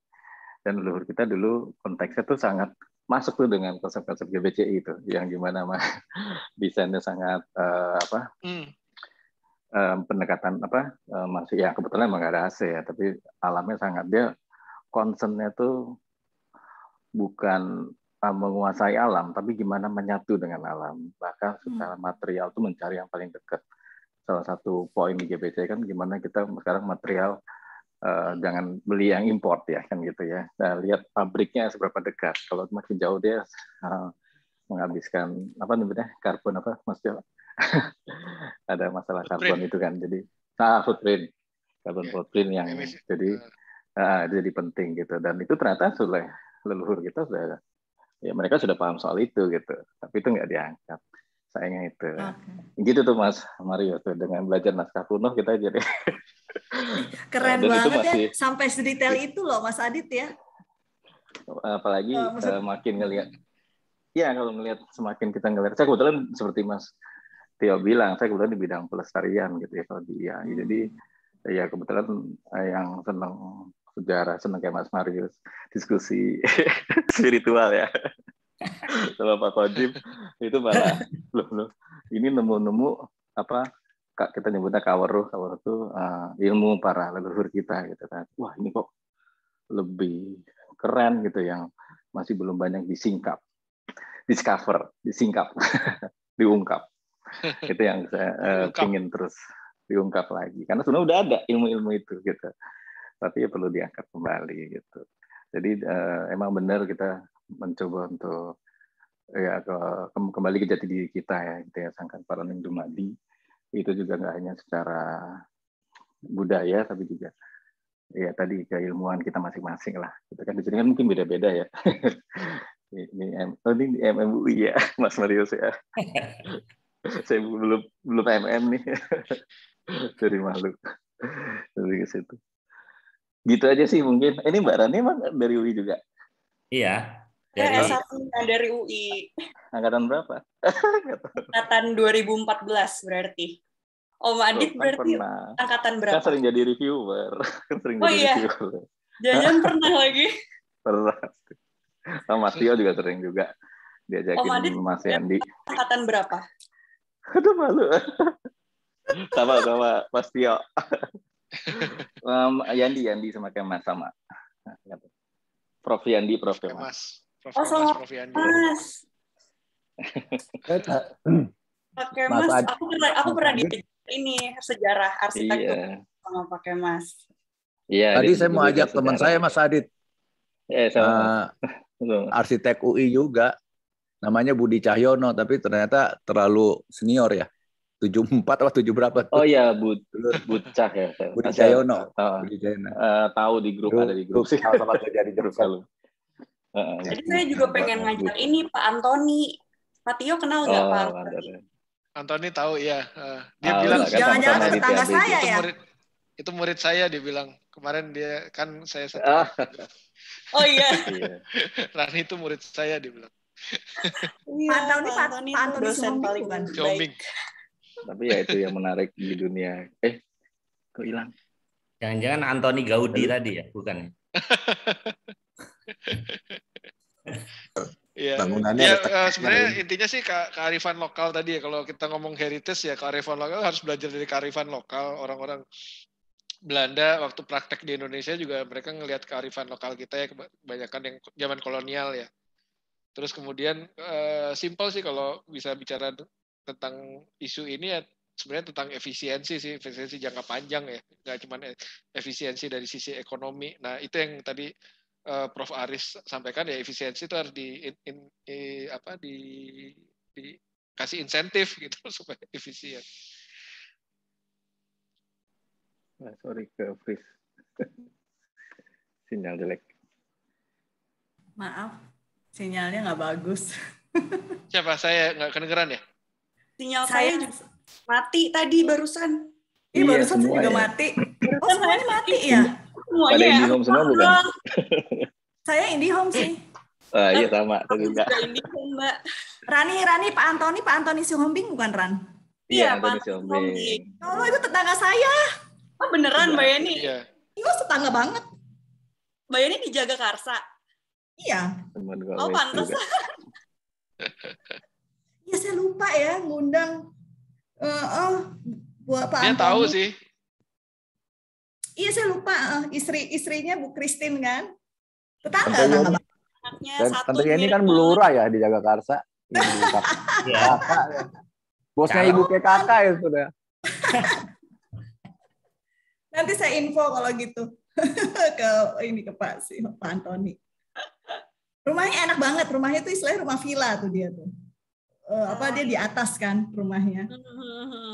Dan leluhur kita dulu konteksnya tuh sangat masuk tuh dengan konsep-konsep GBCI itu yang gimana mah [laughs] desainnya sangat uh, apa mm. um, pendekatan apa um, masih ya kebetulan emang gak ada AC ya tapi alamnya sangat dia concernnya tuh bukan menguasai alam, tapi gimana menyatu dengan alam. Bahkan hmm. secara material itu mencari yang paling dekat. Salah satu poin di GBC kan gimana kita sekarang material uh, jangan beli yang import ya kan gitu ya. Nah, lihat pabriknya seberapa dekat. Kalau makin jauh dia uh, menghabiskan apa namanya karbon apa maksudnya [laughs] ada masalah karbon itu kan. Jadi ah, footprint karbon iya. footprint yang jadi uh, jadi penting gitu dan itu ternyata sudah leluhur kita sudah ya mereka sudah paham soal itu gitu tapi itu nggak diangkat sayangnya itu okay. gitu tuh mas Mario tuh dengan belajar naskah kuno kita jadi [laughs] keren Dan banget ya. masih... ya sampai sedetail itu loh mas Adit ya apalagi semakin oh, maksud... Eh, makin ngelihat ya kalau ngeliat semakin kita ngelihat saya kebetulan seperti mas Tio bilang saya kebetulan di bidang pelestarian gitu ya kalau dia ya, jadi ya kebetulan eh, yang senang sejarah seneng kayak Mas Marius diskusi [laughs] spiritual ya sama Pak Kodim itu malah loh, loh. ini nemu-nemu apa kak kita nyebutnya kaweruh kaweruh itu uh, ilmu para leluhur kita gitu kan wah ini kok lebih keren gitu yang masih belum banyak disingkap discover disingkap [laughs] diungkap itu yang saya uh, eh, ingin terus diungkap lagi karena sebenarnya udah ada ilmu-ilmu itu gitu tapi ya perlu diangkat kembali gitu. Jadi uh, emang benar kita mencoba untuk ya ke, kembali ke jati diri kita ya gitu ya sangkan para dumadi itu juga nggak hanya secara budaya tapi juga ya tadi keilmuan kita masing-masing lah kita gitu kan di sini kan mungkin beda-beda ya [laughs] ini oh, ini MMUI ya [laughs] Mas Mario saya [laughs] saya belum belum MM nih dari makhluk dari situ Gitu aja sih mungkin. Ini Mbak Rani emang dari UI juga? Iya. Eh, dari... Eh, satunya dari UI. Angkatan berapa? angkatan 2014 berarti. Om Adit Loh, berarti pernah. angkatan kan berapa? Kan sering jadi reviewer. [laughs] sering oh jadi iya. Jangan pernah lagi. Pernah. Sama oh, Mas Tio juga sering juga oh, diajakin Om Adit Mas Yandi. Angkatan berapa? Aduh malu. [laughs] Sama sama Mas Tio um, [laughs] Yandi, Yandi sama Kemas sama. Prof Yandi, Prof Kemas. Prof. Oh, Kemas, oh, Prof Yandi. Mas. pakai mas, aku pernah aku pernah di ini sejarah arsitektur iya. sama pakai mas iya tadi saya mau ajak teman saya mas Adit ya, sama. Uh, arsitek UI juga namanya Budi Cahyono tapi ternyata terlalu senior ya tujuh empat atau tujuh berapa? Tuh? Oh iya, Bud, Bucah ya. [laughs] Eh, eh, Budi Jayono Budi Uh, eh, tahu di grup, Duh, ada di grup. Sih. kalau Sama kerja di grup selalu. [laughs] Jadi saya juga pengen ngajak ini Pak Antoni. Pak Tio kenal nggak oh, Pak Antoni? tahu ya. dia oh, bilang kan jangan-jangan tetangga saya itu ya. Murid, itu murid saya dia bilang kemarin dia kan saya. satu ah. [laughs] oh iya. iya. Rani itu murid saya dia bilang. Pak Antoni, Pak Antoni, dosen paling Baik tapi ya itu yang menarik di dunia eh kok hilang jangan-jangan Anthony Gaudi Lalu. tadi ya bukan ya iya. Bangunannya ya, sebenarnya ini. intinya sih kearifan lokal tadi ya. Kalau kita ngomong heritage ya kearifan lokal harus belajar dari kearifan lokal orang-orang Belanda waktu praktek di Indonesia juga mereka ngelihat kearifan lokal kita ya kebanyakan yang zaman kolonial ya. Terus kemudian uh, eh, simpel sih kalau bisa bicara tentang isu ini ya sebenarnya tentang efisiensi sih efisiensi jangka panjang ya nggak cuma e, efisiensi dari sisi ekonomi nah itu yang tadi uh, Prof Aris sampaikan ya efisiensi itu harus di in, in, in, apa di dikasih insentif [laughs] gitu supaya efisien. Nah, sorry ke freeze. [laughs] Sinyal jelek. Maaf, sinyalnya nggak bagus. [laughs] Siapa saya nggak kedengeran ya? Sinyal saya, saya juga mati tadi barusan. Ini iya, barusan iya, saya juga ya. mati. Oh, semuanya mati ya? Semuanya ya? Home semua bukan? [laughs] saya ini home sih. Ah, iya sama, saya juga. Mbak. Rani, Rani, Pak Antoni, Pak Antoni si Sihombing bukan Ran? Iya, ya, Pak Antoni Sihombing. Oh, itu tetangga saya. Oh, beneran iya. Mbak Yeni? Iya. Itu tetangga banget. Mbak Yeni dijaga Karsa? Iya. Teman oh, pantas. [laughs] Iya saya lupa ya ngundang. Uh, oh, buat Pak. Dia Antoni. tahu sih. Iya saya lupa uh, istri istrinya Bu Kristin kan. Tetangga tetangga. Anaknya satu. ini kan melura ya di Jagakarsa. Karsa. [laughs] Iya, iya. ya. Bosnya Ibu PKK ya sudah. [laughs] Nanti saya info kalau gitu [laughs] ke ini ke Pak si Pak Antoni. Rumahnya enak banget, rumahnya itu istilahnya rumah villa tuh dia tuh uh, apa dia di atas kan rumahnya. Mm-hmm.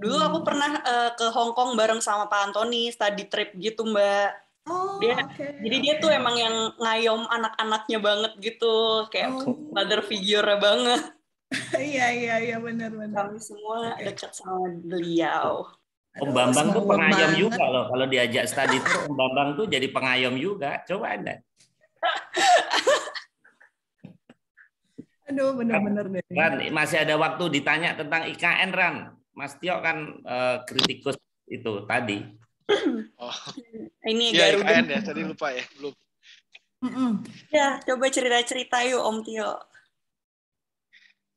Dulu aku pernah uh, ke Hong Kong bareng sama Pak Antoni study trip gitu Mbak. Oh, dia, okay, jadi okay. dia tuh emang yang ngayom anak-anaknya banget gitu, kayak oh. father figure banget. [laughs] Iya iya iya benar benar. Kami semua okay. dekat sama beliau. Om Bambang tuh pengayom banget. juga loh. Kalau diajak study tuh Om Bambang tuh jadi pengayom juga. Coba Anda. [laughs] Aduh, benar-benar Ran, masih ada waktu ditanya tentang IKN Ran. Mas Tio kan uh, kritikus itu tadi. Oh. [clears throat] Ini ya, Garuda. IKN ya, tadi lupa ya, belum. Mm -mm. Ya, coba cerita-cerita yuk Om Tio.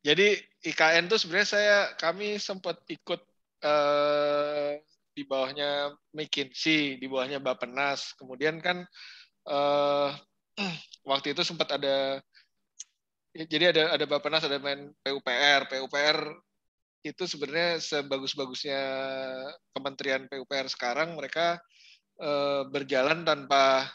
Jadi IKN tuh sebenarnya saya kami sempat ikut eh, di bawahnya McKinsey, di bawahnya Bapenas. Kemudian kan eh, [clears throat] waktu itu sempat ada Ya, jadi ada ada nas ada main PUPR. PUPR itu sebenarnya sebagus-bagusnya Kementerian PUPR sekarang mereka e, berjalan tanpa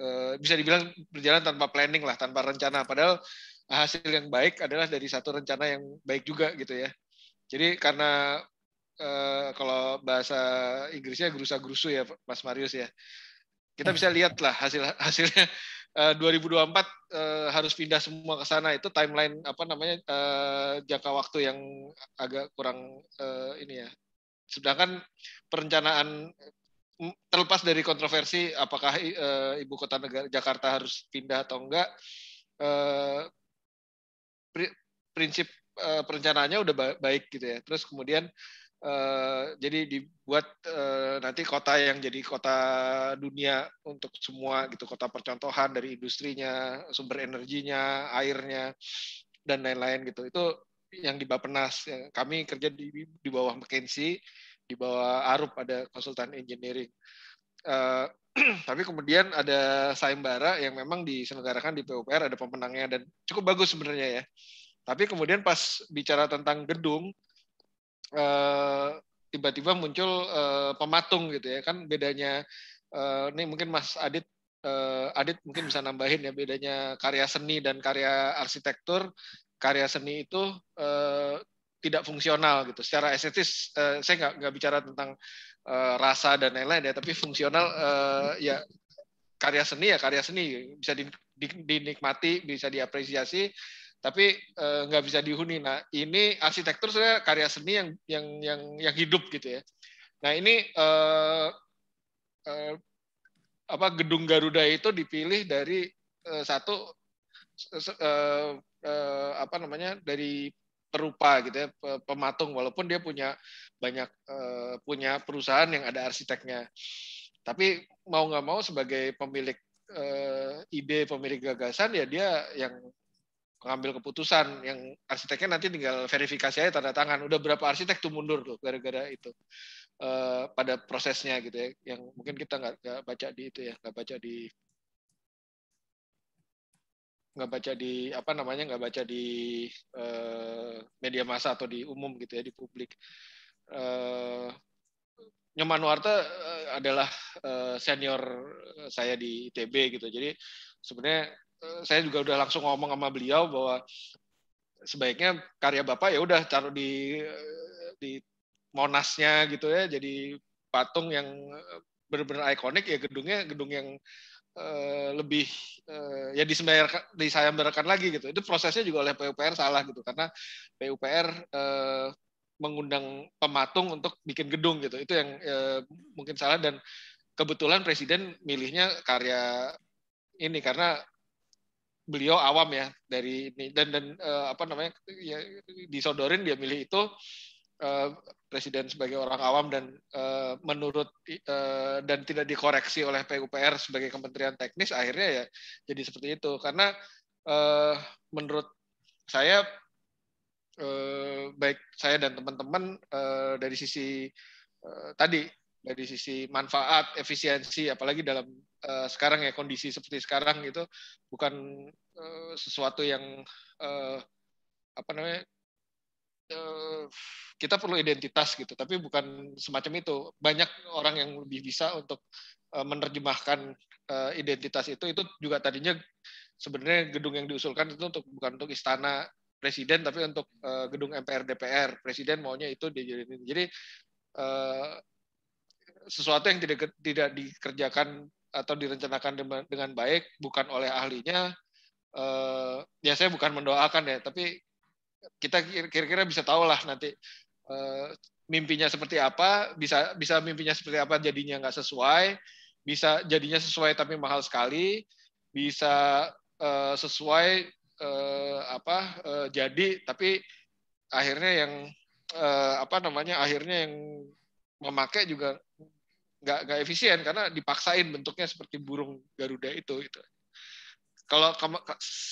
e, bisa dibilang berjalan tanpa planning lah, tanpa rencana. Padahal hasil yang baik adalah dari satu rencana yang baik juga gitu ya. Jadi karena e, kalau bahasa Inggrisnya gerusa-gerusu ya Mas Marius ya. Kita bisa lihat lah hasil hasilnya 2024 eh, uh, eh, harus pindah semua ke sana itu timeline apa namanya uh, jangka waktu yang agak kurang uh, ini ya. Sedangkan perencanaan terlepas dari kontroversi apakah uh, ibu kota negara Jakarta harus pindah atau enggak uh, pri prinsip uh, perencanaannya udah baik gitu ya. Terus kemudian Eh, jadi dibuat uh, nanti kota yang jadi kota dunia untuk semua gitu kota percontohan dari industrinya sumber energinya airnya dan lain-lain gitu itu yang di Bapenas ya. kami kerja di di bawah McKinsey di bawah Arup ada konsultan engineering uh, [clears throat] tapi kemudian ada Saimbara yang memang diselenggarakan di PUPR ada pemenangnya dan cukup bagus sebenarnya ya tapi kemudian pas bicara tentang gedung Eh, tiba-tiba muncul eh, pematung gitu ya kan bedanya ini eh, mungkin Mas Adit Adit mungkin bisa nambahin ya bedanya karya seni dan karya arsitektur karya seni itu tidak fungsional gitu. Secara estetis uh, saya nggak nggak bicara tentang uh, rasa dan lain-lain ya, tapi fungsional uh, ya karya seni ya karya seni bisa dinikmati, bisa diapresiasi tapi eh, nggak e, bisa dihuni. Nah, ini arsitektur sebenarnya karya seni yang yang yang yang hidup gitu ya. Nah, ini e, e, apa gedung Garuda itu dipilih dari satu apa namanya dari perupa gitu ya pematung walaupun dia punya banyak punya perusahaan yang ada arsiteknya tapi mau nggak mau sebagai pemilik ide pemilik gagasan ya dia yang ngambil keputusan yang arsiteknya nanti tinggal verifikasi aja tanda tangan udah berapa arsitek tuh mundur tuh gara-gara itu uh, pada prosesnya gitu ya yang mungkin kita nggak baca di itu ya nggak baca di nggak baca di apa namanya nggak baca di uh, media massa atau di umum gitu ya di publik uh, Nyoman Warta adalah senior saya di ITB gitu jadi sebenarnya saya juga udah langsung ngomong sama beliau bahwa sebaiknya karya bapak ya udah taruh di di monasnya gitu ya jadi patung yang benar-benar ikonik ya gedungnya gedung yang uh, lebih uh, ya disembarkan disayambarkan lagi gitu itu prosesnya juga oleh PUPR salah gitu karena PUPR uh, eh, mengundang pematung untuk bikin gedung gitu itu yang uh, mungkin salah dan kebetulan presiden milihnya karya ini karena beliau awam ya dari ini dan dan uh, apa namanya ya, disodorin dia milih itu uh, presiden sebagai orang awam dan uh, menurut uh, dan tidak dikoreksi oleh PUPR sebagai kementerian teknis akhirnya ya jadi seperti itu karena uh, menurut saya uh, baik saya dan teman-teman uh, dari sisi uh, tadi dari sisi manfaat efisiensi apalagi dalam Eh, sekarang ya kondisi seperti sekarang itu bukan uh, sesuatu yang uh, apa namanya uh, kita perlu identitas gitu tapi bukan semacam itu banyak orang yang lebih bisa untuk uh, menerjemahkan uh, identitas itu itu juga tadinya sebenarnya gedung yang diusulkan itu untuk bukan untuk istana presiden tapi untuk uh, gedung MPR DPR presiden maunya itu dijadiin jadi uh, sesuatu yang tidak tidak dikerjakan atau direncanakan dengan baik bukan oleh ahlinya eh, ya saya bukan mendoakan ya tapi kita kira-kira bisa tahu lah nanti eh, mimpinya seperti apa bisa bisa mimpinya seperti apa jadinya nggak sesuai bisa jadinya sesuai tapi mahal sekali bisa eh, sesuai apa jadi tapi akhirnya yang apa namanya akhirnya yang memakai juga nggak nggak efisien karena dipaksain bentuknya seperti burung garuda itu itu kalau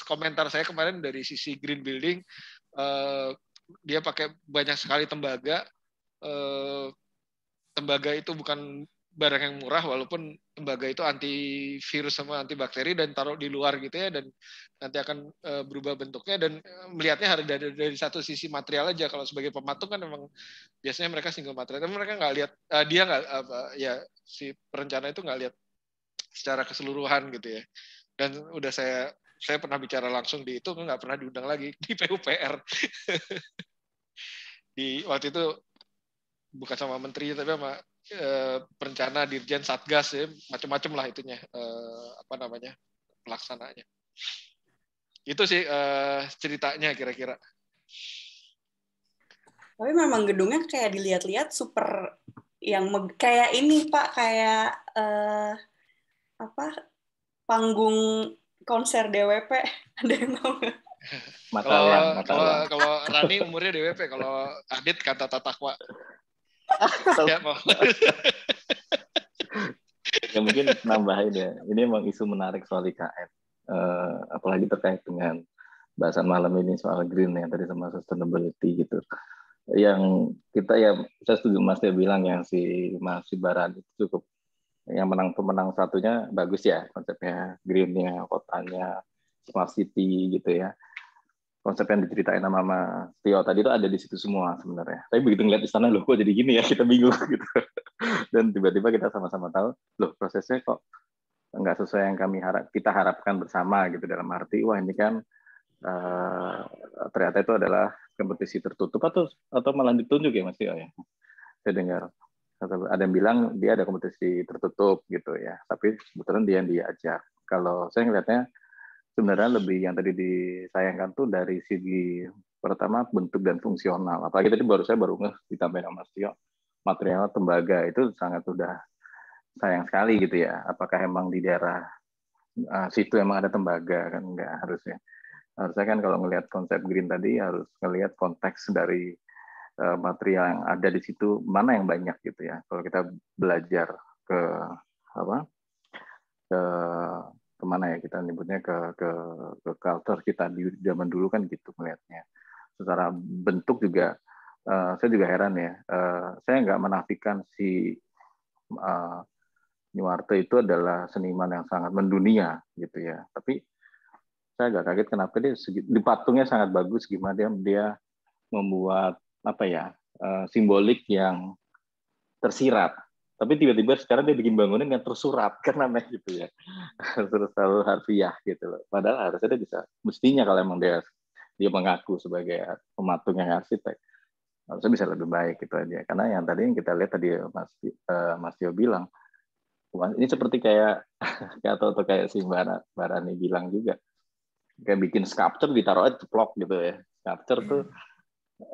komentar saya kemarin dari sisi green building eh, dia pakai banyak sekali tembaga eh, tembaga itu bukan barang yang murah walaupun tembaga itu antivirus sama antibakteri dan taruh di luar gitu ya dan nanti akan eh, berubah bentuknya dan eh, melihatnya harus dari, dari satu sisi material aja kalau sebagai pematung kan memang biasanya mereka single material tapi mereka nggak lihat eh, dia nggak apa ya si perencana itu nggak lihat secara keseluruhan gitu ya dan udah saya saya pernah bicara langsung di itu nggak pernah diundang lagi [laughs] di PUPR [laughs] di waktu itu bukan sama menteri tapi sama Ya, perencana dirjen satgas ya macam-macam lah itunya eh, apa namanya pelaksananya itu sih eh, ceritanya kira-kira tapi memang gedungnya kayak dilihat-lihat super yang kayak ini pak kayak eh, apa panggung konser DWP [laughs] ada yang mau Matalan, kalau, kalau kalau Rani umurnya DWP, kalau Adit kata tatakwa ya mungkin nambahin ya. Ini emang isu menarik soal IKN. Uh, eh, apalagi terkait dengan bahasan malam ini soal green yang tadi sama sustainability gitu. Yang kita ya saya setuju Mas dia bilang yang si Mas Ibaran itu cukup yang menang pemenang satunya bagus ya konsepnya greennya kotanya smart city gitu ya konsep yang diceritain sama Mas Tio tadi itu ada di situ semua sebenarnya. Tapi begitu ngeliat istana loh kok jadi gini ya kita bingung [laughs] gitu. Dan tiba-tiba kita sama-sama tahu loh prosesnya kok nggak sesuai yang kami harap kita harapkan bersama gitu dalam arti wah ini kan uh, ternyata itu adalah kompetisi tertutup atau atau malah ditunjuk ya Mas Tio ya. Saya dengar ada yang bilang dia ada kompetisi tertutup gitu ya, tapi kebetulan dia yang diajak. Kalau saya ngelihatnya sebenarnya lebih yang tadi disayangkan tuh dari segi pertama bentuk dan fungsional. Apalagi tadi baru saya baru ngeh ditambahin sama Tio, material tembaga itu sangat sudah sayang sekali gitu ya. Apakah emang di daerah uh, situ emang ada tembaga kan enggak harusnya. Harusnya kan kalau melihat konsep green tadi harus melihat konteks dari uh, material yang ada di situ mana yang banyak gitu ya. Kalau kita belajar ke apa ke kemana ya kita nyebutnya ke ke ke culture kita di zaman dulu kan gitu melihatnya secara bentuk juga uh, saya juga heran ya uh, saya nggak menafikan si uh, itu adalah seniman yang sangat mendunia gitu ya tapi saya agak kaget kenapa dia segi, di patungnya sangat bagus gimana dia dia membuat apa ya uh, simbolik yang tersirat tapi tiba-tiba sekarang dia bikin bangunan yang tersurat karena namanya gitu ya [laughs] terus selalu harfiah gitu loh padahal harusnya dia bisa mestinya kalau emang dia dia mengaku sebagai pematung yang arsitek harusnya bisa lebih baik gitu aja karena yang tadi yang kita lihat tadi mas eh, mas Tio bilang ini seperti [laughs] kayak atau atau kayak si Barani bilang juga kayak bikin sculpture ditaruh aja ceplok gitu ya sculpture tuh hmm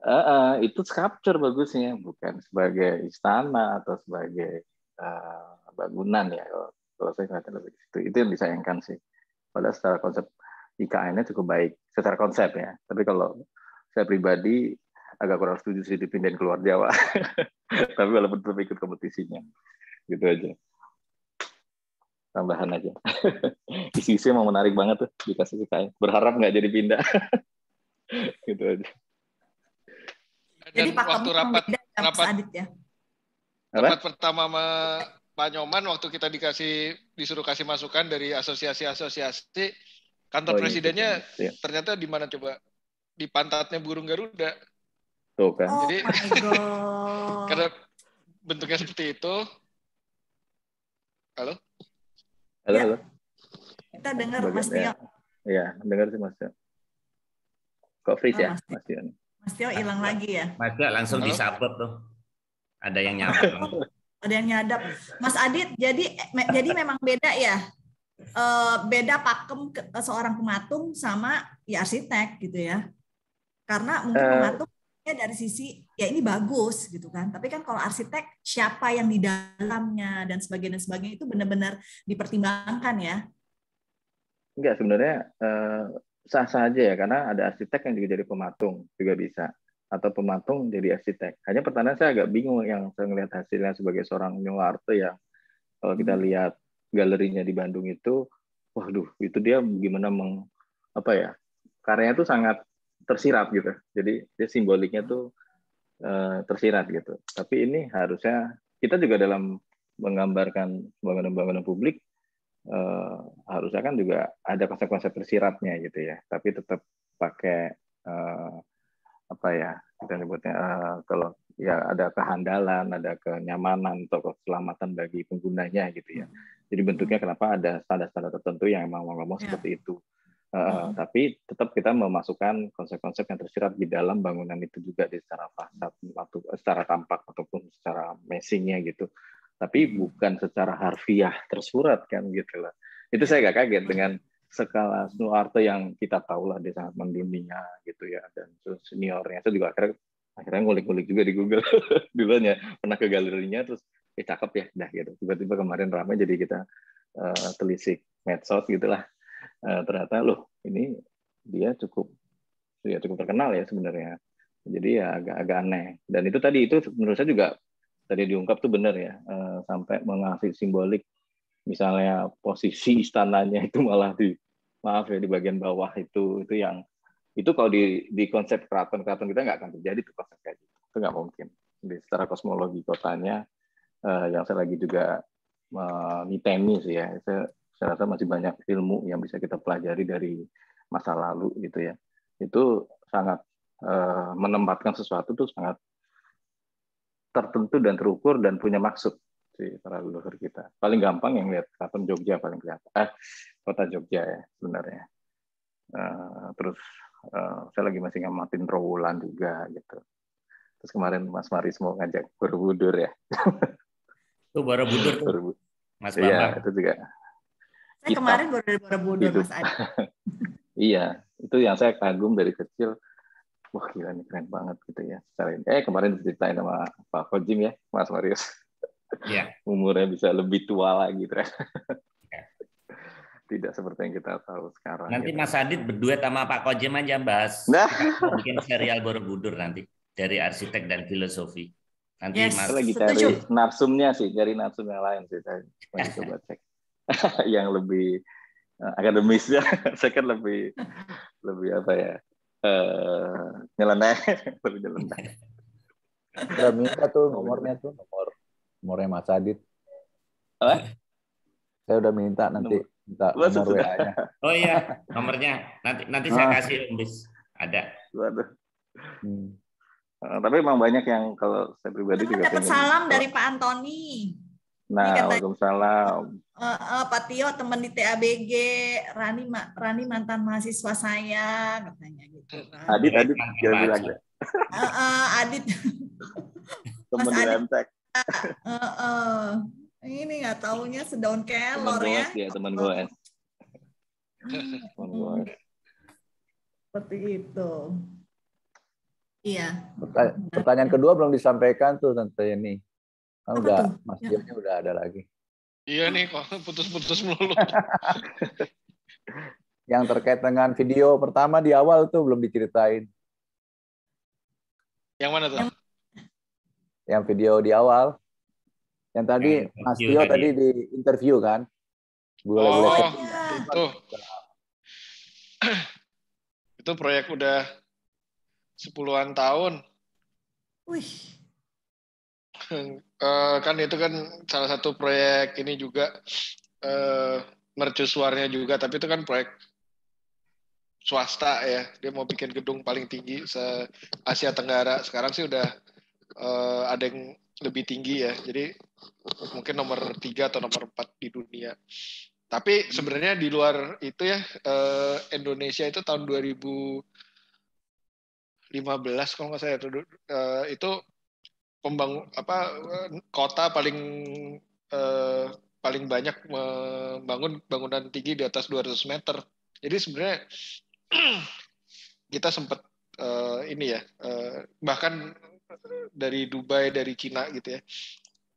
uh, uh, itu sculpture bagusnya bukan sebagai istana atau sebagai uh, bangunan ya kalau, saya ngeliatnya lebih itu itu yang disayangkan sih padahal secara konsep IKN-nya cukup baik secara konsep ya tapi kalau saya pribadi agak kurang setuju sih dipindahin keluar Jawa [laughs] tapi walaupun tetap ikut kompetisinya gitu aja tambahan aja [laughs] isi-isi emang menarik banget tuh dikasih IKN berharap nggak jadi pindah [laughs] gitu aja jadi Pak waktu rapat rapat, Adit ya. rapat pertama sama Pak Nyoman waktu kita dikasih disuruh kasih masukan dari asosiasi-asosiasi kantor oh, iya, presidennya iya, iya. iya. ternyata di mana coba di pantatnya burung Garuda. Tuh kan. Oh Jadi [laughs] karena bentuknya seperti itu. Halo. Halo, ya. halo. Kita dengar Mas ya. Tio. Iya, ya, dengar sih Mas Tio. Kok freeze oh, ya, Mas Tio? Mas Tio hilang lagi ya? Mas Tio langsung Halo? disabet tuh. Ada yang nyadap. [laughs] Ada yang nyadap. Mas Adit, jadi jadi memang beda ya? E, beda pakem ke, seorang pematung sama ya arsitek gitu ya. Karena mungkin uh, pematung ya dari sisi ya ini bagus gitu kan. Tapi kan kalau arsitek siapa yang di dalamnya dan sebagainya dan sebagainya itu benar-benar dipertimbangkan ya. Enggak sebenarnya eh, sah-sah aja ya karena ada arsitek yang juga jadi pematung juga bisa atau pematung jadi arsitek. Hanya pertanyaan saya agak bingung yang saya melihat hasilnya sebagai seorang arte yang kalau kita hmm. lihat galerinya di Bandung itu, waduh itu dia gimana meng apa ya karyanya itu sangat tersirat gitu. Jadi dia simboliknya tuh eh, tersirat gitu. Tapi ini harusnya kita juga dalam menggambarkan bangunan-bangunan publik eh, harusnya kan juga ada konsep-konsep tersiratnya gitu ya tapi tetap pakai eh, apa ya kita sebutnya eh, kalau ya ada kehandalan ada kenyamanan atau keselamatan bagi penggunanya gitu ya jadi bentuknya hmm. kenapa ada standar-standar tertentu yang memang ngomong yeah. seperti itu Uh, tapi tetap kita memasukkan konsep-konsep yang tersirat di dalam bangunan itu juga di secara fasad atau secara tampak ataupun secara mesinnya gitu tapi bukan secara harfiah tersurat kan gitu loh. Itu saya agak kaget dengan skala Snow Arte yang kita tahu lah dia sangat mendunia gitu ya dan seniornya saya juga akhirnya akhirnya ngulik-ngulik juga di Google [laughs] dulunya pernah ke galerinya terus eh cakep ya dah gitu tiba-tiba kemarin ramai jadi kita uh, telisik medsos gitulah uh, eh, ternyata loh ini dia cukup ya cukup terkenal ya sebenarnya jadi ya agak agak aneh dan itu tadi itu menurut saya juga tadi diungkap tuh benar ya uh, sampai mengasih simbolik misalnya posisi istananya itu malah di maaf ya di bagian bawah itu itu yang itu kalau di di konsep keraton-keraton kita nggak akan terjadi itu konsep kayak gitu itu nggak mungkin di secara kosmologi kotanya uh, yang saya lagi juga mitemi uh, sih ya saya, saya rasa masih banyak ilmu yang bisa kita pelajari dari masa lalu gitu ya itu sangat eh, menempatkan sesuatu tuh sangat tertentu dan terukur dan punya maksud si para leluhur kita. Paling gampang yang lihat keraton Jogja paling kelihatan, eh, kota Jogja ya sebenarnya. Eh, terus eh, saya lagi masih ngamatin Rowulan juga gitu. Terus kemarin Mas Maris mau ngajak berbudur ya. itu [laughs] Borobudur tuh. Mas iya, Bambang. Iya, itu juga. Saya kemarin baru Borobudur Mas Adi. [laughs] iya, itu yang saya kagum dari kecil wah gila nih keren banget gitu ya secara Eh kemarin diceritain sama Pak Fojim ya, Mas Marius. Yeah. [laughs] Umurnya bisa lebih tua lagi ternyata. Yeah. Tidak seperti yang kita tahu sekarang. Nanti gitu. Mas Adit berduet sama Pak Kojim aja bahas nah. bikin serial Borobudur nanti dari arsitek dan filosofi. Nanti yes, Mas lagi cari nafsumnya narsumnya sih, cari narsum yang lain sih. Saya coba [laughs] cek [laughs] yang lebih eh, akademisnya. Saya kan lebih lebih apa ya? eh nyeleneh [laughs] baru nyeleneh udah minta tuh nomornya tuh nomor nomornya Mas Adit eh? saya udah minta nanti minta nomor, WA nya [laughs] oh iya nomornya nanti nanti saya ah. kasih Bis ada Hmm. Eh, tapi memang banyak yang kalau saya pribadi Karena juga dapat salam dari Pak Antoni Nah, Waalaikumsalam. Uh, eh, uh, eh, Pak Tio teman di TABG, Rani Rani mantan mahasiswa saya katanya gitu. Kan. Adit Adit jadi lagi. Uh, uh, Adit. [laughs] teman di Lemtek. Uh, eh, uh, uh. Ini nggak taunya sedaun kelor temen ya. Goes, ya teman gue. Ya. Hmm. Ya. Seperti itu. Iya. Pertanyaan, kedua belum disampaikan tuh tante ini. Oh, udah Mas ya. udah ada lagi. Iya nih kok putus-putus melulu. [laughs] yang terkait dengan video pertama di awal tuh belum diceritain. Yang mana tuh? Yang video di awal. Yang tadi eh, Mas Tio tadi di interview kan? Gua oh, ya. itu. [clears throat] itu proyek udah sepuluhan tahun. Wih. [laughs] uh, kan itu kan salah satu proyek ini juga uh, mercusuarnya juga, tapi itu kan proyek swasta ya. Dia mau bikin gedung paling tinggi se Asia Tenggara. Sekarang sih udah uh, ada yang lebih tinggi ya. Jadi mungkin nomor tiga atau nomor empat di dunia. Tapi sebenarnya di luar itu ya Indonesia itu tahun 2015 kalau nggak saya itu pembangun apa kota paling eh, paling banyak membangun bangunan tinggi di atas 200 meter. Jadi sebenarnya [clears throat] kita sempat eh, ini ya eh, bahkan dari Dubai dari Cina gitu ya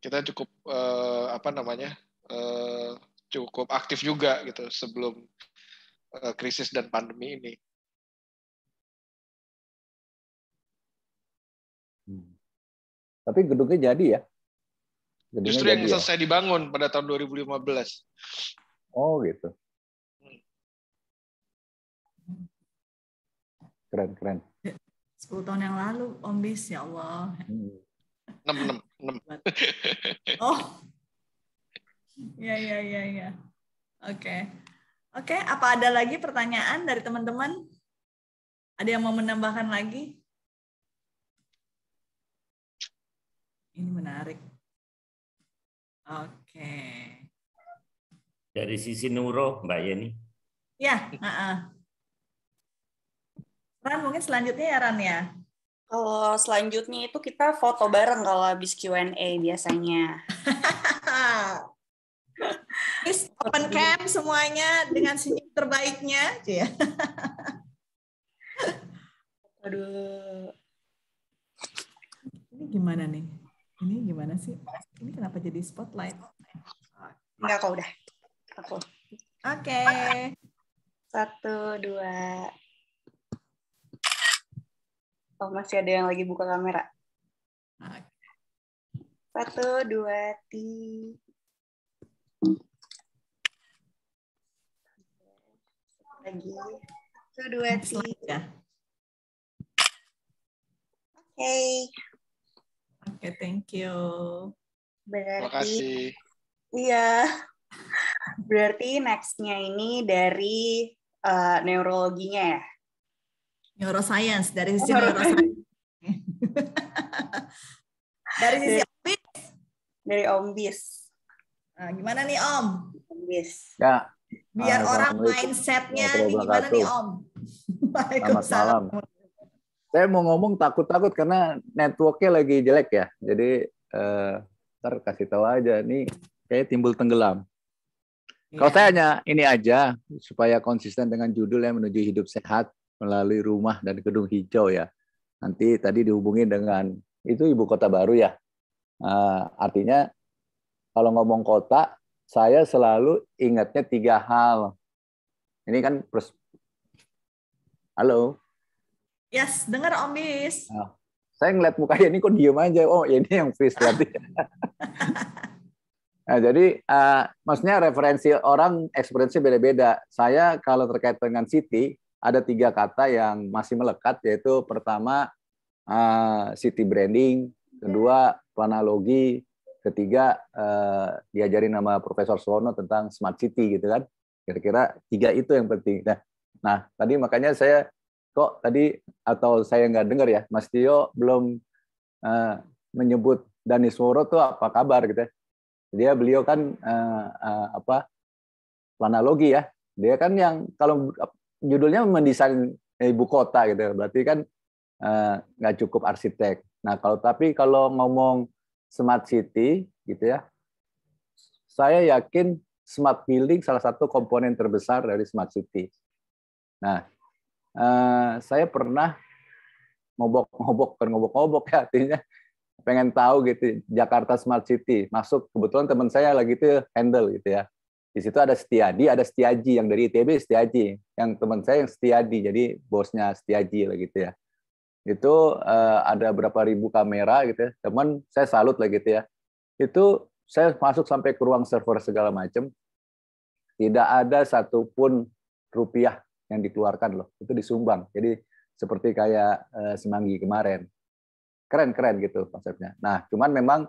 kita cukup eh, apa namanya eh, cukup aktif juga gitu sebelum eh, krisis dan pandemi ini. Tapi gedungnya jadi ya? Gedungnya Justru yang jadi ya. selesai dibangun pada tahun 2015. Oh gitu. Keren, keren. 10 tahun yang lalu, Om Bis, ya Allah. Enam enam enam. [laughs] Oh, ya, ya, ya, ya. Oke. Okay. Oke, okay, apa ada lagi pertanyaan dari teman-teman? Ada yang mau menambahkan lagi? Ini menarik. Oke. Okay. Dari sisi neuro, Mbak Yeni. Ya, uh -uh. Ran mungkin selanjutnya ya Ran ya. Kalau selanjutnya itu kita foto bareng kalau habis Q&A biasanya. [laughs] open camp semuanya dengan senyum terbaiknya. Gitu ya. [laughs] Aduh. Ini gimana nih? Ini gimana sih? Ini kenapa jadi spotlight? Enggak kok udah. Aku. Oke. Okay. Satu, dua. Oh, masih ada yang lagi buka kamera. Satu, dua, tiga. Lagi. Satu, dua, tiga. Ya. Oke okay, thank you. Berarti, Terima kasih. Iya. Berarti next-nya ini dari uh, neurologinya ya? Neuroscience, dari sisi oh, neuroscience. [laughs] dari sisi dari, Ombis. Dari Ombis. Nah, gimana nih Om? Ombis. Ya. Biar ah, orang mindset-nya gimana nih Om? Waalaikumsalam saya mau ngomong takut-takut karena networknya lagi jelek ya. Jadi eh, ntar kasih tahu aja nih kayak timbul tenggelam. Ya. Kalau saya hanya ini aja supaya konsisten dengan judul yang menuju hidup sehat melalui rumah dan gedung hijau ya. Nanti tadi dihubungi dengan itu ibu kota baru ya. Uh, artinya kalau ngomong kota, saya selalu ingatnya tiga hal. Ini kan plus halo. Yes, dengar Om Bis. Nah, saya ngeliat mukanya ini kok diem aja. Oh, ya ini yang freeze berarti. [laughs] nah, jadi uh, maksudnya referensi orang eksperensi beda-beda. Saya kalau terkait dengan city, ada tiga kata yang masih melekat, yaitu pertama uh, eh, city branding, kedua planologi, ketiga uh, diajarin nama Profesor Suwono tentang smart city gitu kan. Kira-kira tiga itu yang penting. Nah, nah tadi makanya saya kok tadi atau saya nggak dengar ya Mas Tio belum uh, menyebut Dani Suro tuh apa kabar gitu ya. Dia beliau kan uh, uh, apa planologi ya. Dia kan yang kalau judulnya mendesain ibu kota gitu. Ya. Berarti kan nggak cukup arsitek. Nah, kalau tapi kalau ngomong smart city gitu ya. Saya yakin smart building salah satu komponen terbesar dari smart city. Nah, Eh, saya pernah ngobok-ngobok, ngobok-ngobok ya artinya pengen tahu gitu Jakarta Smart City masuk kebetulan teman saya lagi itu handle gitu ya di situ ada Setiadi ada Setiaji yang dari ITB Setiaji yang teman saya yang Setiadi jadi bosnya Setiaji lah gitu ya itu eh, ada berapa ribu kamera gitu ya. teman saya salut lah gitu ya itu saya masuk sampai ke ruang server segala macam tidak ada satupun rupiah yang dikeluarkan loh itu disumbang jadi seperti kayak eh, semanggi kemarin keren keren gitu konsepnya nah cuman memang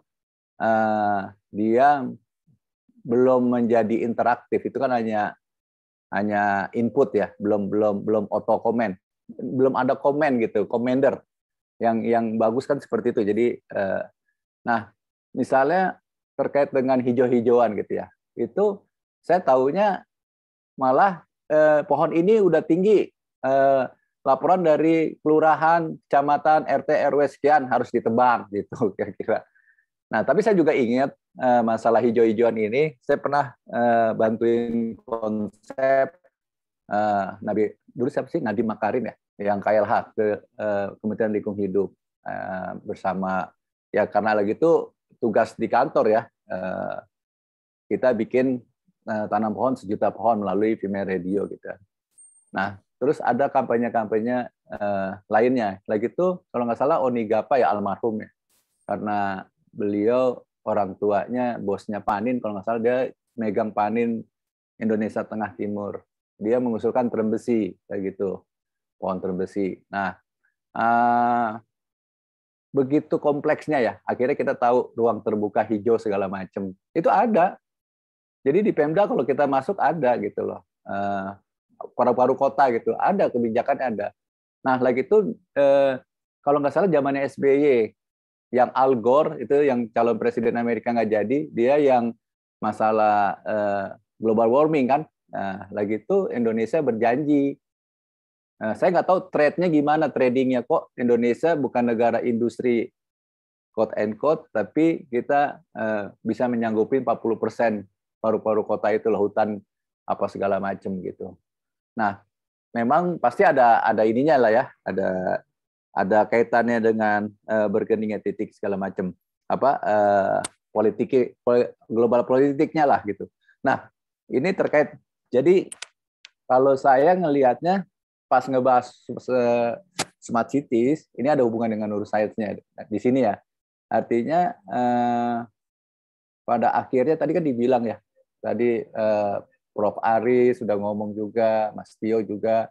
eh, dia belum menjadi interaktif itu kan hanya hanya input ya belum belum belum auto komen belum ada komen gitu commander yang yang bagus kan seperti itu jadi eh, nah misalnya terkait dengan hijau-hijauan gitu ya itu saya tahunya malah eh, pohon ini udah tinggi. Eh, laporan dari kelurahan, kecamatan, RT, RW sekian harus ditebang [laughs] gitu kira-kira. Nah, tapi saya juga ingat eh, masalah hijau-hijauan ini, saya pernah eh, bantuin konsep eh, Nabi dulu siapa sih Nadi Makarim ya yang KLH ke eh, Kementerian Lingkungan Hidup eh, bersama ya karena lagi itu tugas di kantor ya eh, kita bikin Eh, tanam pohon sejuta pohon melalui Female Radio gitu. Nah, terus ada kampanye-kampanye uh, lainnya. Lagi itu kalau nggak salah Onigapa ya almarhum ya. Karena beliau orang tuanya bosnya Panin kalau nggak salah dia megang Panin Indonesia Tengah Timur. Dia mengusulkan terbesi kayak gitu. Pohon terbesi. Nah, uh, begitu kompleksnya ya. Akhirnya kita tahu ruang terbuka hijau segala macam. Itu ada jadi di Pemda kalau kita masuk ada gitu loh. Eh, paru-paru kota gitu. Ada kebijakan ada. Nah, lagi itu eh, kalau nggak salah zamannya SBY yang Al Gore itu yang calon presiden Amerika nggak jadi, dia yang masalah eh, global warming kan. Nah, lagi itu Indonesia berjanji. Nah, saya nggak tahu trade-nya gimana, tradingnya kok Indonesia bukan negara industri quote and quote, tapi kita eh, bisa menyanggupi 40 persen paru-paru kota itulah hutan apa segala macam gitu. Nah, memang pasti ada ada ininya lah ya, ada ada kaitannya dengan uh, berkeningnya titik segala macam apa uh, eh, politik global politiknya lah gitu. Nah, ini terkait jadi kalau saya ngelihatnya pas ngebahas smart cities ini ada hubungan dengan urusan nya di sini ya. Artinya eh, pada akhirnya tadi kan dibilang ya tadi eh, Prof Ari sudah ngomong juga, Mas Tio juga,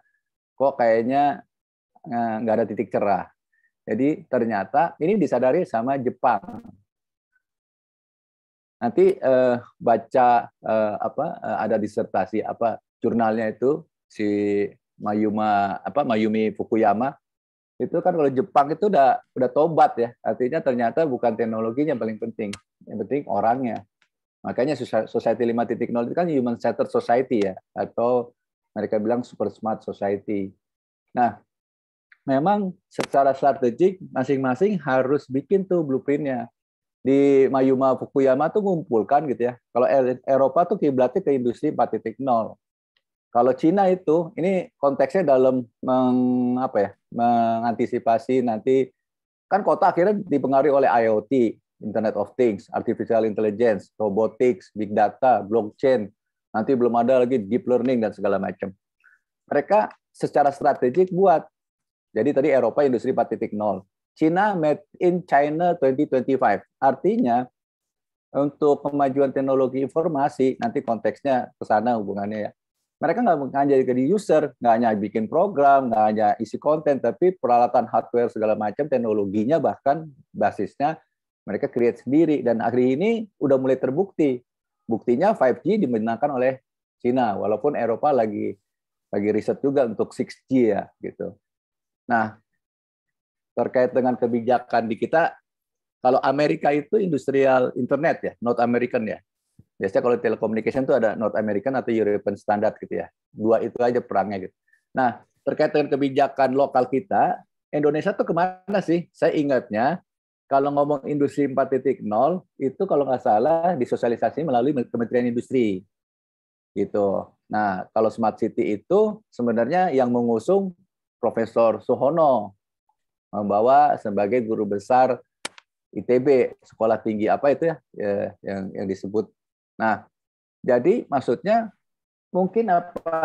kok kayaknya eh, nggak ada titik cerah. Jadi ternyata ini disadari sama Jepang. Nanti eh, baca eh, apa eh, ada disertasi apa jurnalnya itu si Mayuma apa Mayumi Fukuyama itu kan kalau Jepang itu udah udah tobat ya artinya ternyata bukan teknologinya yang paling penting yang penting orangnya Makanya society 5.0 itu kan human centered society ya atau mereka bilang super smart society. Nah, memang secara strategik masing-masing harus bikin tuh blueprintnya. Di Mayuma Fukuyama tuh ngumpulkan gitu ya. Kalau Eropa tuh kiblatnya ke industri 4.0. Kalau Cina itu ini konteksnya dalam meng, apa ya? mengantisipasi nanti kan kota akhirnya dipengaruhi oleh IoT Internet of Things, Artificial Intelligence, Robotics, Big Data, Blockchain, nanti belum ada lagi Deep Learning dan segala macam. Mereka secara strategik buat. Jadi tadi Eropa Industri 4.0. China Made in China 2025. Artinya untuk kemajuan teknologi informasi, nanti konteksnya ke sana hubungannya ya. Mereka nggak hanya jadi user, nggak hanya bikin program, nggak hanya isi konten, tapi peralatan hardware segala macam, teknologinya bahkan basisnya mereka create sendiri dan akhir ini udah mulai terbukti. Buktinya 5G dimenangkan oleh Cina walaupun Eropa lagi lagi riset juga untuk 6G ya gitu. Nah, terkait dengan kebijakan di kita kalau Amerika itu industrial internet ya, North American ya. Biasanya kalau telekomunikasi itu ada North American atau European standard gitu ya. Dua itu aja perangnya gitu. Nah, terkait dengan kebijakan lokal kita, Indonesia tuh kemana sih? Saya ingatnya kalau ngomong industri 4.0 itu kalau nggak salah disosialisasi melalui Kementerian Industri. Gitu. Nah, kalau Smart City itu sebenarnya yang mengusung Profesor Suhono membawa sebagai guru besar ITB, sekolah tinggi apa itu ya, ya, yang yang disebut. Nah, jadi maksudnya mungkin apa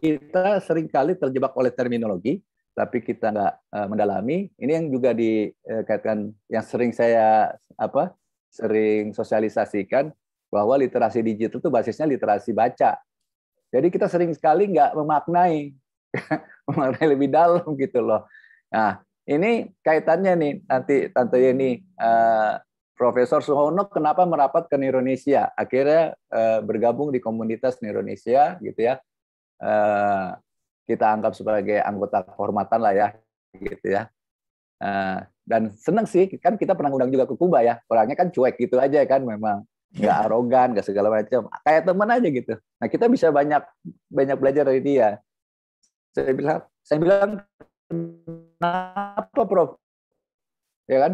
kita seringkali terjebak oleh terminologi tapi kita nggak eh, mendalami. Ini yang juga dikaitkan eh, yang sering saya apa sering sosialisasikan bahwa literasi digital itu basisnya literasi baca. Jadi kita sering sekali nggak memaknai [laughs] memaknai lebih dalam gitu loh. Nah ini kaitannya nih nanti tante ini uh, eh, Profesor Suhono kenapa merapat ke Indonesia akhirnya uh, bergabung di komunitas Indonesia gitu ya. Uh, kita anggap sebagai anggota kehormatan lah ya gitu ya eh, dan seneng sih kan kita pernah undang juga ke Kuba ya orangnya kan cuek gitu aja kan memang nggak [laughs] arogan nggak segala macam kayak teman aja gitu nah kita bisa banyak banyak belajar dari dia saya bilang saya bilang kenapa prof ya kan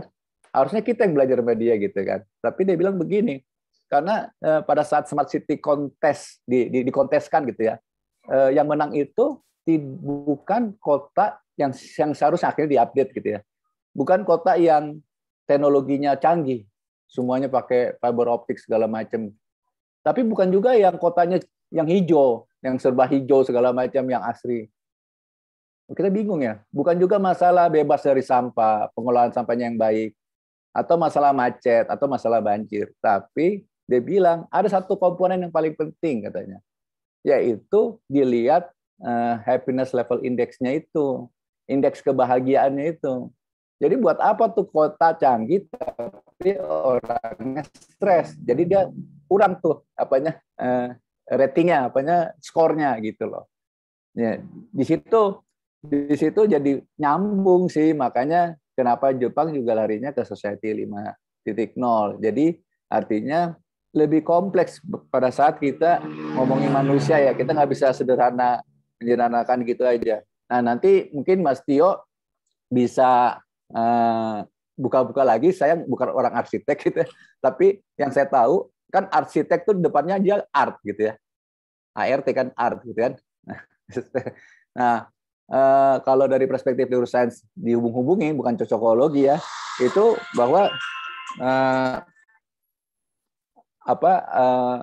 harusnya kita yang belajar sama dia gitu kan tapi dia bilang begini karena eh, pada saat smart city kontes di, di dikonteskan gitu ya eh, yang menang itu bukan kota yang yang seharusnya akhirnya diupdate gitu ya. Bukan kota yang teknologinya canggih, semuanya pakai fiber optik segala macam. Tapi bukan juga yang kotanya yang hijau, yang serba hijau segala macam yang asri. Kita bingung ya. Bukan juga masalah bebas dari sampah, pengelolaan sampahnya yang baik, atau masalah macet, atau masalah banjir. Tapi dia bilang ada satu komponen yang paling penting katanya, yaitu dilihat Eh, happiness level indexnya itu, indeks kebahagiaannya itu. Jadi buat apa tuh kota canggih tapi orangnya stres. Jadi dia kurang tuh apanya eh, ratingnya, apanya skornya gitu loh. Ya, di situ di situ jadi nyambung sih makanya kenapa Jepang juga larinya ke society 5.0. Jadi artinya lebih kompleks pada saat kita ngomongin manusia ya kita nggak bisa sederhana menyenangkan gitu aja. Nah nanti mungkin Mas Tio bisa eh, buka-buka uh, lagi. Saya bukan orang arsitek gitu, ya, tapi yang saya tahu kan arsitek tuh depannya dia art gitu ya, ART kan art gitu kan. [laughs] Nah uh, kalau dari perspektif neuroscience dihubung hubungi bukan cocokologi ya, itu bahwa uh, apa uh,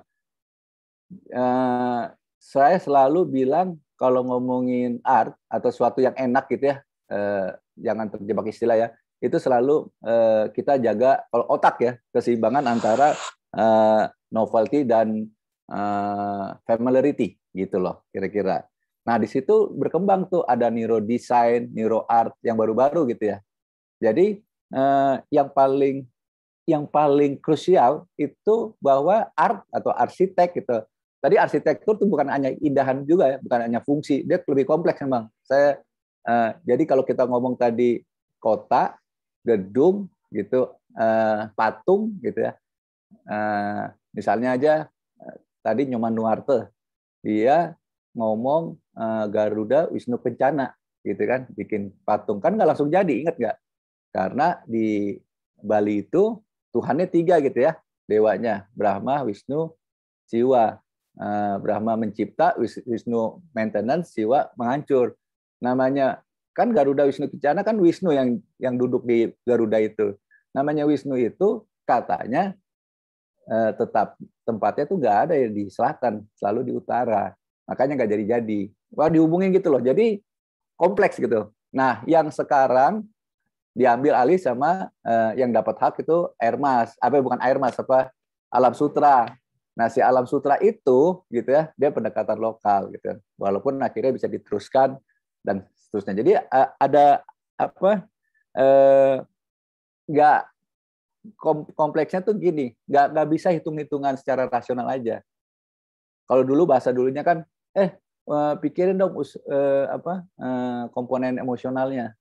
uh, saya selalu bilang kalau ngomongin art atau sesuatu yang enak gitu ya, eh, jangan terjebak istilah ya. Itu selalu eh, kita jaga kalau otak ya keseimbangan antara eh, novelty dan eh, familiarity gitu loh kira-kira. Nah di situ berkembang tuh ada neurodesign, neuro art yang baru-baru gitu ya. Jadi eh, yang paling yang paling krusial itu bahwa art atau arsitek gitu tadi arsitektur itu bukan hanya indahan juga ya, bukan hanya fungsi, dia lebih kompleks memang. Saya uh, jadi kalau kita ngomong tadi kota, gedung gitu, uh, patung gitu ya. Uh, misalnya aja tadi Nyoman Nuarte, dia ngomong uh, Garuda Wisnu Kencana gitu kan, bikin patung kan nggak langsung jadi, ingat nggak? Karena di Bali itu Tuhannya tiga gitu ya, dewanya Brahma, Wisnu, Siwa. Eh, Brahma mencipta, Wisnu maintenance, Siwa menghancur. Namanya kan Garuda Wisnu Kencana kan Wisnu yang yang duduk di Garuda itu. Namanya Wisnu itu katanya eh, tetap tempatnya tuh nggak ada ya di selatan, selalu di utara. Makanya nggak jadi-jadi. Wah dihubungin gitu loh. Jadi kompleks gitu. Nah yang sekarang diambil alih sama eh, yang dapat hak itu Air Mas. Apa bukan Air Mas apa Alam Sutra Nah, si alam sutra itu gitu ya, dia pendekatan lokal gitu. Ya. Walaupun akhirnya bisa diteruskan dan seterusnya. Jadi ada apa enggak eh, kompleksnya tuh gini, nggak nggak bisa hitung-hitungan secara rasional aja. Kalau dulu bahasa dulunya kan, eh, eh pikirin dong us, eh, apa eh, komponen emosionalnya,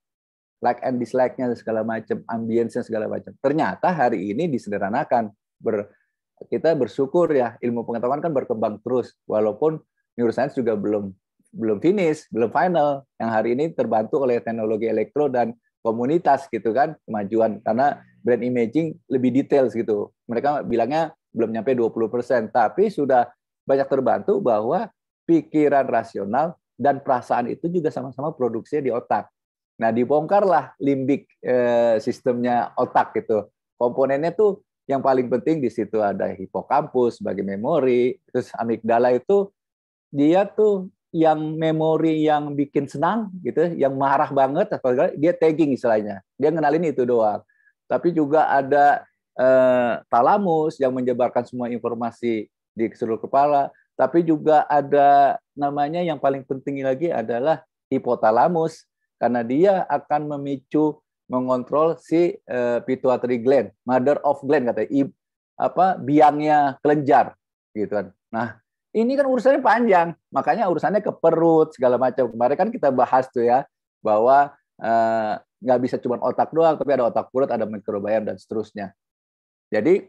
like and dislike-nya segala macam, ambience segala macam. Ternyata hari ini disederhanakan ber kita bersyukur ya ilmu pengetahuan kan berkembang terus walaupun neuroscience juga belum belum finish, belum final. Yang hari ini terbantu oleh teknologi elektro dan komunitas gitu kan kemajuan karena brand imaging lebih detail gitu. Mereka bilangnya belum nyampe 20%, tapi sudah banyak terbantu bahwa pikiran rasional dan perasaan itu juga sama-sama produksinya di otak. Nah, dibongkarlah limbik eh, sistemnya otak gitu. Komponennya tuh yang paling penting di situ ada hipokampus sebagai memori, terus amigdala itu dia tuh yang memori yang bikin senang gitu, yang marah banget atau dia tagging istilahnya. Dia ngenalin itu doang. Tapi juga ada eh, talamus yang menyebarkan semua informasi di seluruh kepala, tapi juga ada namanya yang paling penting lagi adalah hipotalamus karena dia akan memicu mengontrol si uh, pituitary gland, mother of gland katanya, I, apa biangnya kelenjar gitu kan. Nah, ini kan urusannya panjang, makanya urusannya ke perut segala macam. Kemarin kan kita bahas tuh ya bahwa uh, nggak bisa cuma otak doang, tapi ada otak perut, ada mikrobiom dan seterusnya. Jadi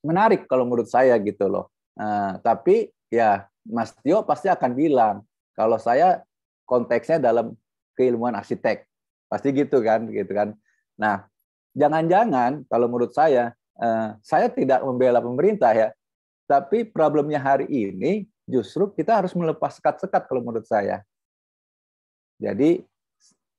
menarik kalau menurut saya gitu loh. Uh, tapi ya Mas Tio pasti akan bilang kalau saya konteksnya dalam keilmuan arsitek. Pasti gitu kan, gitu kan. Nah, jangan-jangan kalau menurut saya, eh, saya tidak membela pemerintah ya, tapi problemnya hari ini justru kita harus melepas sekat-sekat kalau menurut saya. Jadi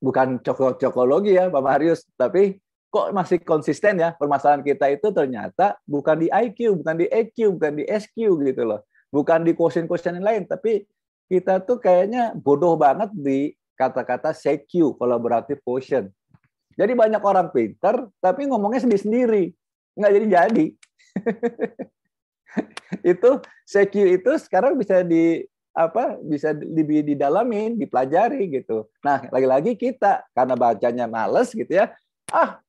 bukan cokok-cokologi ya Pak Marius, tapi kok masih konsisten ya permasalahan kita itu ternyata bukan di IQ, bukan di EQ, bukan di SQ gitu loh. Bukan di quotient-quotient lain, tapi kita tuh kayaknya bodoh banget di kata-kata CQ, collaborative quotient. Jadi banyak orang pinter, tapi ngomongnya sendiri-sendiri. Nggak jadi-jadi. [laughs] itu CQ itu sekarang bisa di apa bisa lebih didalamin, dipelajari gitu. Nah, lagi-lagi kita karena bacanya males gitu ya. Ah,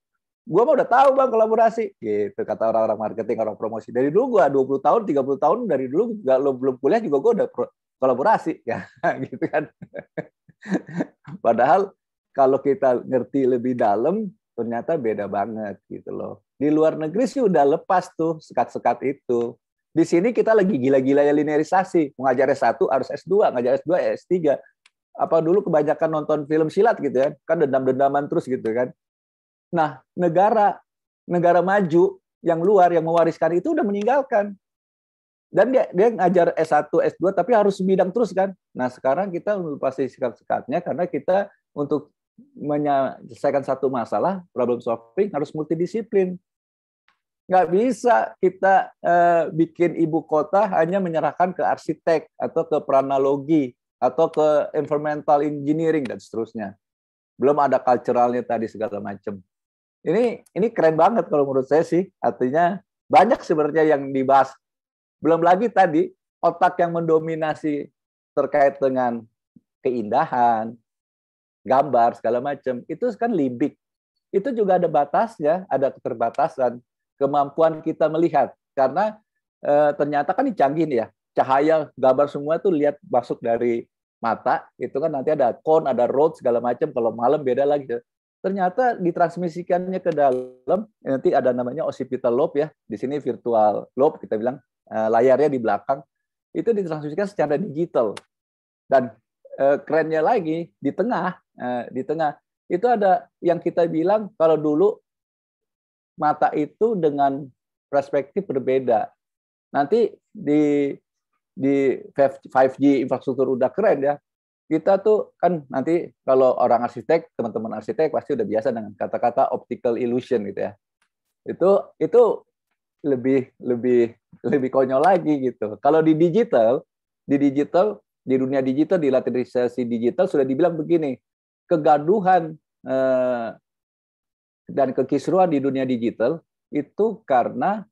gua mah udah tahu Bang kolaborasi gitu kata orang-orang marketing, orang promosi. Dari dulu gua 20 tahun, 30 tahun dari dulu gak lo belum kuliah juga gua udah kolaborasi ya [laughs] gitu kan. [laughs] Padahal kalau kita ngerti lebih dalam, ternyata beda banget gitu loh. Di luar negeri sih udah lepas tuh sekat-sekat itu. Di sini kita lagi gila-gila ya linearisasi. Mengajar S1 harus S2, ngajar S2 S3. Apa dulu kebanyakan nonton film silat gitu ya. Kan dendam-dendaman terus gitu kan. Nah, negara negara maju yang luar yang mewariskan itu udah meninggalkan dan dia dia ngajar S1, S2 tapi harus bidang terus kan. Nah, sekarang kita pasti sikap-sikapnya karena kita untuk menyelesaikan satu masalah, problem solving harus multidisiplin. Nggak bisa kita eh, bikin ibu kota hanya menyerahkan ke arsitek atau ke pranalogi atau ke environmental engineering dan seterusnya. Belum ada culturalnya tadi segala macam. Ini ini keren banget kalau menurut saya sih. Artinya banyak sebenarnya yang dibahas belum lagi tadi otak yang mendominasi terkait dengan keindahan, gambar segala macam itu kan libik. Itu juga ada batasnya, ada keterbatasan kemampuan kita melihat karena e, ternyata kan dicanggih nih ya. Cahaya gambar semua tuh lihat masuk dari mata itu kan nanti ada cone, ada road segala macam kalau malam beda lagi ternyata ditransmisikannya ke dalam nanti ada namanya occipital lobe ya di sini virtual lobe kita bilang Eh, layarnya di belakang itu ditransmisikan secara digital dan eh, kerennya lagi di tengah eh, di tengah itu ada yang kita bilang kalau dulu mata itu dengan perspektif berbeda nanti di di 5G infrastruktur udah keren ya kita tuh kan nanti kalau orang arsitek teman-teman arsitek pasti udah biasa dengan kata-kata optical illusion gitu ya itu itu lebih lebih lebih konyol lagi gitu. Kalau di digital, di digital, di dunia digital, di latinalisasi digital sudah dibilang begini, kegaduhan eh, dan kekisruan di dunia digital itu karena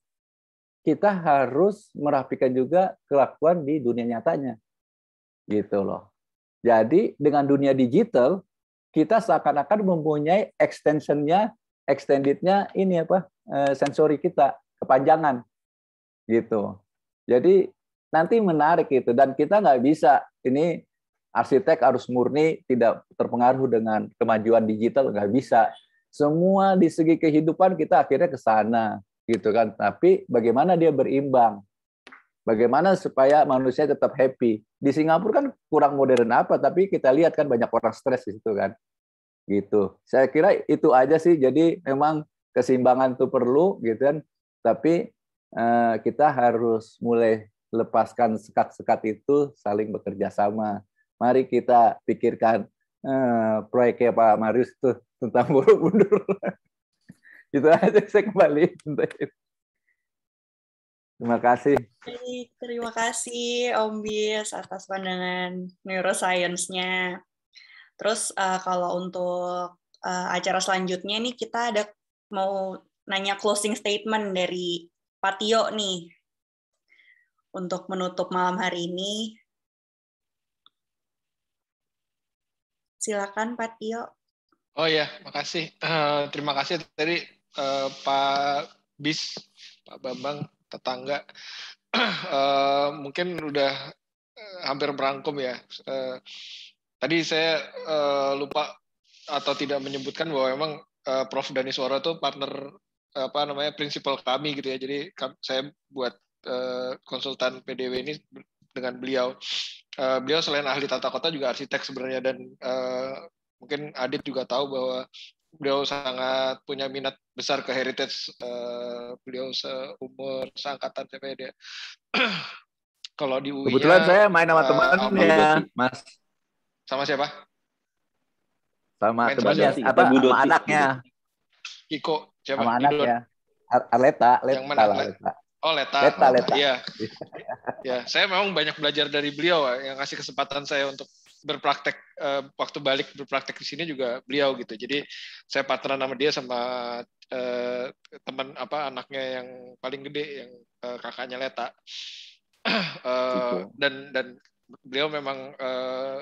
kita harus merapikan juga kelakuan di dunia nyatanya. Gitu loh. Jadi dengan dunia digital kita seakan-akan mempunyai extensionnya, extendednya ini apa eh, sensori kita kepanjangan gitu. Jadi nanti menarik itu dan kita nggak bisa ini arsitek harus murni tidak terpengaruh dengan kemajuan digital nggak bisa. Semua di segi kehidupan kita akhirnya ke sana gitu kan. Tapi bagaimana dia berimbang? Bagaimana supaya manusia tetap happy? Di Singapura kan kurang modern apa, tapi kita lihat kan banyak orang stres di situ kan. Gitu. Saya kira itu aja sih. Jadi memang keseimbangan itu perlu gitu kan tapi uh, kita harus mulai lepaskan sekat-sekat itu saling bekerja sama. Mari kita pikirkan uh, proyeknya Pak Marius itu tentang [laughs] borobudur. itu aja saya kembali. Terima kasih. Terima kasih Om Bis atas pandangan neuroscience-nya. Terus uh, kalau untuk uh, acara selanjutnya nih kita ada mau nanya closing statement dari Pak Tio nih untuk menutup malam hari ini. Silakan Pak Tio. Oh ya, makasih. Uh, terima kasih tadi uh, Pak Bis, Pak Bambang, tetangga. uh, [clears throat] mungkin udah hampir merangkum ya. Uh, tadi saya uh, lupa atau tidak menyebutkan bahwa memang uh, Prof Dani Suara itu partner apa namanya prinsipal kami gitu ya. Jadi saya buat uh, konsultan PDW ini dengan beliau. Uh, beliau selain ahli tata kota juga arsitek sebenarnya dan uh, mungkin Adit juga tahu bahwa beliau sangat punya minat besar ke heritage. Uh, beliau seumur seangkatan siapa ya dia. Kalau di UI kebetulan saya main sama teman uh, Mas. Sama siapa? Sama sama, temannya atau sama anaknya. Kiko. Siapa? Sama anak ya. Arleta, Leta, yang mana? Lah, oh, Leta. Oh, Leta. Leta, Leta. Iya. ya, saya memang banyak belajar dari beliau yang kasih kesempatan saya untuk berpraktek uh, waktu balik berpraktek di sini juga beliau gitu. Jadi saya partneran sama dia sama uh, teman apa anaknya yang paling gede yang uh, kakaknya Leta. uh, [clears throat] dan dan beliau memang uh,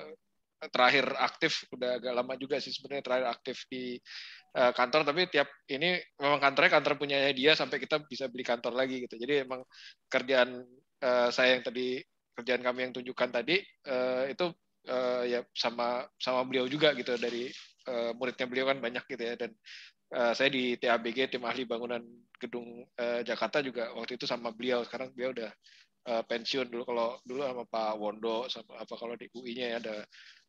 terakhir aktif udah agak lama juga sih sebenarnya terakhir aktif di uh, kantor tapi tiap ini memang kantornya kantor punyanya dia sampai kita bisa beli kantor lagi gitu jadi emang kerjaan uh, saya yang tadi kerjaan kami yang tunjukkan tadi uh, itu uh, ya sama sama beliau juga gitu dari uh, muridnya beliau kan banyak gitu ya dan uh, saya di TABG tim ahli bangunan gedung uh, Jakarta juga waktu itu sama beliau sekarang beliau udah uh, pensiun dulu kalau dulu sama Pak Wondo sama apa kalau di UI-nya ya ada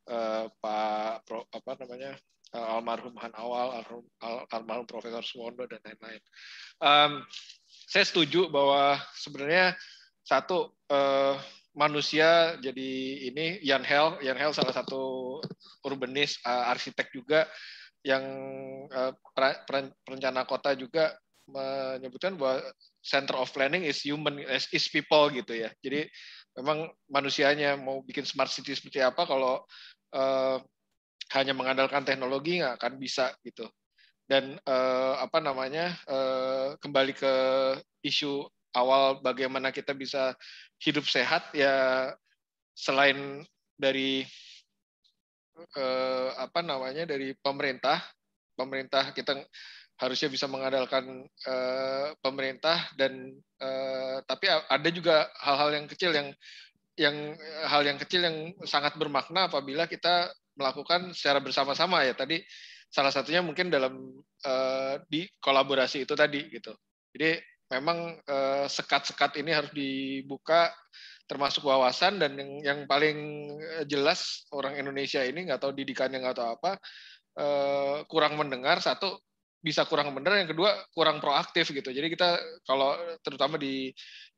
Eh, Pak Pro, apa namanya eh, almarhum Han Awal, almarhum, almarhum Profesor Suwondo dan lain-lain. Um, saya setuju bahwa sebenarnya satu eh, manusia jadi ini Jan Hel, Jan Hel salah satu urbanis uh, arsitek juga yang uh, perencana kota juga menyebutkan bahwa center of planning is human is people gitu ya. Jadi memang manusianya mau bikin smart city seperti apa kalau uh, hanya mengandalkan teknologi nggak akan bisa gitu. Dan uh, apa namanya uh, kembali ke isu awal bagaimana kita bisa hidup sehat ya selain dari uh, apa namanya dari pemerintah pemerintah kita harusnya bisa mengandalkan uh, pemerintah dan uh, tapi ada juga hal-hal yang kecil yang yang hal yang kecil yang sangat bermakna apabila kita melakukan secara bersama-sama ya tadi salah satunya mungkin dalam uh, di kolaborasi itu tadi gitu jadi memang sekat eh, sekat-sekat ini harus dibuka termasuk wawasan dan yang yang paling eh, jelas orang Indonesia ini nggak tahu didikannya nggak tahu apa uh, kurang mendengar satu bisa kurang benar yang kedua kurang proaktif gitu jadi kita kalau terutama di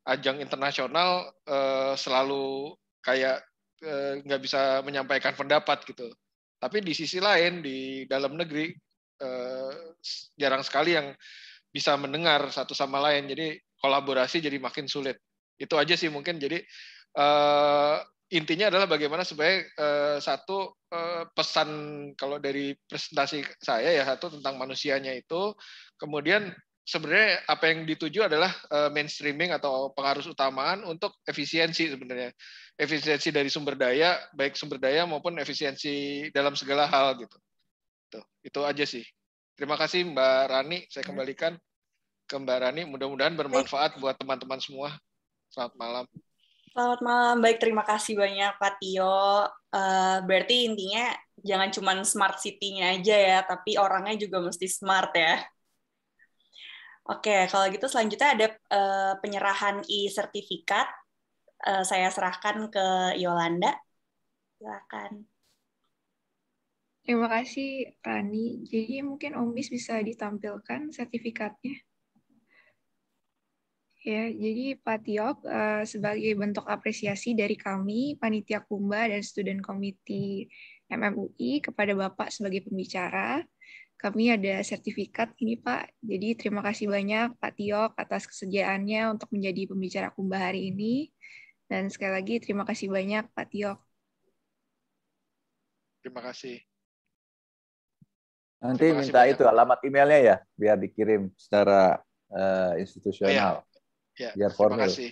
ajang internasional uh, selalu kayak nggak eh, nggak bisa menyampaikan pendapat gitu. Tapi di sisi lain di dalam negeri uh, jarang sekali yang bisa mendengar satu sama lain. Jadi kolaborasi jadi makin sulit. Itu aja sih mungkin. Jadi uh, intinya adalah bagaimana supaya uh, satu uh, pesan kalau dari presentasi saya ya satu tentang manusianya itu kemudian sebenarnya apa yang dituju adalah eh, mainstreaming atau pengarus utamaan untuk efisiensi sebenarnya efisiensi dari sumber daya baik sumber daya maupun efisiensi dalam segala hal gitu Tuh, itu aja sih terima kasih Mbak Rani saya kembalikan ke Mbak Rani mudah-mudahan bermanfaat buat teman-teman semua selamat malam selamat malam baik terima kasih banyak Pak Tio uh, berarti intinya jangan cuma smart city-nya aja ya tapi orangnya juga mesti smart ya Oke, kalau gitu selanjutnya ada uh, penyerahan e-sertifikat. Uh, saya serahkan ke Yolanda. Silakan. Terima kasih, Rani. Jadi mungkin Om Bis bisa ditampilkan sertifikatnya. Ya, jadi Pak Tiok uh, eh, sebagai bentuk apresiasi dari kami, Panitia Kumba dan Student Committee MMUI kepada Bapak sebagai pembicara, kami ada sertifikat ini Pak. Jadi terima kasih banyak Pak Tio atas kesediaannya untuk menjadi pembicara kumbah hari ini. Dan sekali lagi terima kasih banyak Pak Tio. Terima kasih. Nanti terima kasih minta banyak. itu alamat emailnya ya, biar dikirim secara uh, institusional. Ya, ya. Biar formal. Terima kasih.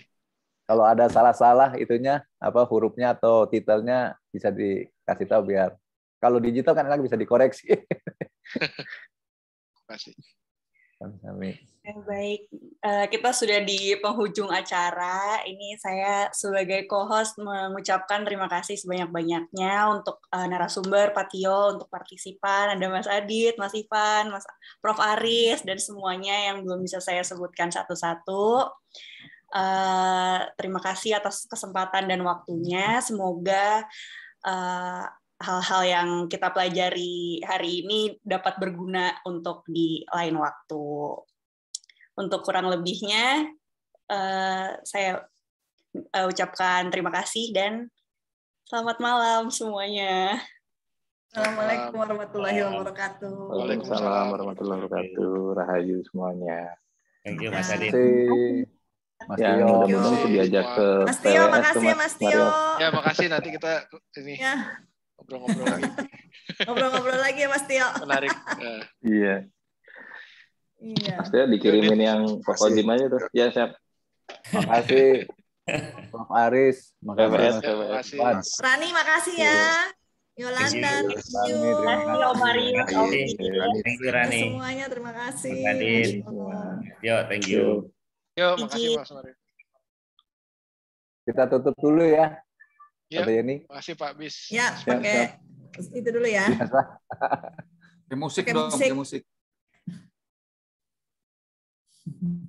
Kalau ada salah-salah itunya, apa hurufnya atau titelnya bisa dikasih tahu biar kalau digital kan enak bisa dikoreksi. [laughs] kasih. sama eh, Baik, eh, kita sudah di penghujung acara. Ini saya sebagai co-host mengucapkan terima kasih sebanyak-banyaknya untuk eh, narasumber, Patio, untuk partisipan, ada Mas Adit, Mas Ivan, Mas Prof. Aris, dan semuanya yang belum bisa saya sebutkan satu-satu. terima kasih atas kesempatan dan waktunya. Semoga hal-hal yang kita pelajari hari ini dapat berguna untuk di lain waktu. Untuk kurang lebihnya, eh, saya eh, ucapkan terima kasih dan selamat malam semuanya. Assalamualaikum warahmatullahi wabarakatuh. Waalaikumsalam warahmatullahi wabarakatuh. Rahayu semuanya. Thank you Mas Tio Mas ya, mudah-mudahan diajak ke Mas Tio, makasih ya, Mas Tio. Ya, makasih nanti kita ini. Ya ngobrol-ngobrol lagi. [laughs] ngobrol-ngobrol lagi ya Mas Tio. Menarik. Uh. Iya. Iya. Mas Tio dikirimin yang kodim aja tuh. Iya, siap. Makasih. Prof Aris, makasih. Mas. Rani, makasih ya. Iya. Yolanda, thank you. Yo, Mario, thank you, Rani. Semuanya, terima kasih. Yo, thank you. Yo, makasih Mas Mario. Kita tutup dulu ya. Ya, Tante Yeni. Makasih Pak Bis. Ya, iya, pakai iya. itu dulu ya. Di iya, musik pake dong, musik. di musik.